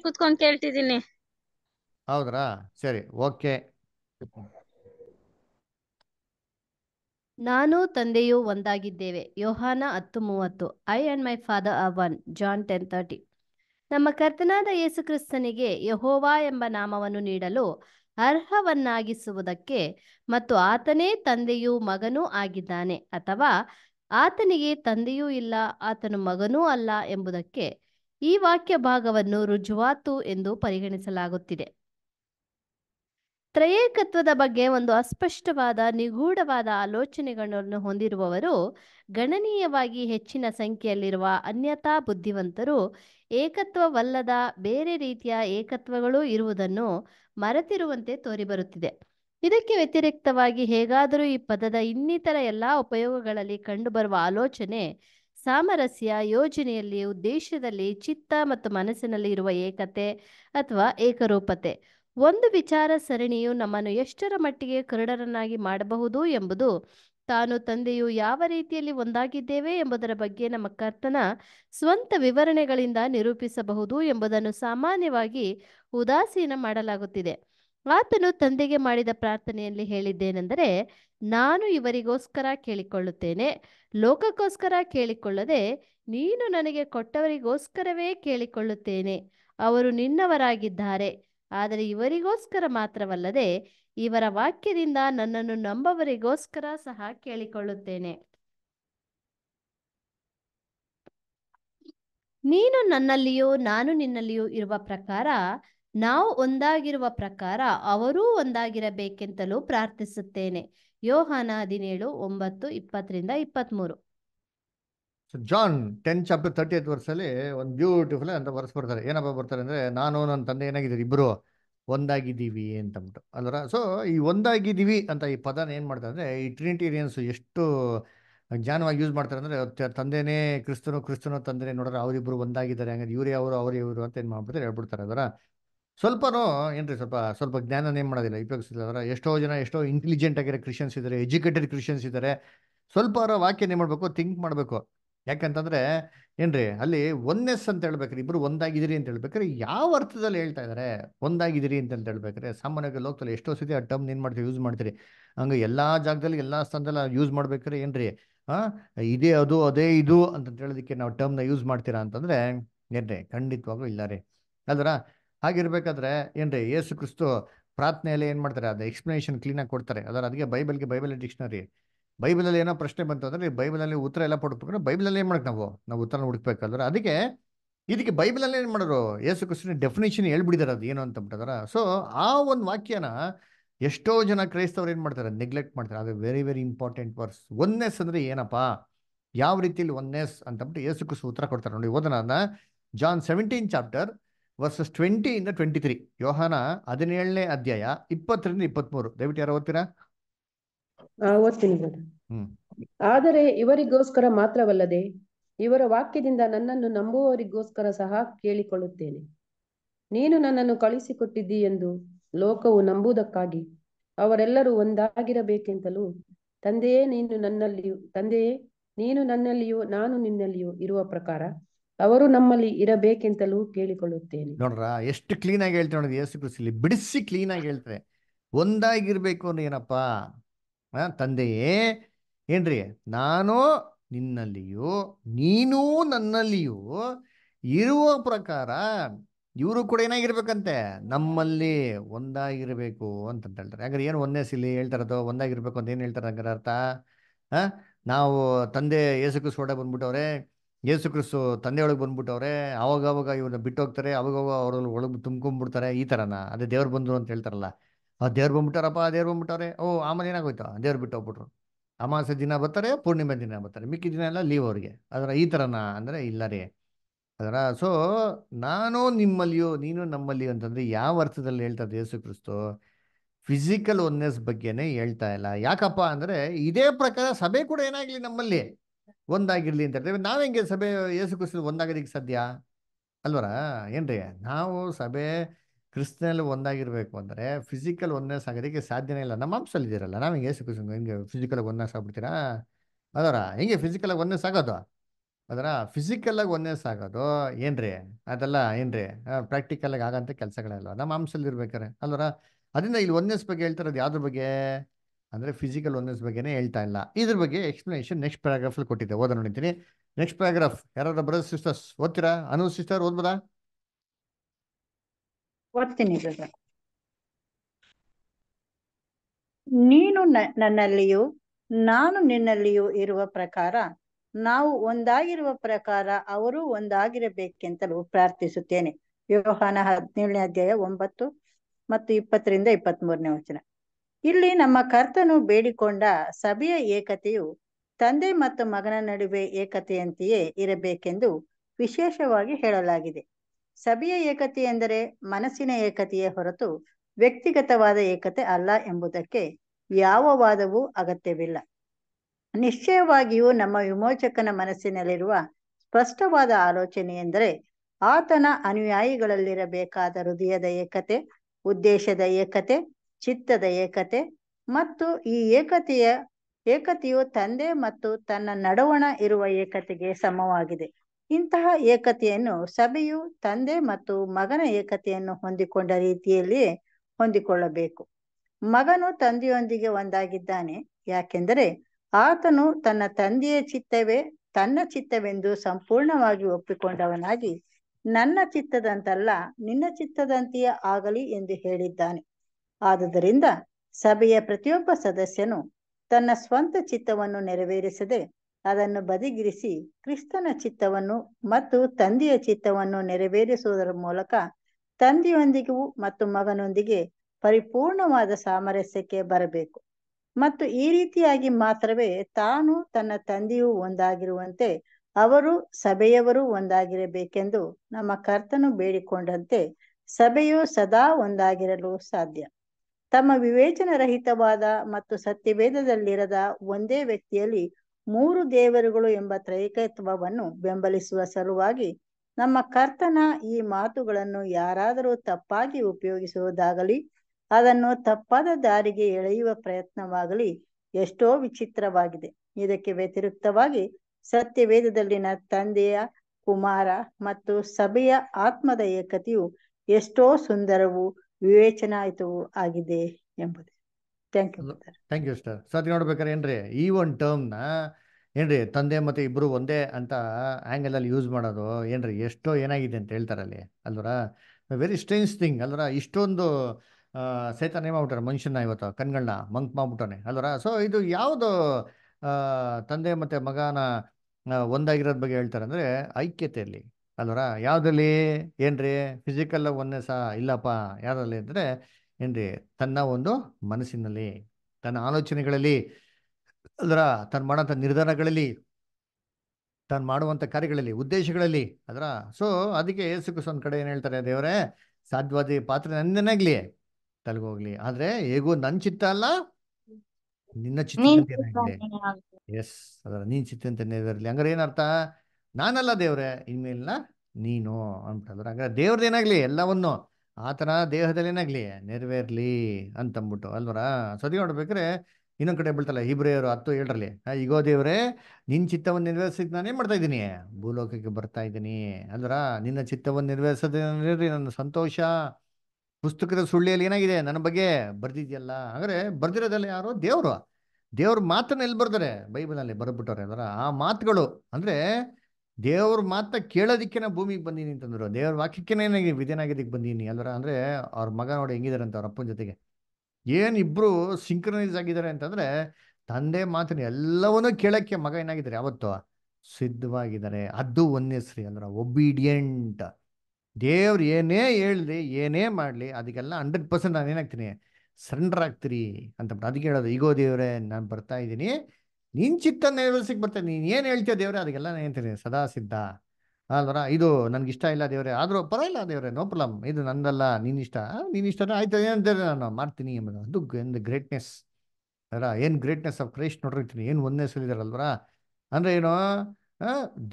B: ಕುತ್ಕೊಂಡು ಕೇಳ್ತಿದ್ದೀನಿ
A: ಹೌದ್ರಾ ಸರಿ ಓಕೆ
C: ನಾನು ತಂದೆಯು ಒಂದಾಗಿದ್ದೇವೆ ಯೋಹಾನ ಹತ್ತು ಮೂವತ್ತು ಐ ಅಂಡ್ ಮೈ ಫಾದರ್ ಆ ಒನ್ ಜಾನ್ ಟೆನ್ ತರ್ಟಿ ನಮ್ಮ ಕರ್ತನಾದ ಯೇಸುಕ್ರಿಸ್ತನಿಗೆ ಯಹೋವಾ ಎಂಬ ನಾಮವನ್ನು ನೀಡಲು ಅರ್ಹವನ್ನಾಗಿಸುವುದಕ್ಕೆ ಮತ್ತು ಆತನೇ ತಂದೆಯೂ ಮಗನೂ ಆಗಿದ್ದಾನೆ ಅಥವಾ ಆತನಿಗೆ ತಂದೆಯೂ ಇಲ್ಲ ಆತನು ಮಗನೂ ಅಲ್ಲ ಎಂಬುದಕ್ಕೆ ಈ ವಾಕ್ಯ ಭಾಗವನ್ನು ರುಜುವಾತು ಎಂದು ಪರಿಗಣಿಸಲಾಗುತ್ತಿದೆ ತ್ರಯೇಕತ್ವದ ಬಗ್ಗೆ ಒಂದು ಅಸ್ಪಷ್ಟವಾದ ನಿಗೂಢವಾದ ಆಲೋಚನೆಗಳನ್ನು ಹೊಂದಿರುವವರು ಗಣನೀಯವಾಗಿ ಹೆಚ್ಚಿನ ಸಂಖ್ಯೆಯಲ್ಲಿರುವ ಅನ್ಯತಾ ಬುದ್ಧಿವಂತರು ಏಕತ್ವವಲ್ಲದ ಬೇರೆ ರೀತಿಯ ಏಕತ್ವಗಳು ಇರುವುದನ್ನು ಮರೆತಿರುವಂತೆ ತೋರಿಬರುತ್ತಿದೆ ಇದಕ್ಕೆ ವ್ಯತಿರಿಕ್ತವಾಗಿ ಹೇಗಾದರೂ ಈ ಪದದ ಇನ್ನಿತರ ಎಲ್ಲಾ ಉಪಯೋಗಗಳಲ್ಲಿ ಕಂಡುಬರುವ ಆಲೋಚನೆ ಸಾಮರಸ್ಯ ಯೋಜನೆಯಲ್ಲಿ ಉದ್ದೇಶದಲ್ಲಿ ಚಿತ್ತ ಮತ್ತು ಮನಸ್ಸಿನಲ್ಲಿ ಇರುವ ಏಕತೆ ಅಥವಾ ಏಕರೂಪತೆ ಒಂದು ವಿಚಾರ ಸರಣಿಯು ನಮ್ಮನ್ನು ಎಷ್ಟರ ಮಟ್ಟಿಗೆ ಕರುಡರನ್ನಾಗಿ ಮಾಡಬಹುದು ಎಂಬುದು ತಾನು ತಂದೆಯು ಯಾವ ರೀತಿಯಲ್ಲಿ ಒಂದಾಗಿದ್ದೇವೆ ಎಂಬುದರ ಬಗ್ಗೆ ನಮ್ಮ ಕರ್ತನ ಸ್ವಂತ ವಿವರಣೆಗಳಿಂದ ನಿರೂಪಿಸಬಹುದು ಎಂಬುದನ್ನು ಸಾಮಾನ್ಯವಾಗಿ ಉದಾಸೀನ ಮಾಡಲಾಗುತ್ತಿದೆ ಆತನು ತಂದೆಗೆ ಮಾಡಿದ ಪ್ರಾರ್ಥನೆಯಲ್ಲಿ ಹೇಳಿದ್ದೇನೆಂದರೆ ನಾನು ಇವರಿಗೋಸ್ಕರ ಕೇಳಿಕೊಳ್ಳುತ್ತೇನೆ ಲೋಕಕ್ಕೋಸ್ಕರ ಕೇಳಿಕೊಳ್ಳದೆ ನೀನು ನನಗೆ ಕೊಟ್ಟವರಿಗೋಸ್ಕರವೇ ಕೇಳಿಕೊಳ್ಳುತ್ತೇನೆ ಅವರು ನಿನ್ನವರಾಗಿದ್ದಾರೆ ಆದರೆ ಇವರಿಗೋಸ್ಕರ ಮಾತ್ರವಲ್ಲದೆ ಇವರ ವಾಕ್ಯದಿಂದ ನನ್ನನ್ನು ನಂಬವರಿಗೋಸ್ಕರ ಸಹ ಕೇಳಿಕೊಳ್ಳುತ್ತೇನೆ ನೀನು ನನ್ನಲ್ಲಿಯೂ ನಾನು ನಿನ್ನಲ್ಲಿಯೂ ಇರುವ ಪ್ರಕಾರ ನಾವು ಒಂದಾಗಿರುವ ಪ್ರಕಾರ ಅವರೂ ಒಂದಾಗಿರಬೇಕೆಂತಲೂ ಪ್ರಾರ್ಥಿಸುತ್ತೇನೆ ಯೋಹಾನ ಹದಿನೇಳು ಒಂಬತ್ತು ಇಪ್ಪತ್ತರಿಂದ ಇಪ್ಪತ್ಮೂರು
A: John ten chapter thirty eight ಒಂದು ಬ್ಯೂಟಿಫುಲ್ ಅಂತ ವರ್ಸ್ ಬರ್ತಾರೆ ಏನಪ್ಪ ಬರ್ತಾರೆ ಅಂದ್ರೆ ನಾನು ನನ್ನ ತಂದೆ ಏನಾಗಿದ್ದೀರಿ ಇಬ್ರು ಒಂದಾಗಿದ್ದೀವಿ ಅಂತ ಅಂದ್ಬಿಟ್ಟು ಸೊ ಈ ಒಂದಾಗಿದ್ದೀವಿ ಅಂತ ಈ ಪದನ ಏನು ಮಾಡ್ತಾರೆ ಅಂದರೆ ಈ ಟ್ರಿನಿಟೇರಿಯನ್ಸ್ ಎಷ್ಟು ಜ್ಞಾನವಾಗಿ ಯೂಸ್ ಮಾಡ್ತಾರೆ ಅಂದರೆ ತಂದೆನೇ ಕ್ರಿಸ್ತನು ಕ್ರಿಸ್ತನು ತಂದೆನೇ ನೋಡಿದ್ರೆ ಅವರಿಬ್ಬರು ಒಂದಾಗಿದ್ದಾರೆ ಹಂಗಂದ್ರೆ ಇವರೇ ಅವರು ಅವರೇ ಇವರು ಅಂತ ಏನು ಮಾಡ್ಬಿಡ್ತಾರೆ ಹೇಳ್ಬಿಡ್ತಾರೆ ಅದರ ಸ್ವಲ್ಪನೂ ಏನ್ರಿ ಸ್ವಲ್ಪ ಸ್ವಲ್ಪ ಜ್ಞಾನ ಏನು ಮಾಡೋದಿಲ್ಲ ಉಪಯೋಗಿಸಿಲ್ಲ ಅದರ ಎಷ್ಟೋ ಜನ ಎಷ್ಟೋ ಇಂಟೆಲಿಜೆಂಟ್ ಆಗಿರೋ ಕ್ರಿಶ್ಚಿಯನ್ಸ್ ಇದ್ದಾರೆ ಎಜುಕೇಟೆಡ್ ಕ್ರಿಶ್ಚಿಯನ್ಸ್ ಇದ್ದಾರೆ ಸ್ವಲ್ಪ ಅವರ ವಾಕ್ಯ ಏನು ಮಾಡಬೇಕು ಥಿಂಕ್ ಮಾಡಬೇಕು ಯಾಕಂತಂದ್ರೆ ಏನ್ರಿ ಅಲ್ಲಿ ಒನ್ನೆಸ್ ಅಂತ ಹೇಳ್ಬೇಕ್ರಿ ಇಬ್ರು ಒಂದಾಗಿದ್ದೀರಿ ಅಂತ ಹೇಳ್ಬೇಕ್ರಿ ಯಾವ ಅರ್ಥದಲ್ಲಿ ಹೇಳ್ತಾ ಇದಾರೆ ಒಂದಾಗಿದ್ದೀರಿ ಅಂತ ಅಂತ ಹೇಳ್ಬೇಕ್ರೆ ಸಾಮಾನ್ಯವಾಗಿ ಲೋಕದಲ್ಲಿ ಎಷ್ಟೋ ಸತಿ ಆ ಟರ್ಮ್ ಏನ್ ಮಾಡ್ತೀವಿ ಯೂಸ್ ಮಾಡ್ತೀರಿ ಹಂಗೆ ಎಲ್ಲಾ ಜಾಗದಲ್ಲಿ ಎಲ್ಲಾ ಸ್ಥಾನದಲ್ಲಿ ಯೂಸ್ ಮಾಡ್ಬೇಕ್ರಿ ಏನ್ರಿ ಆ ಇದೇ ಅದು ಅದೇ ಇದು ಅಂತ ಹೇಳೋದಕ್ಕೆ ನಾವು ಟರ್ಮ್ನ ಯೂಸ್ ಮಾಡ್ತೀರಾ ಅಂತಂದ್ರೆ ಏನ್ರಿ ಖಂಡಿತವಾಗ್ಲೂ ಇಲ್ಲ ರೀ ಅಲ್ದ್ರ ಹಾಗಿರ್ಬೇಕಾದ್ರೆ ಏನ್ರಿ ಯೇಸು ಕ್ರಿಸ್ತು ಪ್ರಾರ್ಥನೆಯಲ್ಲಿ ಏನ್ ಮಾಡ್ತಾರೆ ಅದ ಎಕ್ಸ್ಪ್ಲನೇಷನ್ ಆಗಿ ಕೊಡ್ತಾರೆ ಅದರ ಅದಕ್ಕೆ ಬೈಬಲ್ಗೆ ಬೈಬಲ್ ಡಿಕ್ಷನರಿ ಬೈಬಲಲ್ಲಿ ಏನೋ ಪ್ರಶ್ನೆ ಬಂತು ಅಂದರೆ ಬೈಬಲಲ್ಲಿ ಉತ್ತರ ಎಲ್ಲ ಪಡ್ಬೇಕಂದ್ರೆ ಬೈಬಲಲ್ಲಿ ಏನು ಮಾಡಕ್ ನಾವು ನಾವು ಉತ್ತರ ಹುಡುಕ್ಬೇಕಾದ್ರೆ ಅದಕ್ಕೆ ಇದಕ್ಕೆ ಬೈಬಲಲ್ಲಿ ಏನು ಮಾಡೋರು ಯೇಸು ಕ್ರಿಸ್ತನ ಡೆಫಿನೇಷನ್ ಹೇಳ್ಬಿಡಿದಾರೆ ಅದು ಏನು ಅಂತ ಬಿಟ್ಟಿದಾರ ಸೊ ಆ ಒಂದು ವಾಕ್ಯನ ಎಷ್ಟೋ ಜನ ಕ್ರೈಸ್ತವ್ರು ಏನು ಮಾಡ್ತಾರೆ ನೆಗ್ಲೆಕ್ಟ್ ಮಾಡ್ತಾರೆ ಅದು very very important verse oneness ಅಂದ್ರೆ ಏನಪ್ಪ ಯಾವ ರೀತಿಯಲ್ಲಿ ಒನ್ನೆಸ್ ಬಿಟ್ಟು ಯೇಸು ಕ್ರಿಸ್ತು ಉತ್ತರ ಕೊಡ್ತಾರೆ ನೋಡಿ ಓದೋಣ ಜಾನ್ ಸೆವೆಂಟೀನ್ ಚಾಪ್ಟರ್ ವರ್ಸಸ್ ಇಂದ ಟ್ವೆಂಟಿ ತ್ರೀ ಯೋಹಾನ ಹದಿನೇಳನೇ ಅಧ್ಯಾಯ ಇಪ್ಪತ್ತರಿಂದ ಇಪ್ಪತ್ತ್ಮೂರು ದಯವಿಟ್ಟು ಯಾರು ಓದ್ತೀರಾ
E: ಓದ್ತೀನಿ ಆದರೆ ಇವರಿಗೋಸ್ಕರ ಮಾತ್ರವಲ್ಲದೆ ಇವರ ವಾಕ್ಯದಿಂದ ನನ್ನನ್ನು ನಂಬುವವರಿಗೋಸ್ಕರ ಸಹ ಕೇಳಿಕೊಳ್ಳುತ್ತೇನೆ ನೀನು ನನ್ನನ್ನು ಕಳಿಸಿಕೊಟ್ಟಿದ್ದೀ ಎಂದು ಲೋಕವು ನಂಬುವುದಕ್ಕಾಗಿ ಅವರೆಲ್ಲರೂ ಒಂದಾಗಿರಬೇಕೆಂತಲೂ ತಂದೆಯೇ ನೀನು ನನ್ನಲ್ಲಿಯೂ ತಂದೆಯೇ ನೀನು ನನ್ನಲ್ಲಿಯೋ ನಾನು ನಿನ್ನಲ್ಲಿಯೋ ಇರುವ ಪ್ರಕಾರ ಅವರು ನಮ್ಮಲ್ಲಿ ಇರಬೇಕೆಂತಲೂ ಕೇಳಿಕೊಳ್ಳುತ್ತೇನೆ
A: ನೋಡ್ರ ಎಷ್ಟು ಕ್ಲೀನ್ ಆಗಿ ಹೇಳ್ತಾರೆ ನೋಡಿದ್ರೆ ಬಿಡಿಸಿ ಕ್ಲೀನ್ ಆಗಿ ಹೇಳ್ತಾರೆ ಒಂದಾಗಿರ್ಬೇಕು ಅಂದ್ರೆ ಏನಪ್ಪಾ ತಂದೆಯೇ ಏನ್ರಿ ನಾನು ನಿನ್ನಲ್ಲಿಯೂ ನೀನೂ ನನ್ನಲ್ಲಿಯೂ ಇರುವ ಪ್ರಕಾರ ಇವರು ಕೂಡ ಏನಾಗಿರ್ಬೇಕಂತೆ ನಮ್ಮಲ್ಲಿ ಒಂದಾಗಿರಬೇಕು ಅಂತ ಹೇಳ್ತಾರೆ ಯಾಕಂದ್ರೆ ಏನು ಒಂದೇ ಸಿಲಿ ಹೇಳ್ತಾರದೋ ಒಂದಾಗಿರ್ಬೇಕು ಅಂತ ಏನು ಹೇಳ್ತಾರೆ ಹಂಗಾರೆ ಅರ್ಥ ಆ ನಾವು ತಂದೆ ಯೇಸು ಕ್ರಿಸ್ತು ಹೊಡೆ ಬಂದ್ಬಿಟ್ಟವ್ರೆ ಯೇಸು ಕ್ರಿಸ್ತು ತಂದೆಯೊಳಗೆ ಬಂದ್ಬಿಟ್ಟವ್ರೆ ಅವಾಗ ಅವಾಗ ಇವ್ರನ್ನ ಬಿಟ್ಟು ಹೋಗ್ತಾರೆ ಅವಾಗವಾಗ ಅವ್ರಲ್ಲಿ ಒಳಗೆ ತುಂಬ್ಕೊಂಡ್ಬಿಡ್ತಾರೆ ಈ ಥರನ ಅದೇ ದೇವ್ರು ಬಂದರು ಅಂತ ಹೇಳ್ತಾರಲ್ಲ ಆ ದೇವ್ರು ಬಂದ್ಬಿಟ್ಟಾರಪ್ಪ ಆ ದೇವ್ರು ಬಂದ್ಬಿಟ್ಟಾರೆ ಓ ಆಮೇಲೆ ಏನಾಗೋಯ್ತಾ ದೇವ್ರು ಬಿಟ್ಟು ಹೋಗ್ಬಿಟ್ರು ಅಮಾವಾಸ್ಯ ದಿನ ಬರ್ತಾರೆ ಪೂರ್ಣಿಮೆ ದಿನ ಬರ್ತಾರೆ ಮಿಕ್ಕಿ ದಿನ ಎಲ್ಲ ಲೀವ್ ಅವರಿಗೆ ಅದರ ಈ ಥರನಾ ಅಂದರೆ ಇಲ್ಲ ರೀ ಅದರ ಸೊ ನಾನು ನಿಮ್ಮಲ್ಲಿಯೋ ನೀನು ನಮ್ಮಲ್ಲಿಯೋ ಅಂತಂದರೆ ಯಾವ ಅರ್ಥದಲ್ಲಿ ಹೇಳ್ತಾ ಯೇಸು ಕ್ರಿಸ್ತು ಫಿಸಿಕಲ್ ಒನ್ನೆಸ್ ಬಗ್ಗೆನೇ ಹೇಳ್ತಾ ಇಲ್ಲ ಯಾಕಪ್ಪ ಅಂದರೆ ಇದೇ ಪ್ರಕಾರ ಸಭೆ ಕೂಡ ಏನಾಗಲಿ ನಮ್ಮಲ್ಲಿ ಒಂದಾಗಿರಲಿ ಅಂತ ಹೇಳ್ತೇವೆ ನಾವು ಹೆಂಗೆ ಸಭೆ ಯೇಸು ಕ್ರಿಸ್ತು ಒಂದಾಗೋದಿಕ್ಕೆ ಸಾಧ್ಯ ಅಲ್ವರ ಏನ್ರಿ ನಾವು ಸಭೆ ಕ್ರಿಸ್ತನಲ್ಲಿ ಒಂದಾಗಿರಬೇಕು ಅಂದರೆ ಫಿಸಿಕಲ್ ಒಂದನೆಸ್ ಆಗೋದಕ್ಕೆ ಸಾಧ್ಯನೇ ಇಲ್ಲ ನಮ್ಮ ಅಂಶಲ್ಲಿ ಇದೀರಲ್ಲ ನಾವು ಹಿಂಗೆ ಸುಖ ಹಿಂಗೆ ಫಿಸಿಕಲಾಗಿ ಒಂದನೆಸ್ ಆಗ್ಬಿಡ್ತೀರಾ ಅದರ ಹಿಂಗೆ ಫಿಸಿಕಲಾಗಿ ಒಂದನೆಸ್ ಆಗೋದು ಅದರ ಫಿಸಿಕಲಾಗಿ ಒಂದನೆಸ್ ಆಗೋದು ಏನ್ರಿ ಅದೆಲ್ಲ ಏನ್ರಿ ಪ್ರಾಕ್ಟಿಕಲಾಗಿ ಕೆಲಸಗಳೇ ಅಲ್ಲ ನಮ್ಮ ಅಂಶಲ್ಲಿ ಇರ್ಬೇಕಾರೆ ಅಲ್ವರ ಅದರಿಂದ ಇಲ್ಲಿ ಒಂದನೇಸ್ ಬಗ್ಗೆ ಹೇಳ್ತಿರೋದು ಯಾವ್ದ್ರ ಬಗ್ಗೆ ಅಂದರೆ ಫಿಸಿಕಲ್ ಒನ್ನೆಸ್ ಬಗ್ಗೆನೇ ಹೇಳ್ತಾ ಇಲ್ಲ ಇದ್ರ ಬಗ್ಗೆ ಎಕ್ಸ್ಪ್ಲನೇಷನ್ ನೆಕ್ಸ್ಟ್ ಪ್ಯಾರಾಗ್ರಾಫಲ್ಲಿ ಕೊಟ್ಟಿದ್ದೆ ಓದೋಣ ನೋಡಿದ್ದೀನಿ ನೆಕ್ಸ್ಟ್ ಪ್ಯಾರಾಗ್ರಾಫ್ ಯಾರಾದ್ರೂ ಬ್ರದರ್ ಸಿಸ್ಟರ್ಸ್ ಓದ್ತೀರಾ ಅನು ಸಿಸ್ಟರ್ ಓದ್ಬೋದಾ
D: ಓದ್ತೀನಿ ನೀನು ನನ್ನಲ್ಲಿಯೂ ನಾನು ನಿನ್ನಲ್ಲಿಯೂ ಇರುವ ಪ್ರಕಾರ ನಾವು ಒಂದಾಗಿರುವ ಪ್ರಕಾರ ಅವರು ಒಂದಾಗಿರಬೇಕೆಂತಲೂ ಪ್ರಾರ್ಥಿಸುತ್ತೇನೆ ವ್ಯವಹಾನ ಹದಿನೇಳನೇ ಅಧ್ಯಾಯ ಒಂಬತ್ತು ಮತ್ತು ಇಪ್ಪತ್ತರಿಂದ ಇಪ್ಪತ್ತ್ ಮೂರನೇ ವಚನ ಇಲ್ಲಿ ನಮ್ಮ ಕರ್ತನು ಬೇಡಿಕೊಂಡ ಸಭೆಯ ಏಕತೆಯು ತಂದೆ ಮತ್ತು ಮಗನ ನಡುವೆ ಏಕತೆಯಂತೆಯೇ ಇರಬೇಕೆಂದು ವಿಶೇಷವಾಗಿ ಹೇಳಲಾಗಿದೆ ಸಭೆಯ ಏಕತೆ ಎಂದರೆ ಮನಸ್ಸಿನ ಏಕತೆಯೇ ಹೊರತು ವ್ಯಕ್ತಿಗತವಾದ ಏಕತೆ ಅಲ್ಲ ಎಂಬುದಕ್ಕೆ ಯಾವ ವಾದವೂ ಅಗತ್ಯವಿಲ್ಲ ನಿಶ್ಚಯವಾಗಿಯೂ ನಮ್ಮ ವಿಮೋಚಕನ ಮನಸ್ಸಿನಲ್ಲಿರುವ ಸ್ಪಷ್ಟವಾದ ಆಲೋಚನೆ ಎಂದರೆ ಆತನ ಅನುಯಾಯಿಗಳಲ್ಲಿರಬೇಕಾದ ಹೃದಯದ ಏಕತೆ ಉದ್ದೇಶದ ಏಕತೆ ಚಿತ್ತದ ಏಕತೆ ಮತ್ತು ಈ ಏಕತೆಯ ಏಕತೆಯು ತಂದೆ ಮತ್ತು ತನ್ನ ನಡುವಣ ಇರುವ ಏಕತೆಗೆ ಸಮವಾಗಿದೆ ಇಂತಹ ಏಕತೆಯನ್ನು ಸಭೆಯು ತಂದೆ ಮತ್ತು ಮಗನ ಏಕತೆಯನ್ನು ಹೊಂದಿಕೊಂಡ ರೀತಿಯಲ್ಲಿ ಹೊಂದಿಕೊಳ್ಳಬೇಕು ಮಗನು ತಂದೆಯೊಂದಿಗೆ ಒಂದಾಗಿದ್ದಾನೆ ಯಾಕೆಂದರೆ ಆತನು ತನ್ನ ತಂದೆಯ ಚಿತ್ತವೇ ತನ್ನ ಚಿತ್ತವೆಂದು ಸಂಪೂರ್ಣವಾಗಿ ಒಪ್ಪಿಕೊಂಡವನಾಗಿ ನನ್ನ ಚಿತ್ತದಂತಲ್ಲ ನಿನ್ನ ಚಿತ್ತದಂತೆಯೇ ಆಗಲಿ ಎಂದು ಹೇಳಿದ್ದಾನೆ ಆದುದರಿಂದ ಸಭೆಯ ಪ್ರತಿಯೊಬ್ಬ ಸದಸ್ಯನು ತನ್ನ ಸ್ವಂತ ಚಿತ್ತವನ್ನು ನೆರವೇರಿಸದೆ ಅದನ್ನು ಬದಿಗಿರಿಸಿ ಕ್ರಿಸ್ತನ ಚಿತ್ತವನ್ನು ಮತ್ತು ತಂದೆಯ ಚಿತ್ತವನ್ನು ನೆರವೇರಿಸುವುದರ ಮೂಲಕ ತಂದೆಯೊಂದಿಗೂ ಮತ್ತು ಮಗನೊಂದಿಗೆ ಪರಿಪೂರ್ಣವಾದ ಸಾಮರಸ್ಯಕ್ಕೆ ಬರಬೇಕು ಮತ್ತು ಈ ರೀತಿಯಾಗಿ ಮಾತ್ರವೇ ತಾನು ತನ್ನ ತಂದೆಯು ಒಂದಾಗಿರುವಂತೆ ಅವರು ಸಭೆಯವರು ಒಂದಾಗಿರಬೇಕೆಂದು ನಮ್ಮ ಕರ್ತನು ಬೇಡಿಕೊಂಡಂತೆ ಸಭೆಯು ಸದಾ ಒಂದಾಗಿರಲು ಸಾಧ್ಯ ತಮ್ಮ ವಿವೇಚನರಹಿತವಾದ ಮತ್ತು ಸತ್ಯಭೇದದಲ್ಲಿರದ ಒಂದೇ ವ್ಯಕ್ತಿಯಲ್ಲಿ ಮೂರು ದೇವರುಗಳು ಎಂಬ ತ್ರೈಕತ್ವವನ್ನು ಬೆಂಬಲಿಸುವ ಸಲುವಾಗಿ ನಮ್ಮ ಕರ್ತನ ಈ ಮಾತುಗಳನ್ನು ಯಾರಾದರೂ ತಪ್ಪಾಗಿ ಉಪಯೋಗಿಸುವುದಾಗಲಿ ಅದನ್ನು ತಪ್ಪಾದ ದಾರಿಗೆ ಎಳೆಯುವ ಪ್ರಯತ್ನವಾಗಲಿ ಎಷ್ಟೋ ವಿಚಿತ್ರವಾಗಿದೆ ಇದಕ್ಕೆ ವ್ಯತಿರಿಕ್ತವಾಗಿ ಸತ್ಯವೇದದಲ್ಲಿನ ತಂದೆಯ ಕುಮಾರ ಮತ್ತು ಸಭೆಯ ಆತ್ಮದ ಏಕತೆಯು ಎಷ್ಟೋ ಸುಂದರವೂ ವಿವೇಚನಾಯಿತವೂ ಆಗಿದೆ ಎಂಬುದು
A: thank you thank you sir sir ನೋಡ್ಬೇಕಾರೆ ಏನ್ರಿ ಈ ಒಂದು ಟರ್ಮ್ನ ಏನ್ರಿ ತಂದೆ ಮತ್ತೆ ಇಬ್ರು ಒಂದೇ ಅಂತ ಆ್ಯಂಗಲ್ ಅಲ್ಲಿ ಯೂಸ್ ಮಾಡೋದು ಏನ್ರಿ ಎಷ್ಟೋ ಏನಾಗಿದೆ ಅಂತ ಹೇಳ್ತಾರೆ ಅಲ್ಲಿ ಅಲ್ವರಾ ವೆರಿ ಸ್ಟ್ರೇಂಜ್ ಥಿಂಗ್ ಅಲ್ವರಾ ಇಷ್ಟೊಂದು ಸೈತಾನೇ ಮಾಡ್ಬಿಟ್ಟಾರೆ ಮನುಷ್ಯನ ಇವತ್ತು ಕಣ್ಗಳನ್ನ ಮಂಕ್ ಮಾಡ್ಬಿಟ್ಟಾನೆ ಅಲ್ವರ ಸೊ ಇದು ಯಾವುದು ತಂದೆ ಮತ್ತೆ ಮಗನ ಒಂದಾಗಿರೋದ್ ಬಗ್ಗೆ ಹೇಳ್ತಾರೆ ಐಕ್ಯತೆ ಐಕ್ಯತೆಯಲ್ಲಿ ಅಲ್ವರಾ ಯಾವ್ದಲ್ಲಿ ಏನ್ರಿ ಫಿಸಿಕಲ್ ಒಂದೇ ಸಹ ಇಲ್ಲಪ್ಪ ಯಾರಲ್ಲಿ ಅಂದರೆ ಏನ್ರಿ ತನ್ನ ಒಂದು ಮನಸ್ಸಿನಲ್ಲಿ ತನ್ನ ಆಲೋಚನೆಗಳಲ್ಲಿ ಅದರ ತಾನು ಮಾಡೋಂಥ ನಿರ್ಧಾರಗಳಲ್ಲಿ ತಾನು ಮಾಡುವಂಥ ಕಾರ್ಯಗಳಲ್ಲಿ ಉದ್ದೇಶಗಳಲ್ಲಿ ಅದರ ಸೊ ಅದಕ್ಕೆ ಯೇಸುಕ್ರಿಸ್ ಒಂದು ಕಡೆ ಏನು ಹೇಳ್ತಾರೆ ದೇವರೇ ಸಾಧ್ಯವಾದಿ ಪಾತ್ರ ನನ್ನನ್ನಾಗ್ಲಿ ತಲೆಗೋಗ್ಲಿ ಆದ್ರೆ ಹೇಗೂ ನನ್ನ ಚಿತ್ತ ಅಲ್ಲ ನಿನ್ನ ಚಿತ್ತ ಎಸ್ ಅದರ ನೀನ್ ಚಿತ್ತ ಅಂತ ನೆರವೇರಲಿ ಹಂಗಾರೆ ಏನರ್ಥ ನಾನಲ್ಲ ದೇವ್ರೆ ಇನ್ಮೇಲಿನ ನೀನು ಅಂತ ಅಂದ್ರೆ ದೇವ್ರದ್ದು ಏನಾಗ್ಲಿ ಎಲ್ಲವನ್ನೂ ಆತನ ಏನಾಗ್ಲಿ ನೆರವೇರ್ಲಿ ಅಂತಂದ್ಬಿಟ್ಟು ಅಲ್ವರ ಸದಿ ನೋಡ್ಬೇಕ್ರೆ ಇನ್ನೊಂದ್ ಕಡೆ ಬೀಳ್ತಲ್ಲ ಇಬ್ರಿಯವರು ಹತ್ತು ಏಳರಲ್ಲಿ ಈಗೋ ದೇವ್ರೆ ನಿನ್ ಚಿತ್ತವನ್ನು ನೆರವೇರಿಸಿದ್ ನಾನೇನ್ ಮಾಡ್ತಾ ಇದ್ದೀನಿ ಭೂಲೋಕಕ್ಕೆ ಬರ್ತಾ ಇದ್ದೀನಿ ಅಲ್ವರ ನಿನ್ನ ಚಿತ್ತವನ್ನು ನೆರವೇರಿಸೋದ್ರಿ ನನ್ನ ಸಂತೋಷ ಪುಸ್ತಕದ ಸುಳ್ಳಿಯಲ್ಲಿ ಏನಾಗಿದೆ ನನ್ನ ಬಗ್ಗೆ ಬರ್ದಿದ್ಯಲ್ಲ ಅಂದ್ರೆ ಬರ್ದಿರೋದಲ್ಲ ಯಾರು ದೇವರು ದೇವ್ರ ಮಾತನ್ನ ಎಲ್ಲಿ ಬರ್ದಾರೆ ಬೈಬಲಲ್ಲಿ ಬರ್ಬಿಟ್ಟವ್ರೆ ಅಂದ್ರ ಆ ಮಾತುಗಳು ಅಂದ್ರೆ ದೇವ್ರ ಮಾತ ಕೇಳೋದಿಕ್ಕೇನೆ ಭೂಮಿಗೆ ಬಂದೀನಿ ಅಂತಂದ್ರು ದೇವ್ರ ವಾಕ್ಯಕ್ಕೆನೇ ನನಗೆ ಬಂದೀನಿ ಅಂದ್ರೆ ಅಂದ್ರೆ ಅವ್ರ ಮಗ ನೋಡಿ ಹೆಂಗಿದ್ದಾರೆ ಅಂತ ಅವ್ರ ಅಪ್ಪನ ಜೊತೆಗೆ ಏನು ಇಬ್ರು ಸಿಂಕ್ರನೈಸ್ ಆಗಿದ್ದಾರೆ ಅಂತಂದ್ರೆ ತಂದೆ ಮಾತನ್ನ ಎಲ್ಲವನ್ನೂ ಕೇಳಕ್ಕೆ ಮಗ ಏನಾಗಿದ್ದಾರೆ ಯಾವತ್ತು ಸಿದ್ಧವಾಗಿದ್ದಾರೆ ಅದು ಒಂದೇ ಶ್ರೀ ಅಂದ್ರೆ ಒಬಿಡಿಯಂಟ್ ದೇವ್ರು ಏನೇ ಹೇಳಲಿ ಏನೇ ಮಾಡಲಿ ಅದಕ್ಕೆಲ್ಲ ಹಂಡ್ರೆಡ್ ಪರ್ಸೆಂಟ್ ನಾನು ಏನಾಗ್ತೀನಿ ಸರೆಂಡರ್ ಆಗ್ತೀರಿ ಅಂತ ಅದಕ್ಕೆ ಹೇಳೋದು ಈಗೋ ದೇವ್ರೆ ನಾನು ಬರ್ತಾ ಇದ್ದೀನಿ ನಿನ್ ಚಿತ್ತ ನೆರವೇರಿಸಿಗೆ ಬರ್ತೇನೆ ನೀನು ಏನು ಹೇಳ್ತೀಯ ದೇವ್ರೆ ಅದಕ್ಕೆಲ್ಲ ಹೇಳ್ತೀನಿ ಸದಾ ಸಿದ್ಧ ಅಲ್ವರ ಇದು ನನಗಿಷ್ಟ ಇಲ್ಲ ದೇವ್ರೆ ಆದರೂ ಪರವಾಗಿಲ್ಲ ದೇವ್ರೆ ನೋ ಪ್ರಾಬ್ಲಮ್ ಇದು ನಂದಲ್ಲ ನೀನ್ ಇಷ್ಟ ಆಯ್ತು ಏನಂತೇಳಿ ನಾನು ಮಾಡ್ತೀನಿ ಎಂಬುದು ಅದು ಎಂದ ಗ್ರೇಟ್ನೆಸ್ ಅದರ ಏನು ಗ್ರೇಟ್ನೆಸ್ ಆಫ್ ಕ್ರೈಸ್ಟ್ ನೋಡಿರ್ತೀನಿ ಏನು ಒಂದೇ ಸಲಿದಾರಲ್ವರ ಅಂದ್ರೆ ಏನು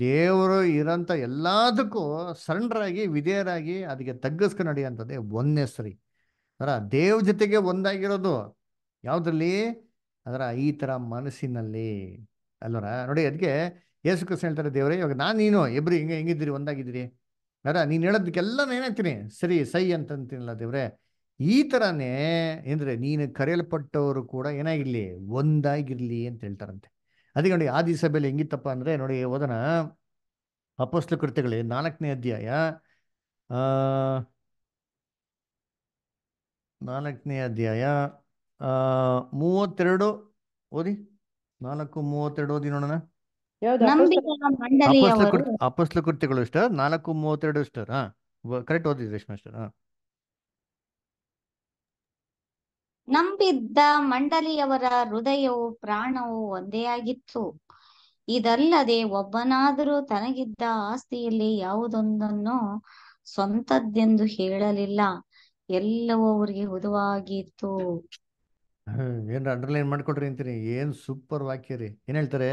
A: ದೇವರು ಇರೋಂಥ ಎಲ್ಲದಕ್ಕೂ ಸಣ್ಣರಾಗಿ ವಿಧೇಯರಾಗಿ ಅದಕ್ಕೆ ತಗ್ಗಿಸ್ಕೊಂಡು ನಡೆಯುವಂಥದ್ದೇ ಒಂದೇ ಸರಿ ಅದರ ದೇವ್ರ ಜೊತೆಗೆ ಒಂದಾಗಿರೋದು ಯಾವುದ್ರಲ್ಲಿ ಅದರ ಈ ಥರ ಮನಸ್ಸಿನಲ್ಲಿ ಅಲ್ವರ ನೋಡಿ ಅದಕ್ಕೆ ಯೇಸು ಕೃಷ್ಣ ಹೇಳ್ತಾರೆ ದೇವರೇ ಇವಾಗ ನಾನು ನೀನು ಇಬ್ಬರು ಹಿಂಗೆ ಹೆಂಗಿದ್ದೀರಿ ಒಂದಾಗಿದ್ದೀರಿ ಅರ ನೀನು ಹೇಳೋದಕ್ಕೆಲ್ಲ ನೇನಾಗ್ತೀನಿ ಸರಿ ಸೈ ಅಂತಂತೀನಲ್ಲ ದೇವ್ರೆ ಈ ಥರನೇ ಅಂದರೆ ನೀನು ಕರೆಯಲ್ಪಟ್ಟವರು ಕೂಡ ಏನಾಗಿರಲಿ ಒಂದಾಗಿರಲಿ ಅಂತ ಹೇಳ್ತಾರಂತೆ ಅದಕ್ಕೆ ನೋಡಿ ಆದಿ ಸಭೆಯಲ್ಲಿ ಹೆಂಗಿತ್ತಪ್ಪ ಅಂದರೆ ನೋಡಿ ಓದನ ಅಪೋಸ್ಲ ಕೃತ್ಯಗಳೇ ನಾಲ್ಕನೇ ಅಧ್ಯಾಯ ನಾಲ್ಕನೇ ಅಧ್ಯಾಯ ಮೂವತ್ತೆರಡು ಓದಿ ನಾಲ್ಕು ಮೂವತ್ತೆರಡು ಓದಿ ನೋಡೋಣ ಅಪಸ್ಲ ಕೃತಿಗಳು ಇಷ್ಟ ನಾಲ್ಕು ಮೂವತ್ತೆರಡು ಇಷ್ಟ ಕರೆಕ್ಟ್ ಓದಿದ್ರಿ ರೇಷ್ಮಾ
B: ನಂಬಿದ್ದ ಮಂಡಲಿಯವರ ಹೃದಯವು ಪ್ರಾಣವು ಒಂದೇ ಆಗಿತ್ತು ಇದಲ್ಲದೆ ಒಬ್ಬನಾದರೂ ತನಗಿದ್ದ ಆಸ್ತಿಯಲ್ಲಿ ಯಾವುದೊಂದನ್ನು ಸ್ವಂತದ್ದೆಂದು ಹೇಳಲಿಲ್ಲ ಎಲ್ಲವೂ ಅವರಿಗೆ ಉದುವಾಗಿತ್ತು
A: ಹ್ಮ್, ಏನ್ರ ಅಂಡರ್ಲೈನ್ ಮಾಡ್ಕೊಡ್ರಿ ಅಂತೀರಿ ಏನ್ ಸೂಪರ್ ವಾಕ್ಯ ರೀ ಏನ್ ಹೇಳ್ತಾರೆ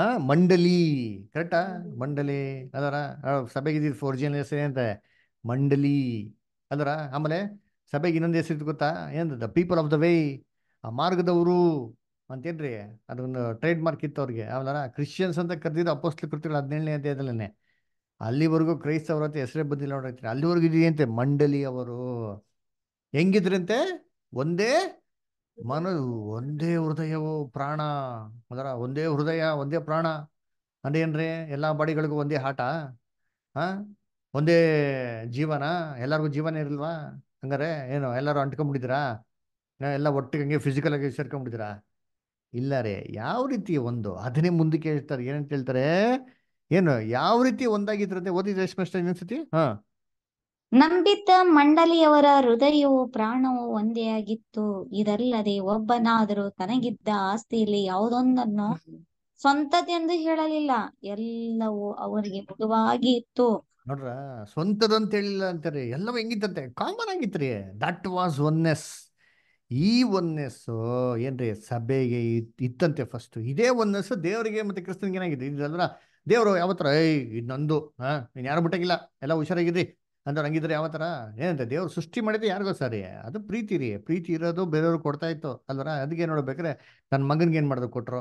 A: ಆ ಮಂಡಲಿ ಕರೆಕ್ಟಾ ಮಂಡಲಿ. ಅದಾರ ಅದರ ಸಭೆಗೆ ಇದ್ದಿದ್ದು ಫೋರ್ ಹೆಸರು ಅಂತ ಮಂಡಲಿ ಅದರ ಆಮೇಲೆ ಸಭೆಗೆ ಇನ್ನೊಂದು ಹೆಸರು ಇತ್ತು ಗೊತ್ತಾ ಏನ್ the people of the way ಆ ಮಾರ್ಗದವರು ಅಂತೇನ್ರಿ ಅದೊಂದು ಟ್ರೇಡ್ ಮಾರ್ಕ್ ಇತ್ತು ಅವ್ರಿಗೆ ಆಮೇಲೆ ಕ್ರಿಶ್ಚಿಯನ್ಸ್ ಅಂತ ಕರೆದಿದ್ದು ಅಪೋಸ್ಟ್ಲಿ ಕೃತಿಗಳು ಹದಿನೇಳನೇ ಅಧ್ಯಾಯದಲ್ಲೇ ಅಲ್ಲಿವರೆಗೂ ಕ್ರೈಸ್ತವ್ರ ಹೆಸರೇ ಬಂದಿಲ್ಲ ನೋಡ್ರಿ ಅಲ್ಲಿವರೆಗೂ ಇದೆಯಂತೆ ಮಂಡಲಿ ಅವರು ಹೆಂಗಿದ್ರಂತೆ ಒಂದೇ ಮನ ಒಂದೇ ಹೃದಯವು ಪ್ರಾಣ ಅದರ ಒಂದೇ ಹೃದಯ ಒಂದೇ ಪ್ರಾಣ ಅಂದೇನ್ರಿ ಎಲ್ಲಾ ಬಾಡಿಗಳಿಗೂ ಒಂದೇ ಹಾಟ ಹಾ ಒಂದೇ ಜೀವನ ಎಲ್ಲರಿಗೂ ಜೀವನ ಇರಲ್ವಾ ಹಂಗಾರೆ ಏನು ಎಲ್ಲರೂ ಅಂಟ್ಕೊಂಡ್ಬಿಟ್ಟಿದ್ದೀರಾ ಎಲ್ಲ ಒಟ್ಟಿಗೆ ಹಂಗೆ ಫಿಸಿಕಲ್ ಆಗಿ ಸೇರ್ಕೊಂಡ್ಬಿಡಿದಿರ ಇಲ್ಲ ರೀ ಯಾವ ರೀತಿ ಒಂದು ಅದನ್ನೇ ಮುಂದಕ್ಕೆ ಹೇಳ್ತಾರೆ ಏನಂತ ಹೇಳ್ತಾರೆ ಏನು ಯಾವ ರೀತಿ ಒಂದಾಗಿದ್ರಂತೆ ಓದಿದ್ರೆ ಎಷ್ಟು ಇನ್ನೊಂದ್ಸತಿ ಹಾ
B: ನಂಬಿದ್ದ ಮಂಡಲಿಯವರ ಹೃದಯವು ಪ್ರಾಣವು ಒಂದೇ ಆಗಿತ್ತು ಇದಲ್ಲದೆ ಒಬ್ಬನಾದರೂ ತನಗಿದ್ದ ಆಸ್ತಿಯಲ್ಲಿ ಯಾವುದೊಂದನ್ನು ಸ್ವಂತದೆಂದು ಹೇಳಲಿಲ್ಲ ಎಲ್ಲವೂ ಅವರಿಗೆ ಮೃದುವಾಗಿ ಇತ್ತು
A: ನೋಡ್ರ ಸ್ವಂತದಂತ ಹೇಳಿಲ್ಲ ಅಂತಾರೆ ಎಲ್ಲವೂ ಹೆಂಗಿತ್ತಂತೆ ಕಾಮನ್ ಆಗಿತ್ರಿ ದಟ್ ವಾಸ್ ಒನ್ನೆಸ್ ಈ ಒನ್ನೆಸ್ ಏನ್ರಿ ಸಭೆಗೆ ಇತ್ತಂತೆ ಫಸ್ಟ್ ಇದೇ ಒನ್ನೆಸ್ ದೇವರಿಗೆ ಮತ್ತೆ ಕ್ರಿಸ್ತನಿಗೆ ಏನಾಗಿದೆ ಇದ್ರ ದೇವರು ಯಾವತ್ತರ ಏಯ್ ಇದು ನಂದು ಹಾ ನೀನ್ ಯಾರು ಬಿಟ್ಟಾಗಿಲ್ಲ ಎಲ್ಲ ಹುಷಾರಾಗಿದ್ರಿ ಅಂದ್ರೆ ಹಂಗಿದ್ರೆ ಯಾವ ಥರ ಏನಂತ ದೇವ್ರು ಸೃಷ್ಟಿ ಮಾಡಿದ್ರೆ ಯಾರಿಗೋ ಸರಿ ಅದು ಪ್ರೀತಿ ರೀ ಪ್ರೀತಿ ಇರೋದು ಬೇರೆಯವ್ರು ಕೊಡ್ತಾ ಇತ್ತು ಅಲ್ವರ ಅದಕ್ಕೆ ನೋಡ್ಬೇಕಾದ್ರೆ ನನ್ನ ಮಗನಿಗೆ ಏನು ಮಾಡೋದು ಕೊಟ್ಟರು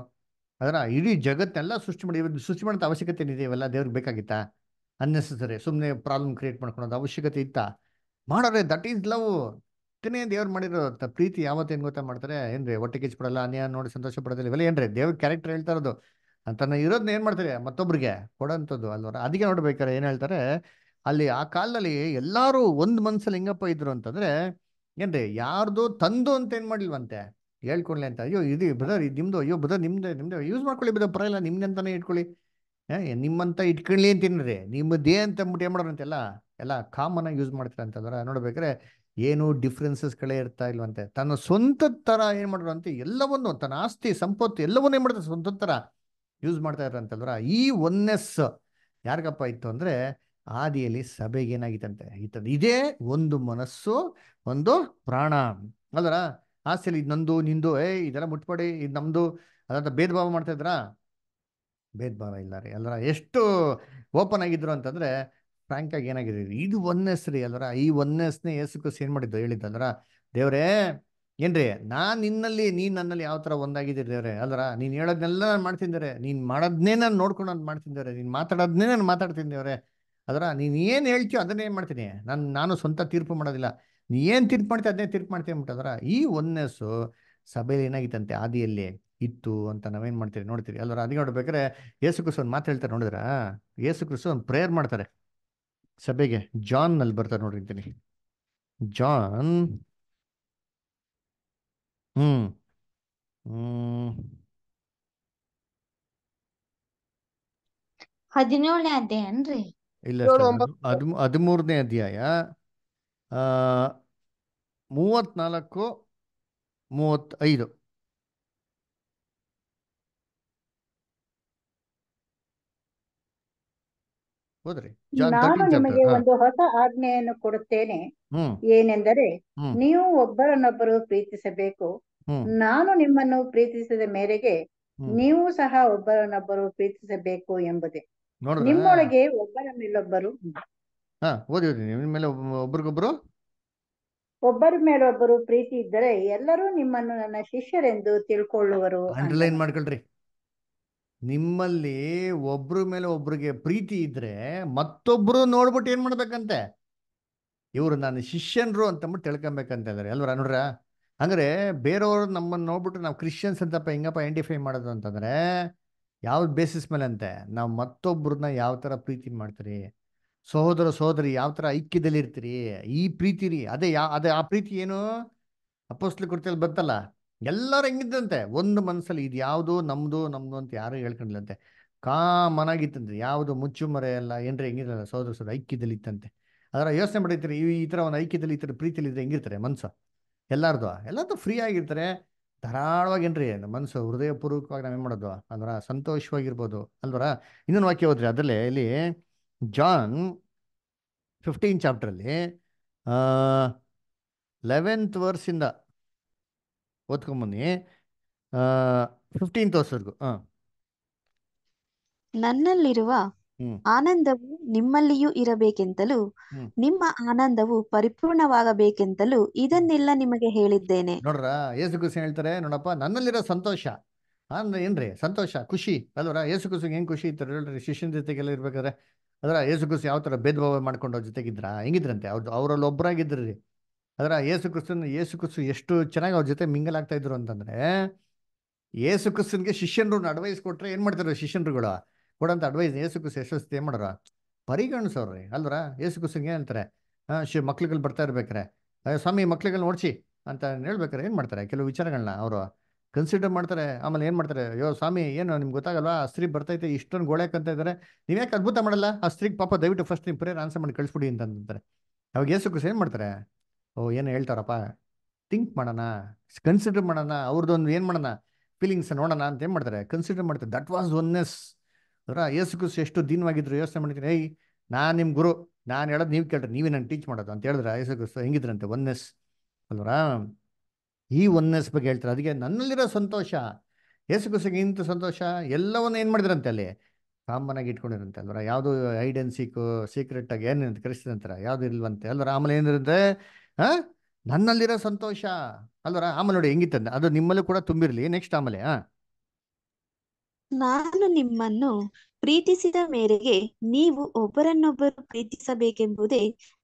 A: ಅದರ ಇಡೀ ಜಗತ್ತೆಲ್ಲ ಸೃಷ್ಟಿ ಮಾಡಿ ಇವತ್ತು ಸೃಷ್ಟಿ ಮಾಡೋದು ಅವಶ್ಯಕತೆ ಏನಿದೆ ಇವೆಲ್ಲ ದೇವ್ರಿಗೆ ಬೇಕಾಗಿತ್ತಾ ಅನ್ನೆಸರಿ ಸುಮ್ಮನೆ ಪ್ರಾಬ್ಲಮ್ ಕ್ರಿಯೇಟ್ ಮಾಡ್ಕೊಳೋದು ಅವಶ್ಯಕತೆ ಇತ್ತ ಮಾಡೋರೆ ದಟ್ ಈಸ್ ಲವ್ ತಿನ್ನೇ ದೇವ್ರು ಮಾಡಿರೋ ಪ್ರೀತಿ ಯಾವತ್ತೇನು ಗೊತ್ತಾ ಮಾಡ್ತಾರೆ ಏನ್ರಿ ಹೊಟ್ಟೆ ಕಿಚ್ಬಿಡಲ್ಲ ಅನ್ಯ ನೋಡಿ ಸಂತೋಷ ಪಡೋದಿಲ್ಲ ಇವೆಲ್ಲ ರೀ ದೇವ್ರ ಕ್ಯಾರೆಕ್ಟರ್ ಹೇಳ್ತಾ ಇರೋದು ತನ್ನ ಇರೋದನ್ನ ಏನು ಮಾಡ್ತಾರೆ ಮತ್ತೊಬ್ರಿಗೆ ಕೊಡೋಂಥದ್ದು ಅಲ್ವರ ಅದಕ್ಕೆ ನೋಡ್ಬೇಕಾರೆ ಏನು ಹೇಳ್ತಾರೆ ಅಲ್ಲಿ ಆ ಕಾಲದಲ್ಲಿ ಎಲ್ಲಾರು ಒಂದ್ ಮನಸ್ಸಲ್ಲಿ ಹೆಂಗಪ್ಪ ಇದ್ರು ಅಂತಂದ್ರೆ ಏನ್ರಿ ಯಾರ್ದು ತಂದು ಅಂತ ಏನ್ ಮಾಡ್ಲಿಲ್ವಂತೆ ಹೇಳ್ಕೊಡ್ಲಿ ಅಂತ ಅಯ್ಯೋ ಇದು ಬ್ರದರ್ ಇದು ನಿಮ್ದು ಅಯ್ಯೋ ಬ್ರದರ್ ನಿಮ್ದೆ ನಿಮ್ದು ಯೂಸ್ ಮಾಡ್ಕೊಳ್ಳಿ ಬ್ರದರ್ ಪರವಾಗಿಲ್ಲ ನಿಮ್ದಂತಾನೆ ಇಟ್ಕೊಳ್ಳಿ ನಿಮ್ಮಂತ ಇಟ್ಕೊಳ್ಳಿ ಅಂತಿನ್ರಿ ನಿಮ್ಮದೇ ಅಂತ ಅಂದ್ಬಿಟ್ಟು ಏನ್ ಮಾಡೋರಂತೆಲ್ಲ ಎಲ್ಲ ಕಾಮನ್ ಆಗಿ ಯೂಸ್ ಮಾಡ್ತಾರೆ ಅಂತಂದ್ರೆ ನೋಡ್ಬೇಕ್ರೆ ಏನು ಕಳೆ ಇರ್ತಾ ಇಲ್ವಂತೆ ತನ್ನ ಸ್ವಂತ ತರ ಏನ್ ಮಾಡ್ರು ಅಂತ ಎಲ್ಲವನ್ನು ತನ್ನ ಆಸ್ತಿ ಸಂಪತ್ತು ಎಲ್ಲವನ್ನೂ ಏನ್ ಮಾಡ್ತಾರೆ ಸ್ವಂತ ತರ ಯೂಸ್ ಮಾಡ್ತಾ ಇದ್ರಂತಂದ್ರ ಈ ಒನ್ನೆಸ್ ಯಾರಿಗಪ್ಪ ಇತ್ತು ಅಂದ್ರೆ ಆದಿಯಲ್ಲಿ ಸಭೆಗೆ ಏನಾಗಿತ್ತಂತೆ ಇತ್ತಂತೆ ಇದೇ ಒಂದು ಮನಸ್ಸು ಒಂದು ಪ್ರಾಣ ಅಲ್ದರ ಆಸ್ತಿಯಲ್ಲಿ ಇದು ನಂದು ನಿಂದು ಏ ಇದೆಲ್ಲ ಮುಟ್ಬೇಡಿ ಇದು ನಮ್ದು ಅದಂತ ಭೇದ ಭಾವ ಮಾಡ್ತಾ ಇದ್ರ ಭೇದ ಭಾವ ಇಲ್ಲ ರೀ ಅಲ್ದರ ಎಷ್ಟು ಓಪನ್ ಆಗಿದ್ರು ಅಂತಂದ್ರೆ ಫ್ರಾಂಕ್ ಆಗಿ ಏನಾಗಿದೆ ಇದು ಒನ್ನೆಸ್ ರೀ ಅಲ್ದರ ಈ ಒನ್ನೆಸ್ನೇ ಯೇಸು ಏನ್ ಮಾಡಿದ್ದು ಹೇಳಿದ್ದು ಅಲ್ದರ ದೇವ್ರೇ ಏನ್ರಿ ನಾನ್ ನಿನ್ನಲ್ಲಿ ನೀನ್ ನನ್ನಲ್ಲಿ ಯಾವ ತರ ಒಂದಾಗಿದ್ದೀರಿ ದೇವ್ರೆ ಅಲ್ದರ ನೀನ್ ಹೇಳೋದ್ನೆಲ್ಲ ನಾನು ಮಾಡ್ತಿದ್ದಾರೆ ನೀನ್ ಮಾಡೋದ್ನೇ ನಾನು ನೋಡ್ಕೊಂಡು ನಾನು ಮಾಡ್ತಿದ್ದಾರೆ ನೀನ್ ಮಾತಾಡೋದ್ನೇ ನಾನು ಮಾತಾಡ್ತಿದ್ದೇವ್ರೆ ಅದರ ನೀನು ಏನು ಹೇಳ್ತೀಯೋ ಅದನ್ನೇ ಏನು ಮಾಡ್ತೀನಿ ನಾನು ನಾನು ಸ್ವಂತ ತೀರ್ಪು ಮಾಡೋದಿಲ್ಲ ನೀ ಏನು ತೀರ್ಪು ಮಾಡ್ತೀಯ ಅದನ್ನೇ ತೀರ್ಪು ಮಾಡ್ತೀನಿ ಅಂದ್ಬಿಟ್ಟು ಅದರ ಈ ಒನ್ನೆಸ್ಸು ಸಭೆಯಲ್ಲಿ ಏನಾಗಿತ್ತಂತೆ ಆದಿಯಲ್ಲಿ ಇತ್ತು ಅಂತ ನಾವೇನು ಮಾಡ್ತೀವಿ ನೋಡ್ತೀವಿ ಅಲ್ಲರ ಅದಕ್ಕೆ ನೋಡ್ಬೇಕಾರೆ ಯೇಸು ಕ್ರಿಸ್ತು ಒಂದು ಮಾತು ಹೇಳ್ತಾರೆ ನೋಡಿದ್ರ ಯೇಸು ಕ್ರಿಸ್ತು ಒಂದು ಪ್ರೇಯರ್ ಮಾಡ್ತಾರೆ ಸಭೆಗೆ ಜಾನ್ ಅಲ್ಲಿ ಬರ್ತಾರೆ ಅಂತೀನಿ ಜಾನ್ ಹ್ಮ್
B: ಹದಿನೇಳನೇ ಅಧ್ಯಾಯ ಏನ್ರಿ
A: ಇಲ್ಲ ಅದು ಹದಿಮೂರನೇ ಅಧ್ಯಾಯ ಮೂವತ್ನಾಲ್ಕು ಮೂವತ್ತೈದು ನಾನು ನಿಮಗೆ ಒಂದು
B: ಹೊಸ
D: ಆಜ್ಞೆಯನ್ನು ಕೊಡುತ್ತೇನೆ ಏನೆಂದರೆ ನೀವು ಒಬ್ಬರನ್ನೊಬ್ಬರು ಪ್ರೀತಿಸಬೇಕು ನಾನು ನಿಮ್ಮನ್ನು ಪ್ರೀತಿಸಿದ ಮೇರೆಗೆ ನೀವು ಸಹ ಒಬ್ಬರನ್ನೊಬ್ಬರು ಪ್ರೀತಿಸಬೇಕು ಎಂಬುದೇ
A: ನೋಡ್ರಿ ನಿಮ್ಮೊಳಗೆ
D: ಒಬ್ಬರ ಮೇಲೊಬ್ಬರು
A: ಹಾ ಓದಿ ಓದಿ ನಿಮ್ಮ ಮೇಲೆ ಒಬ್ರಿಗೊಬ್ರು
D: ಒಬ್ಬರ ಮೇಲೊಬ್ಬರು ಪ್ರೀತಿ ಇದ್ದರೆ ಎಲ್ಲರೂ ನಿಮ್ಮನ್ನು ನನ್ನ ಶಿಷ್ಯರೆಂದು ತಿಳ್ಕೊಳ್ಳುವರು
A: ಅಂಡರ್ಲೈನ್ ಮಾಡ್ಕೊಳ್ರಿ ನಿಮ್ಮಲ್ಲಿ ಒಬ್ರ ಮೇಲೆ ಒಬ್ರಿಗೆ ಪ್ರೀತಿ ಇದ್ರೆ ಮತ್ತೊಬ್ರು ನೋಡ್ಬಿಟ್ಟು ಏನ್ ಮಾಡ್ಬೇಕಂತೆ ಇವರು ನಾನು ಶಿಷ್ಯನರು ಅಂತಂಬಿಟ್ಟು ತಿಳ್ಕೊಬೇಕಂತ ಇದಾರೆ ಅಲ್ವರ ನೋಡ್ರ ಅಂದ್ರೆ ಬೇರೆಯವರು ನಮ್ಮನ್ನು ನೋಡ್ಬಿಟ್ಟು ನಾವು ಕ್ರಿಶ್ಚಿಯನ್ಸ್ ಅಂತಪ್ಪ ಹೆಂಗಪ್ಪ ಐಡೆಂಟಿಫೈ ಮಾಡೋದು ಅಂತಂದ್ರೆ ಯಾವ್ದು ಬೇಸಿಸ್ ಮೇಲೆ ಅಂತೆ ನಾವು ಮತ್ತೊಬ್ಬರನ್ನ ಯಾವ ಥರ ಪ್ರೀತಿ ಮಾಡ್ತೀರಿ ಸಹೋದರ ಸಹೋದರಿ ಯಾವ ಥರ ಐಕ್ಯದಲ್ಲಿ ಇರ್ತೀರಿ ಈ ಪ್ರೀತಿ ರೀ ಅದೇ ಯಾ ಅದೇ ಆ ಪ್ರೀತಿ ಏನು ಅಪೋಸ್ಲಿ ಕುರ್ತಿಯಲ್ಲಿ ಬರ್ತಲ್ಲ ಎಲ್ಲರೂ ಹೆಂಗಿದ್ದಂತೆ ಒಂದು ಮನಸ್ಸಲ್ಲಿ ಇದು ಯಾವುದು ನಮ್ಮದು ನಮ್ಮದು ಅಂತ ಯಾರು ಹೇಳ್ಕೊಂಡಿಲ್ಲಂತೆ ಕಾಮನಾಗಿತ್ತಂತೆ ಯಾವುದು ಮುಚ್ಚು ಎಲ್ಲ ಎಲ್ಲ ಏನ್ರಿ ಹೆಂಗಿರಲ್ಲ ಸಹೋದರ ಸಹೋದರ ಐಕ್ಯದಲ್ಲಿ ಇತ್ತಂತೆ ಅದರ ಯೋಚನೆ ಮಾಡಿರ್ತೀರಿ ಈ ಥರ ಒಂದು ಐಕ್ಯದಲ್ಲಿ ಈ ಥರ ಪ್ರೀತಿಯಲ್ಲಿ ಇದ್ರೆ ಹೆಂಗಿರ್ತಾರೆ ಮನಸ್ಸು ಎಲ್ಲಾರ್ದು ಎಲ್ಲಾರ್ದು ಫ್ರೀ ಆಗಿರ್ತಾರೆ ಧಾರಾಳವಾಗೇನ್ರಿ ಮನಸ್ಸು ಹೃದಯಪೂರ್ವಕವಾಗಿ ನಾವೇನು ಮಾಡೋದು ಅಂದ್ರೆ ಸಂತೋಷವಾಗಿರ್ಬೋದು ಅಲ್ವರ ಇನ್ನೊಂದು ವಾಕ್ಯ ಹೋದ್ರಿ ಅದರಲ್ಲೇ ಇಲ್ಲಿ ಜಾನ್ ಫಿಫ್ಟೀನ್ ಚಾಪ್ಟ್ರಲ್ಲಿ ಲೆವೆಂತ್ ವರ್ಸಿಂದ ಓದ್ಕೊಂಬನ್ನಿ ಫಿಫ್ಟೀನ್ತ್ ವರ್ಸ್ವರೆಗೂ
F: ನನ್ನಲ್ಲಿರುವ ಆನಂದವು ನಿಮ್ಮಲ್ಲಿಯೂ ಇರಬೇಕೆಂತಲೂ ನಿಮ್ಮ ಆನಂದವು ಪರಿಪೂರ್ಣವಾಗಬೇಕೆಂತಲೂ ಇದನ್ನೆಲ್ಲ ನಿಮಗೆ ಹೇಳಿದ್ದೇನೆ
A: ನೋಡ್ರ ಯೇಸು ಕುಸು ಹೇಳ್ತಾರೆ ನೋಡಪ್ಪ ನನ್ನಲ್ಲಿರೋ ಸಂತೋಷ ಅಂದ್ರೆ ಏನ್ರಿ ಸಂತೋಷ ಖುಷಿ ಅಲ್ವರ ಯೇಸು ಕುಸು ಹೆಂಗ್ ಖುಷಿ ಇತ್ತು ಹೇಳ್ರಿ ಶಿಷ್ಯನ ಜೊತೆಗೆಲ್ಲ ಇರ್ಬೇಕಾದ್ರೆ ಅದರ ಯೇಸು ಕುಸು ಯಾವ ತರ ಭೇದ ಭಾವ ಮಾಡ್ಕೊಂಡು ಅವ್ರ ಜೊತೆಗಿದ್ರ ಹೆಂಗಿದ್ರಂತೆ ಅವ್ರ ಅವರಲ್ಲಿ ಒಬ್ಬರಾಗಿದ್ರಿ ಅದರ ಯೇಸು ಕ್ರಿಸ್ತನ ಯೇಸು ಕುಸು ಎಷ್ಟು ಚೆನ್ನಾಗಿ ಅವ್ರ ಜೊತೆ ಮಿಂಗಲ್ ಆಗ್ತಾ ಇದ್ರು ಅಂತಂದ್ರೆ ಯೇಸು ಕ್ರಿಸ್ತನ್ಗೆ ಶಿಷ್ಯನ್ ಅಡ್ವೈಸ್ ಕೊಟ್ರೆ ಏನ್ ಮಾಡ್ತಾರೆ ಶಿಷ್ಯನರುಗಳು ಕೊಡೋಂಥ ಅಡ್ವೈಸ್ ಏಸು ಕುಸು ಯಶಸ್ತಿ ಏನು ಮಾಡೋರ ಪರಿಗಣಿಸೋರ್ರಿ ಅಲ್ರ ಏಸು ಕುಸಿಗೆ ಅಂತಾರೆ ಶಿ ಮಕ್ಳುಗಳು ಬರ್ತಾ ಇರ್ಬೇಕ್ರೆ ಸ್ವಾಮಿ ಮಕ್ಳುಗಳನ್ನ ನೋಡ್ಸಿ ಅಂತ ಹೇಳ್ಬೇಕಾರೆ ಏನು ಮಾಡ್ತಾರೆ ಕೆಲವು ವಿಚಾರಗಳನ್ನ ಅವರು ಕನ್ಸಿಡರ್ ಮಾಡ್ತಾರೆ ಆಮೇಲೆ ಏನು ಮಾಡ್ತಾರೆ ಅಯ್ಯೋ ಸ್ವಾಮಿ ಏನು ನಿಮ್ಗೆ ಗೊತ್ತಾಗಲ್ಲ ಆ ಸ್ತ್ರೀ ಬರ್ತೈತೆ ಇಷ್ಟೊಂದು ಗೋಳ್ಯಾಕಂತ ಅಂತ ಇದ್ದಾರೆ ಯಾಕೆ ಅದ್ಭುತ ಮಾಡಲ್ಲ ಆ ಸ್ತ್ರೀಗೆ ಪಾಪ ದಯವಿಟ್ಟು ಫಸ್ಟ್ ನಿಮ್ಮ ಪ್ರೇಯರ್ ಆನ್ಸರ್ ಮಾಡಿ ಕಳಿಸ್ಬಿಡಿ ಅಂತಾರೆ ಅವಾಗ ಏಸು ಏನು ಮಾಡ್ತಾರೆ ಓ ಏನು ಹೇಳ್ತಾರಪ್ಪ ಥಿಂಕ್ ಮಾಡೋಣ ಕನ್ಸಿಡರ್ ಮಾಡೋಣ ಅವ್ರದ್ದೊಂದು ಏನು ಮಾಡೋಣ ಫೀಲಿಂಗ್ಸ್ ನೋಡೋಣ ಅಂತ ಏನು ಮಾಡ್ತಾರೆ ಕನ್ಸಿಡರ್ ಮಾಡ್ತಾರೆ ದಟ್ ವಾಸ್ ಒನ್ನೆಸ್ ಅಂದ್ರೆ ಯೇಸು ಕ್ರಿಸ್ತು ಎಷ್ಟು ದಿನವಾಗಿದ್ರು ಯೋಚನೆ ಮಾಡಿದ್ರೆ ಏಯ್ ನಾನು ನಿಮ್ಮ ಗುರು ನಾನು ಹೇಳೋದು ನೀವು ಕೇಳ್ರಿ ನೀವೇ ನಾನು ಟೀಚ್ ಮಾಡೋದು ಅಂತ ಹೇಳಿದ್ರೆ ಯೇಸು ಕ್ರಿಸ್ತು ಹೆಂಗಿದ್ರಂತೆ ಒನ್ನೆಸ್ ಅಲ್ವರಾ ಈ ಒನ್ನೆಸ್ ಬಗ್ಗೆ ಹೇಳ್ತಾರೆ ಅದಕ್ಕೆ ನನ್ನಲ್ಲಿರೋ ಸಂತೋಷ ಯೇಸು ಕ್ರಿಸ್ತಿಗೆ ಇಂಥ ಸಂತೋಷ ಎಲ್ಲವನ್ನು ಏನು ಮಾಡಿದ್ರಂತೆ ಅಲ್ಲಿ ಕಾಮನ್ ಆಗಿ ಇಟ್ಕೊಂಡಿರಂತೆ ಅಲ್ವರ ಯಾವುದು ಐಡೆನ್ಸಿಕ್ ಸೀಕ್ರೆಟ್ ಆಗಿ ಏನಂತ ಕರೆಸ್ತಿದಂತರ ಯಾವುದು ಇಲ್ವಂತೆ ಅಲ್ವರ ಆಮೇಲೆ ಏನಿರುತ್ತೆ ಹಾಂ ನನ್ನಲ್ಲಿರೋ ಸಂತೋಷ ಅಲ್ವರ ಆಮೇಲೆ ನೋಡಿ ಹೆಂಗಿತ್ತಂತೆ ಅದು ನಿಮ್ಮಲ್ಲೂ ಕೂಡ ತುಂಬಿರಲಿ ನೆಕ್ಸ್ಟ್ ಆಮೇಲೆ ಹಾಂ
F: ನಾನು ನಿಮ್ಮನ್ನು ಪ್ರೀತಿಸಿದ ಮೇರೆಗೆ ನೀವು ಒಬ್ಬರನ್ನೊಬ್ಬರು ಪ್ರೀತಿಸಬೇಕೆಂಬುದೇ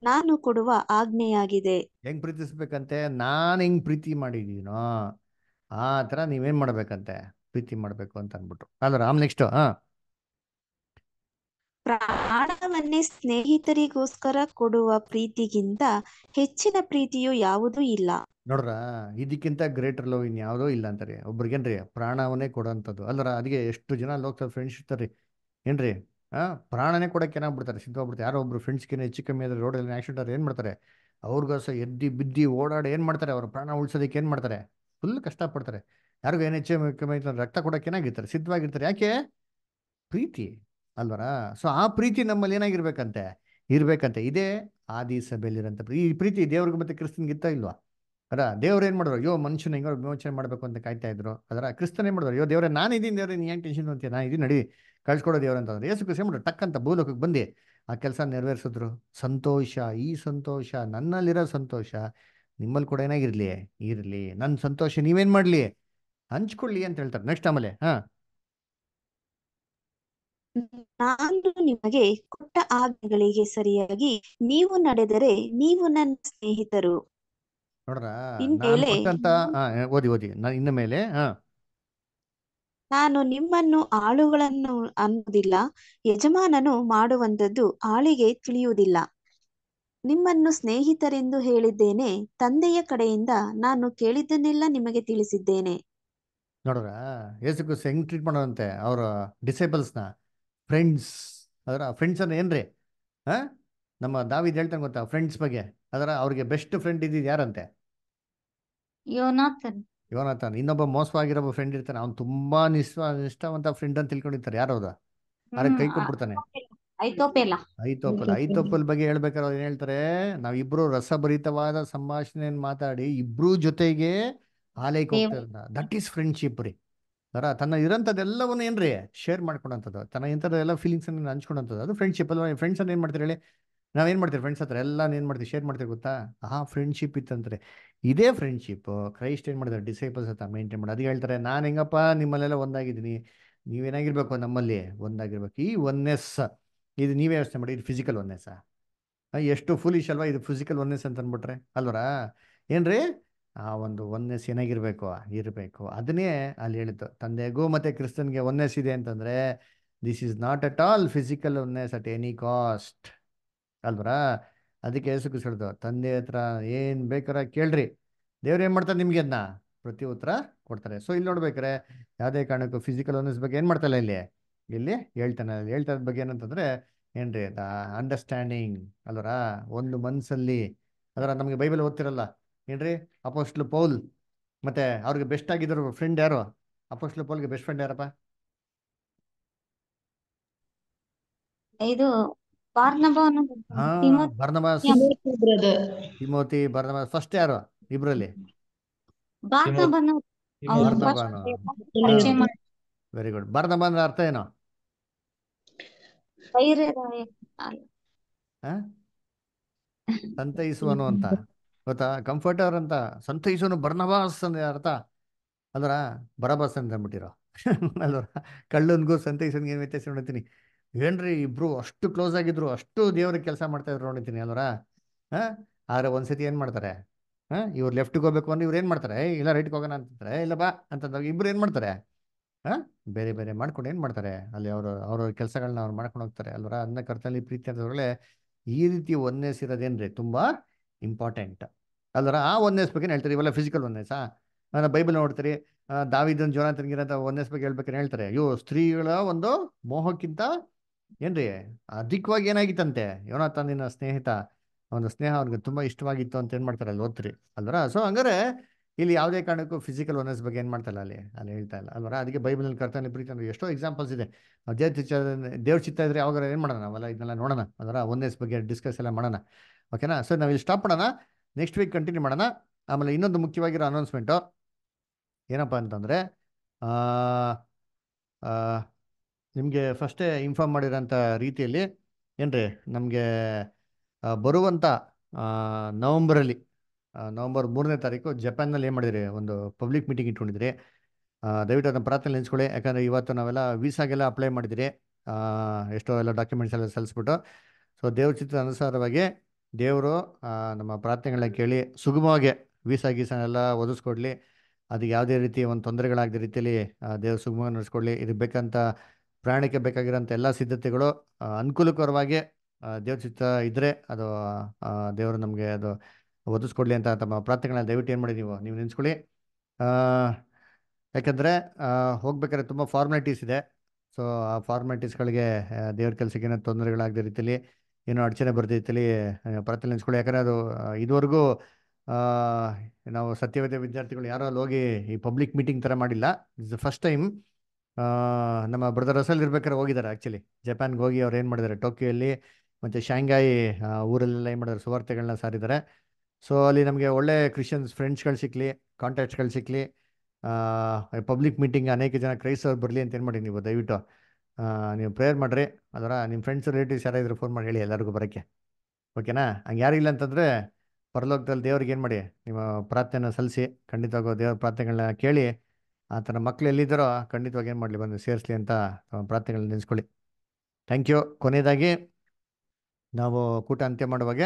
F: ನಾನು ಕೊಡುವ ಆಜ್ಞೆಯಾಗಿದೆ
A: ಹೆಂಗ್ ಪ್ರೀತಿಸ್ಬೇಕಂತೆ ನಾನು ಹೆಂಗ್ ಪ್ರೀತಿ ಮಾಡಿದೀನೋ ಆ ತರ ನೀವೇನ್ ಮಾಡ್ಬೇಕಂತೆ ಪ್ರೀತಿ ಮಾಡ್ಬೇಕು ಅಂತ ಅನ್ಬಿಟ್ರು ಅಲ್ಲ ರಾಮ್ ನೆಕ್ಸ್ಟ್ ಹಾ
F: ಪ್ರಾಣವನ್ನೇ ಸ್ನೇಹಿತರಿಗೋಸ್ಕರ ಕೊಡುವ ಪ್ರೀತಿಗಿಂತ ಹೆಚ್ಚಿನ ಪ್ರೀತಿಯು ಯಾವುದೂ ಇಲ್ಲ
A: ನೋಡ್ರ ಇದಕ್ಕಿಂತ ಗ್ರೇಟರ್ ಲವ್ ಯಾವ್ದೋ ಇಲ್ಲ ಅಂತಾರೆ ಒಬ್ರಿಗೇನ್ರಿ ಪ್ರಾಣವನ್ನೇ ಕೊಡೋಂಥದ್ದು ಅಲ್ಲರ ಅದಕ್ಕೆ ಎಷ್ಟು ಜನ ಲೋಕಲ್ ಫ್ರೆಂಡ್ಸ್ ಇರ್ತಾರೆ ಏನ್ರಿ ಆ ಪ್ರಾಣನೇ ಕೊಡಕ್ಕೆ ಏನಾಗ್ಬಿಡ್ತಾರೆ ಸಿದ್ಧವಾಗ್ಬಿಡ್ತಾರೆ ಯಾರೋ ಒಬ್ರು ಫ್ರೆಂಡ್ಸ್ಗಿನ ಹೆಚ್ಚು ಕಮ್ಮಿ ಆದ್ರೆ ರೋಡಲ್ಲಿ ಆಕ್ಸಿಡೆಂಟ್ ಏನು ಮಾಡ್ತಾರೆ ಅವ್ರಿಗೋಸ ಎದ್ದಿ ಬಿದ್ದಿ ಓಡಾಡಿ ಏನು ಮಾಡ್ತಾರೆ ಅವ್ರ ಪ್ರಾಣ ಉಳಿಸೋದಕ್ಕೆ ಏನು ಮಾಡ್ತಾರೆ ಫುಲ್ ಕಷ್ಟ ಪಡ್ತಾರೆ ಯಾರಿಗೂ ಏನು ಹೆಚ್ಚು ಕಮ್ಮಿ ರಕ್ತ ಕೊಡೋಕೆ ಏನಾಗಿರ್ತಾರೆ ಸಿದ್ಧವಾಗಿರ್ತಾರೆ ಯಾಕೆ ಪ್ರೀತಿ ಅಲ್ವರಾ ಸೊ ಆ ಪ್ರೀತಿ ನಮ್ಮಲ್ಲಿ ಏನಾಗಿರ್ಬೇಕಂತೆ ಇರ್ಬೇಕಂತೆ ಇದೇ ಆದಿ ಸಭೆಯಲ್ಲಿರೋಂಥ ಈ ಪ್ರೀತಿ ದೇವ್ರಿಗೆ ಮತ್ತೆ ಕ್ರಿಸ್ತನ್ಗೆ ಇಲ್ವಾ ಅದ ದೇವ್ರು ಏನು ಮಾಡಿದ್ರು ಅಯ್ಯೋ ಮನುಷ್ಯನ ಹೆಂಗೋ ವಿಮೋಚನೆ ಮಾಡಬೇಕು ಅಂತ ಕಾಯ್ತಾ ಇದ್ರು ಅದರ ಕ್ರಿಸ್ತನೇ ಮಾಡಿದ್ರು ಅಯ್ಯೋ ದೇವ್ರೆ ನಾನು ಇದ್ದೀನಿ ದೇವ್ರೆ ನೀನ್ ಏನು ಟೆನ್ಷನ್ ಅಂತೀಯ ನಾನು ಇದೀನಿ ನಡಿ ಕಳ್ಸ್ಕೊಡೋ ದೇವ್ರು ಅಂತಂದ್ರೆ ಏಸು ಏನ್ ಮಾಡಿದ್ರು ಟಕ್ಕಂತ ಭೂಲೋಕಕ್ಕೆ ಬಂದು ಆ ಕೆಲಸ ನೆರವೇರಿಸಿದ್ರು ಸಂತೋಷ ಈ ಸಂತೋಷ ನನ್ನಲ್ಲಿರೋ ಸಂತೋಷ ನಿಮ್ಮಲ್ಲಿ ಕೂಡ ಏನಾಗಿರ್ಲಿ ಇರ್ಲಿ ನನ್ನ ಸಂತೋಷ ನೀವೇನ್ ಮಾಡ್ಲಿ ಹಂಚ್ಕೊಳ್ಳಿ ಅಂತ ಹೇಳ್ತಾರೆ ನೆಕ್ಸ್ಟ್ ಆಮೇಲೆ ಹಾ
F: ನಾನು ನಿಮಗೆ ಕೊಟ್ಟ ಆಜ್ಞೆಗಳಿಗೆ ಸರಿಯಾಗಿ ನೀವು ನಡೆದರೆ ನೀವು ನನ್ನ ಸ್ನೇಹಿತರು ನಾನು ನಿಮ್ಮನ್ನು ಆಳುಗಳನ್ನು ಅನ್ನೋದಿಲ್ಲ ಯಜಮಾನನು ಮಾಡುವಂತದ್ದು ಆಳಿಗೆ ತಿಳಿಯುವುದಿಲ್ಲ ನಿಮ್ಮನ್ನು ಸ್ನೇಹಿತರೆಂದು ಹೇಳಿದ್ದೇನೆ ತಂದೆಯ ಕಡೆಯಿಂದ ನಾನು ಕೇಳಿದ್ದನ್ನೆಲ್ಲ ನಿಮಗೆ ತಿಳಿಸಿದ್ದೇನೆ
A: ನೋಡ್ರ ಯೇಸು ಕ್ರಿಸ್ತ ಹೆಂಗ್ ಟ್ರೀಟ್ ಮಾಡೋದಂತೆ ಅವರ ಡಿಸೇಬಲ್ಸ್ನ ಫ್ರೆಂಡ್ಸ್ ಅದರ ಫ್ರೆಂಡ್ಸನ್ನು ಏನ್ರಿ ಹಾಂ ನಮ್ಮ ದಾವಿದ್ ಹೇಳ್ತಾನೆ ಗೊತ್ತಾ ಫ್ರೆಂಡ್ಸ್ ಬಗ್ಗೆ ಅದರ ಅವ್ರಿಗೆ ಬೆಸ್ಟ್ ಫ್ರೆಂಡ್ ಇದ್ದಿದ್ದು ಯಾರಂತೆ
B: ಯೋನಾಥನ್
A: ಯೋನಾಥನ್ ಇನ್ನೊಬ್ಬ ಮೋಸವಾಗಿರೋ ಫ್ರೆಂಡ್ ಇರ್ತಾನೆ ಅವ್ನು ತುಂಬಾ ನಿಷ್ಠ ನಿಷ್ಠಾವಂತ ಫ್ರೆಂಡ್ ಅಂತ ತಿಳ್ಕೊಂಡಿರ್ತಾರೆ ಯಾರು ಹೌದಾ
B: ಅದಕ್ಕೆ ಕೈ ಕೊಟ್ಬಿಡ್ತಾನೆ
A: ಐತೋಪಲ್ ಬಗ್ಗೆ ಹೇಳ್ಬೇಕಾದ್ರೆ ಏನ್ ಹೇಳ್ತಾರೆ ಇಬ್ರು ರಸಭರಿತವಾದ ಸಂಭಾಷಣೆಯನ್ನು ಮಾತಾಡಿ ಇಬ್ರು ಜೊತೆಗೆ ಆಲೈಕ್ ಹೋಗ್ತಾರೆ ದಟ್ ಈಸ್ ಫ್ರೆಂಡ್ಶಿಪ್ ರೀ ಅದರ ತನ್ನ ಇರೋಂಥದ್ದೆಲ್ಲವನ್ನು ಏನ್ರಿ ಶೇರ್ ಮಾಡ್ಕೊಳ್ಳೋಂಥದ್ದು ತನ್ನ ಇಂಥದ್ದೆಲ್ಲ ಫೀಲಿಂಗ್ಸ್ ಅನ್ನ ಹಂಚ್ಕೊಂಡಂಥದ್ದು ಅದು ಫ್ರೆಂಡ್ಶಿಪ್ ಅಲ್ವಾ ಫ್ರೆಂಡ್ಸ್ ಅನ್ನ ಏನು ಮಾಡ್ತೀರಿ ಹೇಳಿ ನಾವೇನು ಮಾಡ್ತೀವಿ ಫ್ರೆಂಡ್ಸ್ ಹತ್ರ ಎಲ್ಲ ಏನು ಮಾಡ್ತೀವಿ ಶೇರ್ ಮಾಡ್ತೀವಿ ಗೊತ್ತಾ ಆ ಫ್ರೆಂಡ್ಶಿಪ್ ಇತ್ತಂದ್ರೆ ಇದೇ ಫ್ರೆಂಡ್ಶಿಪ್ ಕ್ರೈಸ್ಟ್ ಏನು ಮಾಡಿದಾರೆ ಡಿಸೈಪಲ್ಸ್ ಹತ್ರ ಮೇಂಟೈನ್ ಮಾಡಿ ಅದು ಹೇಳ್ತಾರೆ ನಾನು ಹೆಂಗಪ್ಪ ನಿಮ್ಮಲ್ಲೆಲ್ಲ ಒಂದಾಗಿದ್ದೀನಿ ನೀವೇನಾಗಿರ್ಬೇಕು ನಮ್ಮಲ್ಲಿ ಒಂದಾಗಿರ್ಬೇಕು ಈ ಒನ್ನೆಸ್ ಇದು ನೀವೇ ವ್ಯವಸ್ಥೆ ಮಾಡಿ ಇದು ಫಿಸಿಕಲ್ ಒನ್ನೆಸ್ಸಾ ಎಷ್ಟು ಫುಲಿಶ್ ಅಲ್ವಾ ಇದು ಫಿಸಿಕಲ್ ಒನ್ನೆಸ್ ಅಂತ ಅಂದ್ಬಿಟ್ರೆ ಅಲ್ವರಾ ಏನ್ರಿ ಆ ಒಂದು ಒನ್ನೆಸ್ ಏನಾಗಿರ್ಬೇಕು ಇರಬೇಕು ಅದನ್ನೇ ಅಲ್ಲಿ ಹೇಳಿದ್ದು ತಂದೆಗೂ ಮತ್ತೆ ಕ್ರಿಸ್ತನ್ಗೆ ಒನ್ನೆಸ್ ಇದೆ ಅಂತಂದ್ರೆ this is not at all physical oneness at any cost ಅಲ್ವರಾ ಅದಕ್ಕೆ ಯೇಸು ಕೃಷ್ಣದು ತಂದೆ ಹತ್ರ ಏನು ಬೇಕಾರ ಕೇಳ್ರಿ ದೇವ್ರು ಏನು ಮಾಡ್ತಾರೆ ನಿಮಗೆ ಅದನ್ನ ಪ್ರತಿ ಉತ್ತರ ಕೊಡ್ತಾರೆ ಸೊ ಇಲ್ಲಿ ನೋಡ್ಬೇಕಾರೆ ಯಾವುದೇ ಕಾರಣಕ್ಕೂ ಫಿಸಿಕಲ್ ಒನ್ನೆಸ್ ಬಗ್ಗೆ ಏನು ಮಾಡ್ತಲ್ಲ ಇಲ್ಲಿ ಇಲ್ಲಿ ಹೇಳ್ತಾನೆ ಹೇಳ್ತಾ ಇದ್ ಬಗ್ಗೆ ಏನಂತಂದ್ರೆ ಏನ್ರಿ ದ ಅಂಡರ್ಸ್ಟ್ಯಾಂಡಿಂಗ್ ಅಲ್ವರಾ ಒಂದು ಮನಸ್ಸಲ್ಲಿ ಅದರ ನಮಗೆ ಬೈಬಲ್ ಓದ್ತಿರಲ್ಲ ಏನ್ರಿ ಅಪೋಸ್ಟ್ಲು ಪೌಲ್ ಮತ್ತೆ ಅವ್ರಿಗೆ ಬೆಸ್ಟ್ ಆಗಿದ್ರು ಫ್ರೆಂಡ್ ಯಾರು ಪೌಲ್ ಪೌಲ್ಗೆ ಬೆಸ್ಟ್ ಫ್ರೆಂಡ್ ಯಾರಪ್ಪ ಇದು ಬರ್ನಬ ಫಸ್ಟ್ ಯಾರು ಇಬ್ರಲ್ಲಿ ವೆರಿ ಗುಡ್ ಬರ್ನಬ ಅಂದ್ರೆ ಅರ್ಥ ಏನು ಸಂತೈಸುವನು ಅಂತ ಗೊತ್ತಾ ಕಂಫರ್ಟರ್ ಅಂತ ಸಂತೈಸೋನು ಬರ್ನಬಾಸ್ ಅಂದ ಅರ್ಥ ಅದರ ಬರಬಾಸ್ ಅಂತ ಅಂದ್ಬಿಟ್ಟಿರೋ <laughs> ಅಲ್ವರ ಕಳ್ಳನ್ಗೂ ಸಂತೈಸನ್ಗೆ ಏನು ವ್ಯತ್ಯಾಸ ಏನು ಏನ್ರಿ ಇಬ್ರು ಅಷ್ಟು ಕ್ಲೋಸ್ ಆಗಿದ್ರು ಅಷ್ಟು ದೇವ್ರಿಗೆ ಕೆಲಸ ಮಾಡ್ತಾ ಇದ್ರು ನೋಡಿದ್ದೀನಿ ಅಲ್ವರ ಹಾ ಆದ್ರೆ ಒಂದ್ಸತಿ ಏನು ಮಾಡ್ತಾರೆ ಹಾಂ ಇವ್ರು ಲೆಫ್ಟ್ಗೆ ಹೋಗ್ಬೇಕು ಅಂದ್ರೆ ಇವ್ರು ಏನು ಮಾಡ್ತಾರೆ ಇಲ್ಲ ರೈಟ್ಗೆ ಹೋಗೋಣ ಅಂತಂದ್ರೆ ಇಲ್ಲ ಬಾ ಅಂತಂದಾಗ ಇಬ್ರು ಏನು ಮಾಡ್ತಾರೆ ಹಾಂ ಬೇರೆ ಬೇರೆ ಮಾಡ್ಕೊಂಡು ಏನು ಮಾಡ್ತಾರೆ ಅಲ್ಲಿ ಅವರು ಅವ್ರ ಕೆಲಸಗಳನ್ನ ಅವ್ರು ಮಾಡ್ಕೊಂಡು ಹೋಗ್ತಾರೆ ಅಲ್ವರ ಅದನ್ನ ಕರ್ತಲ್ಲಿ ಪ್ರೀತಿ ಅಂತ ಈ ರೀತಿ ಒಂದೇ ಸಿರೋದೇನ್ರಿ ತುಂಬ ಇಂಪಾರ್ಟೆಂಟ್ ಅಲ್ಲರ ಆ ಒನ್ನೆಸ್ ಬಗ್ಗೆ ಹೇಳ್ತಾರೆ ಇವೆಲ್ಲ ಫಿಸಿಕಲ್ ನಾನು ಬೈಬಲ್ ನೋಡ್ತೀರಿ ದಾವಿದನ್ ತಿರುಗಿರೋ ಒನ್ನೆಸ್ ಬಗ್ಗೆ ಹೇಳ್ಬೇಕು ಹೇಳ್ತಾರೆ ಅಯ್ಯೋ ಸ್ತ್ರೀಗಳ ಒಂದು ಮೋಹಕ್ಕಿಂತ ಏನ್ರಿ ಅಧಿಕವಾಗಿ ಏನಾಗಿತ್ತಂತೆ ನಿನ್ನ ಸ್ನೇಹಿತ ಒಂದು ಸ್ನೇಹ ಅವ್ರಿಗೆ ತುಂಬಾ ಇಷ್ಟವಾಗಿತ್ತು ಅಂತ ಏನ್ ಮಾಡ್ತಾರೆ ಅಲ್ಲಿ ಓದ್ತೀರಿ ಅಲ್ವರ ಸೊ ಹಂಗಾರೆ ಇಲ್ಲಿ ಯಾವುದೇ ಕಾರಣಕ್ಕೂ ಫಿಸಿಕಲ್ ಒನ್ನೆಸ್ ಬಗ್ಗೆ ಏನು ಮಾಡ್ತಾಯಿಲ್ಲ ಅಲ್ಲಿ ಅಲ್ಲಿ ಹೇಳ್ತಾ ಇಲ್ಲ ಅಲ್ವರ ಅದಕ್ಕೆ ಬೈಬಲ್ನಲ್ಲಿ ಕರ್ತಾನೆ ಪ್ರೀತಿ ಎಷ್ಟೋ ಎಕ್ಸಾಂಪಲ್ಸ್ ಇದೆ ದೇವ್ ಚಿಚ್ಚ ದೇವ್ರ ಚಿತ್ತ ಇದ್ರೆ ಯಾವಾಗ ಏನು ಮಾಡೋಣ ನಾವೆಲ್ಲ ಇದನ್ನೆಲ್ಲ ನೋಡೋಣ ಅದರ ಒನ್ನೆಸ್ ಬಗ್ಗೆ ಡಿಸ್ಕಸ್ ಎಲ್ಲ ಮಾಡೋಣ ಓಕೆನಾ ಸೊ ನಾವು ಇಲ್ಲಿ ಸ್ಟಾಪ್ ಮಾಡೋಣ ನೆಕ್ಸ್ಟ್ ವೀಕ್ ಕಂಟಿನ್ಯೂ ಮಾಡೋಣ ಆಮೇಲೆ ಇನ್ನೊಂದು ಮುಖ್ಯವಾಗಿರೋ ಅನೌನ್ಸ್ಮೆಂಟು ಏನಪ್ಪ ಅಂತಂದರೆ ನಿಮಗೆ ಫಸ್ಟೇ ಇನ್ಫಾರ್ಮ್ ಮಾಡಿರೋಂಥ ರೀತಿಯಲ್ಲಿ ಏನು ರೀ ನಮಗೆ ಬರುವಂಥ ನವಂಬರಲ್ಲಿ ನವಂಬರ್ ಮೂರನೇ ತಾರೀಕು ಜಪಾನ್ನಲ್ಲಿ ಏನು ಮಾಡಿದ್ರಿ ಒಂದು ಪಬ್ಲಿಕ್ ಮೀಟಿಂಗ್ ಇಟ್ಕೊಂಡಿದ್ರಿ ದಯವಿಟ್ಟು ಅದನ್ನು ಪ್ರಾರ್ಥನೆ ನೆನೆಸ್ಕೊಳ್ಳಿ ಯಾಕಂದರೆ ಇವತ್ತು ನಾವೆಲ್ಲ ವೀಸಾಗೆಲ್ಲ ಅಪ್ಲೈ ಮಾಡಿದಿರಿ ಎಷ್ಟೋ ಎಲ್ಲ ಡಾಕ್ಯುಮೆಂಟ್ಸ್ ಎಲ್ಲ ಸಲ್ಲಿಸ್ಬಿಟ್ಟು ಸೊ ದೇವಚಿತ್ರ ಅನುಸಾರವಾಗಿ ದೇವರು ನಮ್ಮ ಪ್ರಾರ್ಥನೆಗಳನ್ನ ಕೇಳಿ ಸುಗಮವಾಗಿ ವೀಸಾ ಗೀಸನೆಲ್ಲ ಒದಿಸ್ಕೊಡ್ಲಿ ಅದಕ್ಕೆ ಯಾವುದೇ ರೀತಿ ಒಂದು ತೊಂದರೆಗಳಾಗದ ರೀತಿಯಲ್ಲಿ ದೇವರು ಸುಗಮವಾಗಿ ನಡೆಸ್ಕೊಡ್ಲಿ ಇದಕ್ಕೆ ಬೇಕಂತ ಪ್ರಯಾಣಕ್ಕೆ ಬೇಕಾಗಿರೋಂಥ ಎಲ್ಲ ಸಿದ್ಧತೆಗಳು ಅನುಕೂಲಕರವಾಗಿ ದೇವ್ರ ಚಿತ್ತ ಇದ್ದರೆ ಅದು ದೇವರು ನಮಗೆ ಅದು ಒದಿಸ್ಕೊಡ್ಲಿ ಅಂತ ತಮ್ಮ ಪ್ರಾರ್ಥನೆಗಳನ್ನ ದಯವಿಟ್ಟು ಏನು ಮಾಡಿದ್ದೀವಿ ನೀವು ನೀವು ನೆನೆಸ್ಕೊಳ್ಳಿ ಯಾಕಂದರೆ ಹೋಗ್ಬೇಕಾದ್ರೆ ತುಂಬ ಫಾರ್ಮ್ಯಾಲಿಟೀಸ್ ಇದೆ ಸೊ ಆ ಫಾರ್ಮ್ಯಾಲಿಟೀಸ್ಗಳಿಗೆ ದೇವ್ರ ಕೆಲಸಕ್ಕೆ ತೊಂದರೆಗಳಾಗದ ರೀತಿಯಲ್ಲಿ ಏನೋ ಅಡಚಣೆ ಬರ್ತೈತಲ್ಲಿ ಪ್ರಾರ್ಥನೆ ನೆನೆಸ್ಕೊಳ್ಳಿ ಯಾಕಂದರೆ ಅದು ಇದುವರೆಗೂ ನಾವು ಸತ್ಯವೇದ ವಿದ್ಯಾರ್ಥಿಗಳು ಯಾರೋ ಅಲ್ಲಿ ಹೋಗಿ ಈ ಪಬ್ಲಿಕ್ ಮೀಟಿಂಗ್ ಥರ ಮಾಡಿಲ್ಲ ದ ಫಸ್ಟ್ ಟೈಮ್ ನಮ್ಮ ಬ್ರದರ್ ರಸಲ್ ಇರ್ಬೇಕಾದ್ರೆ ಹೋಗಿದ್ದಾರೆ ಆ್ಯಕ್ಚುಲಿ ಜಪಾನ್ಗೆ ಹೋಗಿ ಅವ್ರು ಏನು ಮಾಡಿದ್ದಾರೆ ಟೋಕಿಯೋಲ್ಲಿ ಮತ್ತು ಶಾಂಘಾಯಿ ಊರಲ್ಲೆಲ್ಲ ಏನು ಮಾಡಿದ್ರು ಸುವಾರ್ತೆಗಳನ್ನ ಸಾರಿದ್ದಾರೆ ಸೊ ಅಲ್ಲಿ ನಮಗೆ ಒಳ್ಳೆ ಕ್ರಿಶ್ಚಿಯನ್ಸ್ ಫ್ರೆಂಡ್ಸ್ಗಳು ಸಿಕ್ಕಲಿ ಕಾಂಟ್ಯಾಕ್ಟ್ಸ್ಗಳು ಸಿಕ್ಕಲಿ ಪಬ್ಲಿಕ್ ಮೀಟಿಂಗ್ ಅನೇಕ ಜನ ಕ್ರೈಸ್ತವ್ರು ಬರಲಿ ಅಂತ ಏನು ಮಾಡಿ ನೀವು ದಯವಿಟ್ಟು ನೀವು ಪ್ರೇಯರ್ ಮಾಡಿರಿ ಅದರ ನಿಮ್ಮ ಫ್ರೆಂಡ್ಸ್ ರಿಲೇಟಿವ್ಸ್ ಇದ್ರೆ ಫೋನ್ ಮಾಡಿ ಹೇಳಿ ಎಲ್ಲರಿಗೂ ಬರೋಕ್ಕೆ ಓಕೆನಾ ಹಂಗೆ ಯಾರಿಲ್ಲ ಅಂತಂದರೆ ಪರಲೋಕದಲ್ಲಿ ದೇವ್ರಿಗೆ ಏನು ಮಾಡಿ ನಿಮ್ಮ ಪ್ರಾರ್ಥನೆ ಸಲ್ಲಿಸಿ ಖಂಡಿತವಾಗೂ ದೇವ್ರ ಪ್ರಾರ್ಥನೆಗಳನ್ನ ಕೇಳಿ ಆ ಥರ ಮಕ್ಕಳು ಎಲ್ಲಿದ್ದಾರೋ ಖಂಡಿತವಾಗಿ ಏನು ಮಾಡಲಿ ಬಂದು ಸೇರಿಸಲಿ ಅಂತ ಪ್ರಾರ್ಥನೆಗಳನ್ನ ನೆನೆಸ್ಕೊಳ್ಳಿ ಥ್ಯಾಂಕ್ ಯು ಕೊನೆಯದಾಗಿ ನಾವು ಕೂಟ ಅಂತ್ಯ ಮಾಡುವಾಗೆ